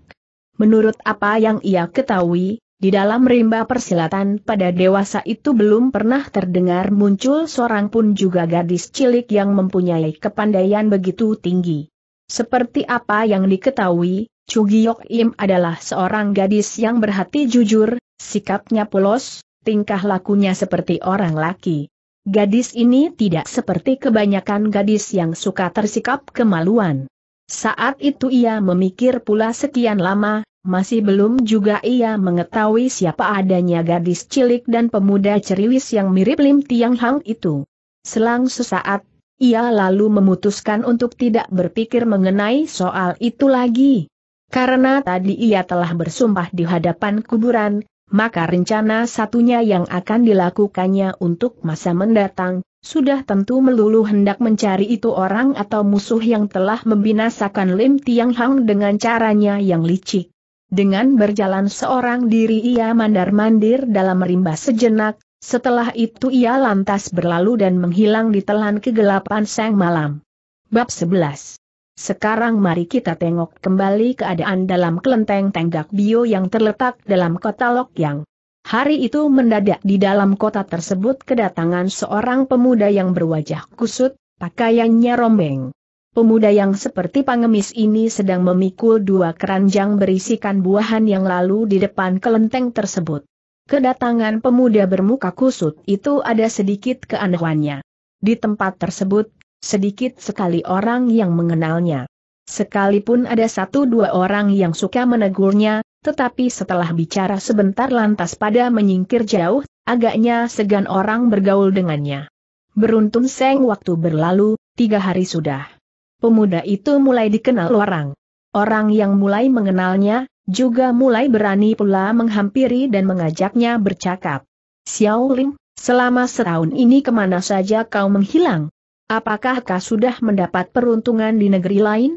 Speaker 1: Menurut apa yang ia ketahui, di dalam rimba persilatan pada dewasa itu belum pernah terdengar muncul seorang pun juga gadis cilik yang mempunyai kepandaian begitu tinggi. Seperti apa yang diketahui, Chugiyok Im adalah seorang gadis yang berhati jujur, sikapnya polos, tingkah lakunya seperti orang laki. Gadis ini tidak seperti kebanyakan gadis yang suka tersikap kemaluan. Saat itu ia memikir pula sekian lama, masih belum juga ia mengetahui siapa adanya gadis cilik dan pemuda ceriwis yang mirip Lim Tiang Hang itu. Selang sesaat, ia lalu memutuskan untuk tidak berpikir mengenai soal itu lagi. Karena tadi ia telah bersumpah di hadapan kuburan, maka rencana satunya yang akan dilakukannya untuk masa mendatang, sudah tentu melulu hendak mencari itu orang atau musuh yang telah membinasakan Lim Tiang Hang dengan caranya yang licik. Dengan berjalan seorang diri ia mandar-mandir dalam rimba sejenak, setelah itu ia lantas berlalu dan menghilang di telan kegelapan sang malam. Bab 11 Sekarang mari kita tengok kembali keadaan dalam kelenteng tenggak bio yang terletak dalam kota Lokyang. Hari itu mendadak di dalam kota tersebut kedatangan seorang pemuda yang berwajah kusut, pakaiannya rombeng. Pemuda yang seperti pangemis ini sedang memikul dua keranjang berisikan buahan yang lalu di depan kelenteng tersebut. Kedatangan pemuda bermuka kusut itu ada sedikit keanehannya. Di tempat tersebut, sedikit sekali orang yang mengenalnya. Sekalipun ada satu dua orang yang suka menegurnya, tetapi setelah bicara sebentar lantas pada menyingkir jauh, agaknya segan orang bergaul dengannya. Beruntun seng waktu berlalu, tiga hari sudah pemuda itu mulai dikenal orang. Orang yang mulai mengenalnya, juga mulai berani pula menghampiri dan mengajaknya bercakap. Xiao Ling, selama setahun ini kemana saja kau menghilang? Apakah kau sudah mendapat peruntungan di negeri lain?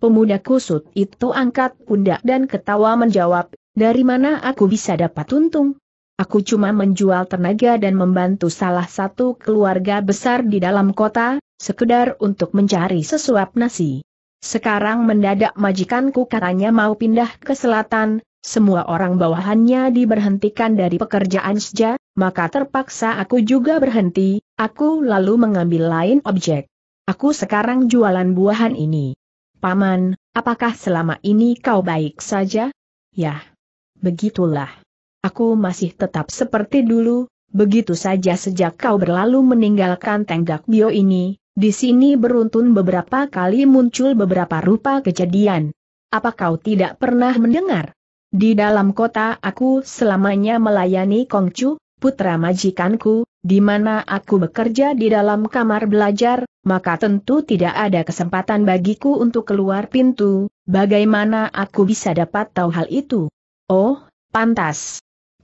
Speaker 1: Pemuda kusut itu angkat pundak dan ketawa menjawab, dari mana aku bisa dapat untung? Aku cuma menjual tenaga dan membantu salah satu keluarga besar di dalam kota, sekedar untuk mencari sesuap nasi. Sekarang mendadak majikanku katanya mau pindah ke selatan, semua orang bawahannya diberhentikan dari pekerjaan sejak, maka terpaksa aku juga berhenti, aku lalu mengambil lain objek. Aku sekarang jualan buahan ini. Paman, apakah selama ini kau baik saja? Yah. Begitulah. Aku masih tetap seperti dulu, begitu saja sejak kau berlalu meninggalkan tenggak bio ini, di sini beruntun beberapa kali muncul beberapa rupa kejadian. Apa kau tidak pernah mendengar? Di dalam kota aku selamanya melayani Kongcu, putra majikanku, di mana aku bekerja di dalam kamar belajar, maka tentu tidak ada kesempatan bagiku untuk keluar pintu, bagaimana aku bisa dapat tahu hal itu? Oh, pantas.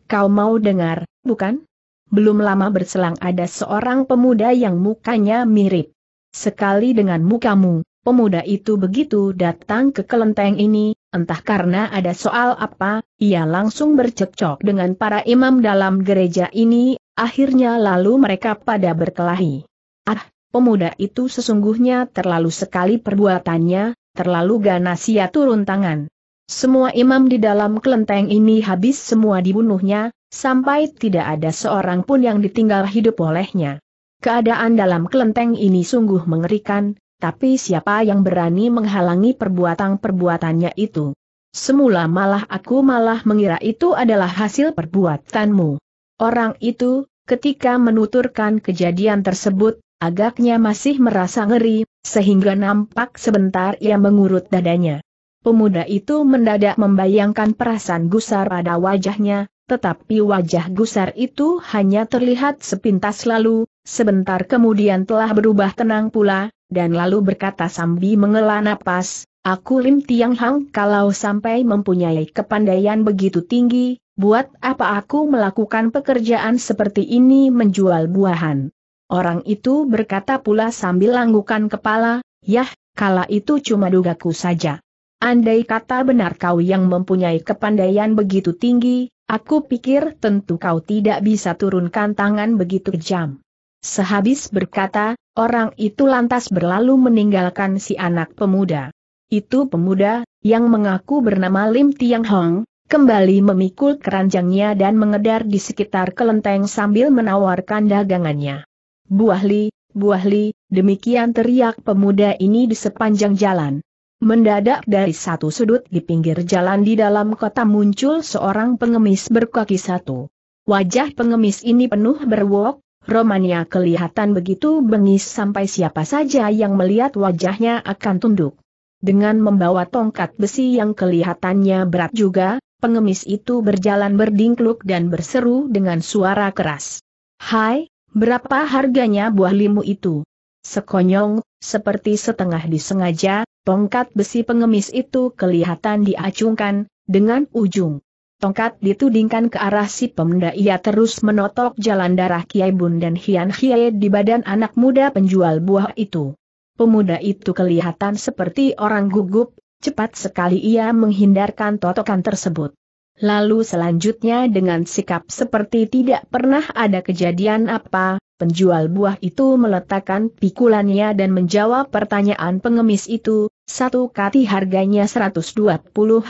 Speaker 1: Kau mau dengar, bukan? Belum lama berselang ada seorang pemuda yang mukanya mirip. Sekali dengan mukamu, pemuda itu begitu datang ke kelenteng ini, entah karena ada soal apa, ia langsung bercekcok dengan para imam dalam gereja ini, akhirnya lalu mereka pada berkelahi. Ah, pemuda itu sesungguhnya terlalu sekali perbuatannya, terlalu ganas ia turun tangan. Semua imam di dalam kelenteng ini habis semua dibunuhnya, sampai tidak ada seorang pun yang ditinggal hidup olehnya. Keadaan dalam kelenteng ini sungguh mengerikan, tapi siapa yang berani menghalangi perbuatan-perbuatannya itu? Semula malah aku malah mengira itu adalah hasil perbuatanmu. Orang itu, ketika menuturkan kejadian tersebut, agaknya masih merasa ngeri, sehingga nampak sebentar ia mengurut dadanya. Pemuda itu mendadak membayangkan perasaan gusar pada wajahnya, tetapi wajah gusar itu hanya terlihat sepintas lalu, Sebentar kemudian telah berubah tenang pula, dan lalu berkata sambil mengelana napas, Aku Lim Tiang Hang kalau sampai mempunyai kepandaian begitu tinggi, buat apa aku melakukan pekerjaan seperti ini menjual buahan. Orang itu berkata pula sambil langgukan kepala, Yah, kala itu cuma dugaku saja. Andai kata benar kau yang mempunyai kepandaian begitu tinggi, aku pikir tentu kau tidak bisa turunkan tangan begitu kejam. Sehabis berkata, orang itu lantas berlalu meninggalkan si anak pemuda. Itu pemuda, yang mengaku bernama Lim Tiang Hong, kembali memikul keranjangnya dan mengedar di sekitar kelenteng sambil menawarkan dagangannya. Buah li, buah li, demikian teriak pemuda ini di sepanjang jalan. Mendadak dari satu sudut di pinggir jalan di dalam kota muncul seorang pengemis berkaki satu. Wajah pengemis ini penuh berwok, Romania kelihatan begitu bengis sampai siapa saja yang melihat wajahnya akan tunduk. Dengan membawa tongkat besi yang kelihatannya berat juga, pengemis itu berjalan berdingkluk dan berseru dengan suara keras. Hai, berapa harganya buah limu itu? Sekonyong, seperti setengah disengaja, tongkat besi pengemis itu kelihatan diacungkan, dengan ujung Tongkat ditudingkan ke arah si pemuda ia terus menotok jalan darah Kiai Bun dan Hian Hiai di badan anak muda penjual buah itu. Pemuda itu kelihatan seperti orang gugup, cepat sekali ia menghindarkan totokan tersebut. Lalu selanjutnya dengan sikap seperti tidak pernah ada kejadian apa, penjual buah itu meletakkan pikulannya dan menjawab pertanyaan pengemis itu, satu kati harganya 120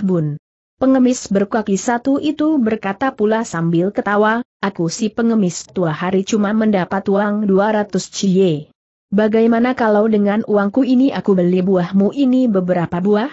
Speaker 1: bun. Pengemis berkaki satu itu berkata pula sambil ketawa, aku si pengemis tua hari cuma mendapat uang 200 cie. Bagaimana kalau dengan uangku ini aku beli buahmu ini beberapa buah?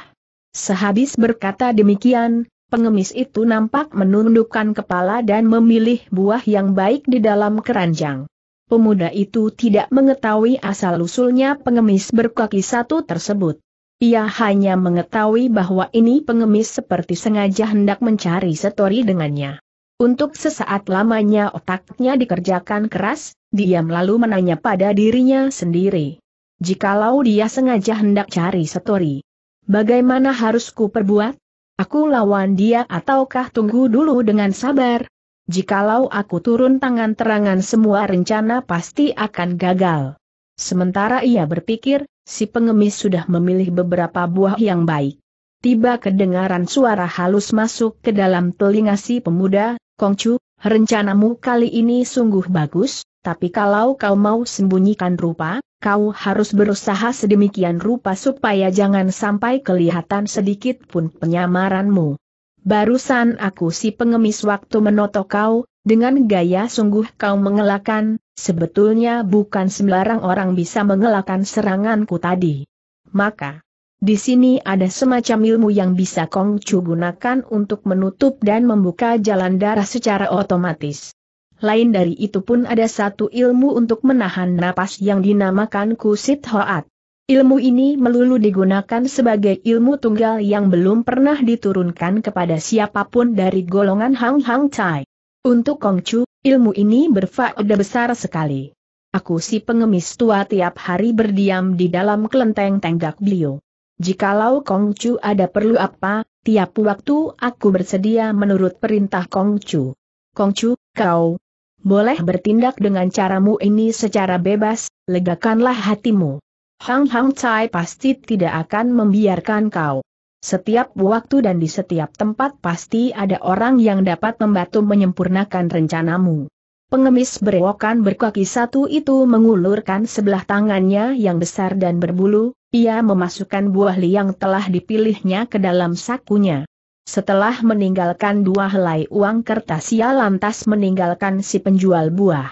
Speaker 1: Sehabis berkata demikian, pengemis itu nampak menundukkan kepala dan memilih buah yang baik di dalam keranjang. Pemuda itu tidak mengetahui asal-usulnya pengemis berkaki satu tersebut. Ia hanya mengetahui bahwa ini pengemis seperti sengaja hendak mencari setori dengannya. Untuk sesaat lamanya otaknya dikerjakan keras, dia lalu menanya pada dirinya sendiri. Jikalau dia sengaja hendak cari setori, bagaimana harus ku perbuat? Aku lawan dia ataukah tunggu dulu dengan sabar? Jikalau aku turun tangan terangan semua rencana pasti akan gagal. Sementara ia berpikir, si pengemis sudah memilih beberapa buah yang baik. Tiba kedengaran suara halus masuk ke dalam telinga si pemuda, Kongcu, rencanamu kali ini sungguh bagus, tapi kalau kau mau sembunyikan rupa, kau harus berusaha sedemikian rupa supaya jangan sampai kelihatan sedikit pun penyamaranmu. Barusan aku si pengemis waktu menoto kau, dengan gaya sungguh kau mengelakan, Sebetulnya bukan sembarang orang bisa mengelakkan seranganku tadi. Maka, di sini ada semacam ilmu yang bisa Kong Chu gunakan untuk menutup dan membuka jalan darah secara otomatis. Lain dari itu pun ada satu ilmu untuk menahan napas yang dinamakan Kusit Hoat. Ilmu ini melulu digunakan sebagai ilmu tunggal yang belum pernah diturunkan kepada siapapun dari golongan Hang Hang Chai. Untuk Kongcu, ilmu ini berfaedah besar sekali. Aku si pengemis tua tiap hari berdiam di dalam kelenteng tenggak beliau. Jikalau Kongcu ada perlu apa, tiap waktu aku bersedia menurut perintah Kongcu. Kongcu, kau boleh bertindak dengan caramu ini secara bebas, legakanlah hatimu. Hang Hang Chai pasti tidak akan membiarkan kau setiap waktu dan di setiap tempat pasti ada orang yang dapat membantu menyempurnakan rencanamu. Pengemis berewokan berkaki satu itu mengulurkan sebelah tangannya yang besar dan berbulu, ia memasukkan buah liang telah dipilihnya ke dalam sakunya. Setelah meninggalkan dua helai uang kertas ia lantas meninggalkan si penjual buah.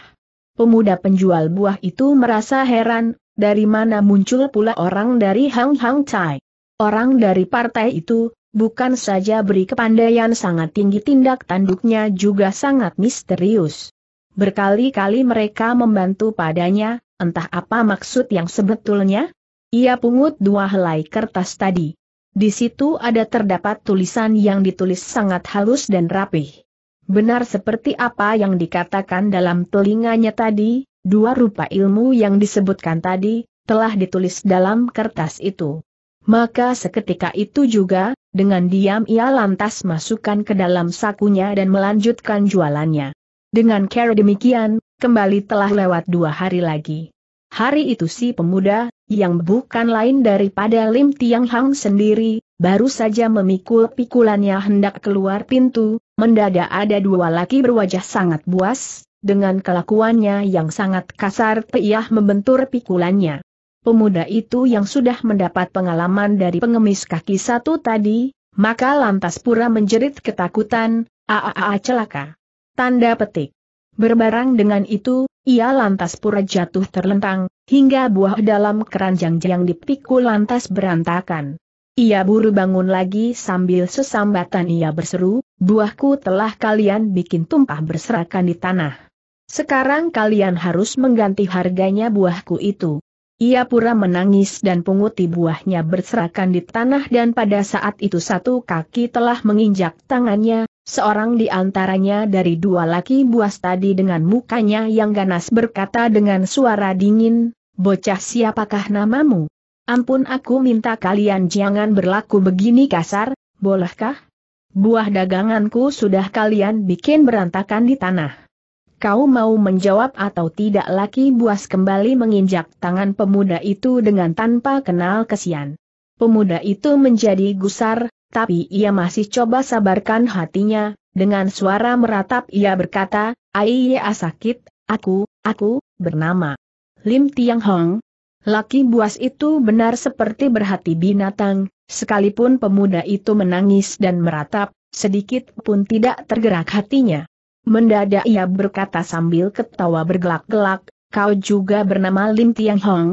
Speaker 1: Pemuda penjual buah itu merasa heran, dari mana muncul pula orang dari Hang Hang Chai. Orang dari partai itu, bukan saja beri kepandaian sangat tinggi tindak tanduknya juga sangat misterius. Berkali-kali mereka membantu padanya, entah apa maksud yang sebetulnya? Ia pungut dua helai kertas tadi. Di situ ada terdapat tulisan yang ditulis sangat halus dan rapih. Benar seperti apa yang dikatakan dalam telinganya tadi, dua rupa ilmu yang disebutkan tadi, telah ditulis dalam kertas itu. Maka seketika itu juga, dengan diam ia lantas masukkan ke dalam sakunya dan melanjutkan jualannya. Dengan cara demikian, kembali telah lewat dua hari lagi. Hari itu si pemuda, yang bukan lain daripada Lim Tiang Hang sendiri, baru saja memikul pikulannya hendak keluar pintu, mendadak ada dua laki berwajah sangat buas, dengan kelakuannya yang sangat kasar piah membentur pikulannya pemuda itu yang sudah mendapat pengalaman dari pengemis kaki satu tadi, maka lantas pura menjerit ketakutan, aaa celaka. Tanda petik. Berbarang dengan itu, ia lantas pura jatuh terlentang, hingga buah dalam keranjang yang dipikul lantas berantakan. Ia buru bangun lagi sambil sesambatan ia berseru, buahku telah kalian bikin tumpah berserakan di tanah. Sekarang kalian harus mengganti harganya buahku itu. Ia pura menangis dan pungut di buahnya berserakan di tanah dan pada saat itu satu kaki telah menginjak tangannya, seorang di antaranya dari dua laki buas tadi dengan mukanya yang ganas berkata dengan suara dingin, Bocah siapakah namamu? Ampun aku minta kalian jangan berlaku begini kasar, bolehkah? Buah daganganku sudah kalian bikin berantakan di tanah kau mau menjawab atau tidak laki buas kembali menginjak tangan pemuda itu dengan tanpa kenal kesian. Pemuda itu menjadi gusar, tapi ia masih coba sabarkan hatinya, dengan suara meratap ia berkata, Aiyya sakit, aku, aku, bernama Lim Tiang Hong. Laki buas itu benar seperti berhati binatang, sekalipun pemuda itu menangis dan meratap, sedikit pun tidak tergerak hatinya. Mendadak ia berkata sambil ketawa bergelak-gelak, kau juga bernama Lim Tiang Hong?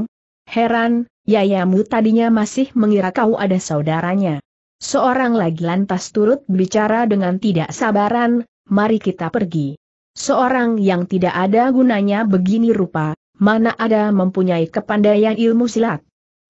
Speaker 1: Heran, yayamu tadinya masih mengira kau ada saudaranya. Seorang lagi lantas turut bicara dengan tidak sabaran, mari kita pergi. Seorang yang tidak ada gunanya begini rupa, mana ada mempunyai kepandaian ilmu silat.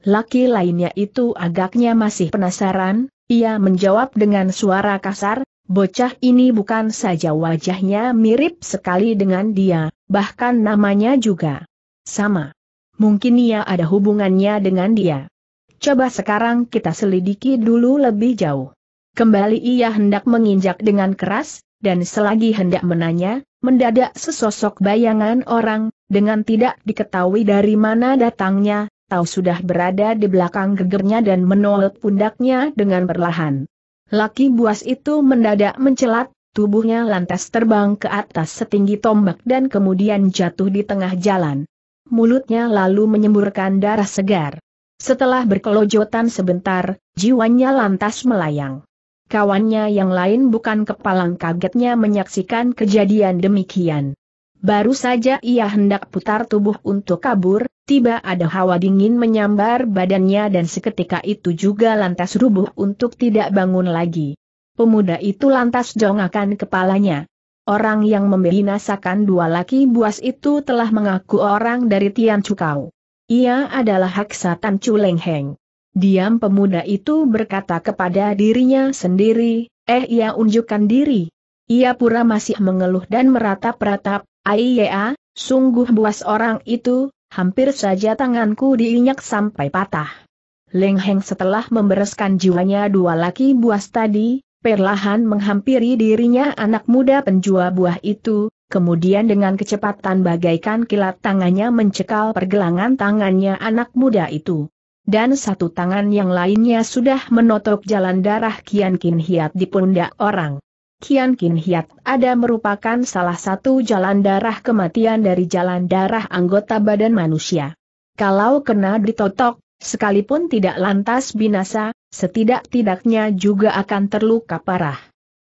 Speaker 1: Laki lainnya itu agaknya masih penasaran, ia menjawab dengan suara kasar, Bocah ini bukan saja wajahnya mirip sekali dengan dia, bahkan namanya juga sama. Mungkin ia ada hubungannya dengan dia. Coba sekarang kita selidiki dulu lebih jauh. Kembali ia hendak menginjak dengan keras, dan selagi hendak menanya, mendadak sesosok bayangan orang, dengan tidak diketahui dari mana datangnya, tahu sudah berada di belakang gegernya dan menolak pundaknya dengan perlahan. Laki buas itu mendadak mencelat, tubuhnya lantas terbang ke atas setinggi tombak dan kemudian jatuh di tengah jalan. Mulutnya lalu menyemburkan darah segar. Setelah berkelojotan sebentar, jiwanya lantas melayang. Kawannya yang lain bukan kepalang kagetnya menyaksikan kejadian demikian. Baru saja ia hendak putar tubuh untuk kabur, tiba ada hawa dingin menyambar badannya dan seketika itu juga lantas rubuh untuk tidak bangun lagi. Pemuda itu lantas jongakan kepalanya. Orang yang membinasakan dua laki buas itu telah mengaku orang dari Tian Cukau. Ia adalah Haksa Tan Culeng Heng. Diam pemuda itu berkata kepada dirinya sendiri, eh ia unjukkan diri. Ia pura masih mengeluh dan meratap-ratap, Aiya, sungguh buas orang itu, Hampir saja tanganku diinjak sampai patah. Leng Heng setelah membereskan jiwanya dua laki buas tadi, perlahan menghampiri dirinya anak muda penjual buah itu, kemudian dengan kecepatan bagaikan kilat tangannya mencekal pergelangan tangannya anak muda itu. Dan satu tangan yang lainnya sudah menotok jalan darah Kian Kin Hiat di pundak orang. Kian Kin Hiat ada merupakan salah satu jalan darah kematian dari jalan darah anggota badan manusia. Kalau kena ditotok, sekalipun tidak lantas binasa, setidak-tidaknya juga akan terluka parah.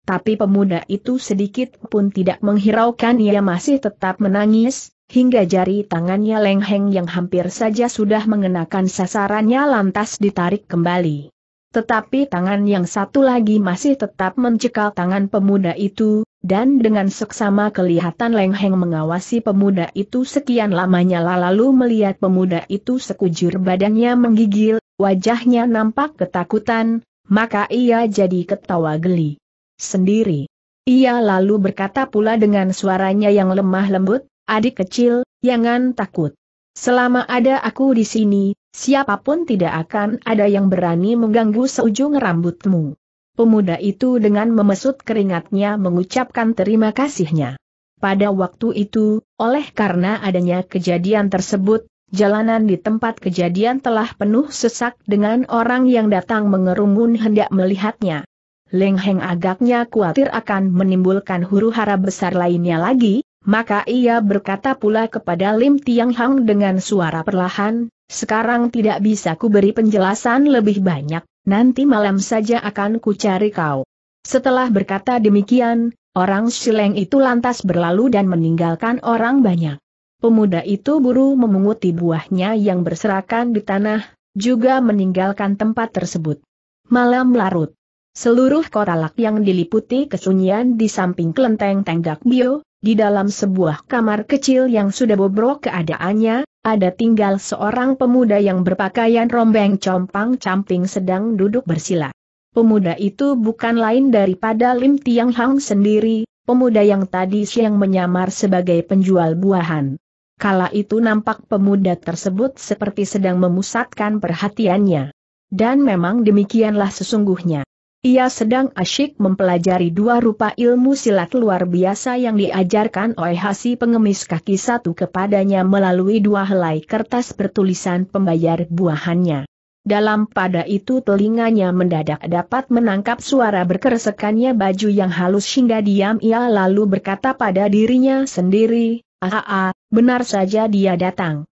Speaker 1: Tapi pemuda itu sedikit pun tidak menghiraukan ia masih tetap menangis, hingga jari tangannya lengheng yang hampir saja sudah mengenakan sasarannya lantas ditarik kembali. Tetapi tangan yang satu lagi masih tetap mencekal tangan pemuda itu, dan dengan seksama kelihatan Leng Heng mengawasi pemuda itu sekian lamanya lalu melihat pemuda itu sekujur badannya menggigil, wajahnya nampak ketakutan, maka ia jadi ketawa geli. Sendiri. Ia lalu berkata pula dengan suaranya yang lemah lembut, adik kecil, jangan takut. Selama ada aku di sini, Siapapun tidak akan ada yang berani mengganggu seujung rambutmu. Pemuda itu dengan memesut keringatnya mengucapkan terima kasihnya. Pada waktu itu, oleh karena adanya kejadian tersebut, jalanan di tempat kejadian telah penuh sesak dengan orang yang datang mengerumun hendak melihatnya. Leng Heng agaknya khawatir akan menimbulkan huru-hara besar lainnya lagi, maka ia berkata pula kepada Lim Tiang Hang dengan suara perlahan, sekarang tidak bisa ku beri penjelasan lebih banyak, nanti malam saja akan ku cari kau. Setelah berkata demikian, orang Sileng itu lantas berlalu dan meninggalkan orang banyak. Pemuda itu buru memunguti buahnya yang berserakan di tanah, juga meninggalkan tempat tersebut. Malam larut. Seluruh kota lak yang diliputi kesunyian di samping kelenteng Tenggak Bio, di dalam sebuah kamar kecil yang sudah bobrok keadaannya, ada tinggal seorang pemuda yang berpakaian rombeng compang-camping sedang duduk bersila. Pemuda itu bukan lain daripada Lim Tiang Hang sendiri, pemuda yang tadi siang menyamar sebagai penjual buahan. Kala itu nampak pemuda tersebut seperti sedang memusatkan perhatiannya. Dan memang demikianlah sesungguhnya. Ia sedang asyik mempelajari dua rupa ilmu silat luar biasa yang diajarkan oleh Hasi pengemis kaki satu kepadanya melalui dua helai kertas bertulisan pembayar buahannya. Dalam pada itu telinganya mendadak dapat menangkap suara berkeresekannya baju yang halus hingga diam ia lalu berkata pada dirinya sendiri, Aa, benar saja dia datang.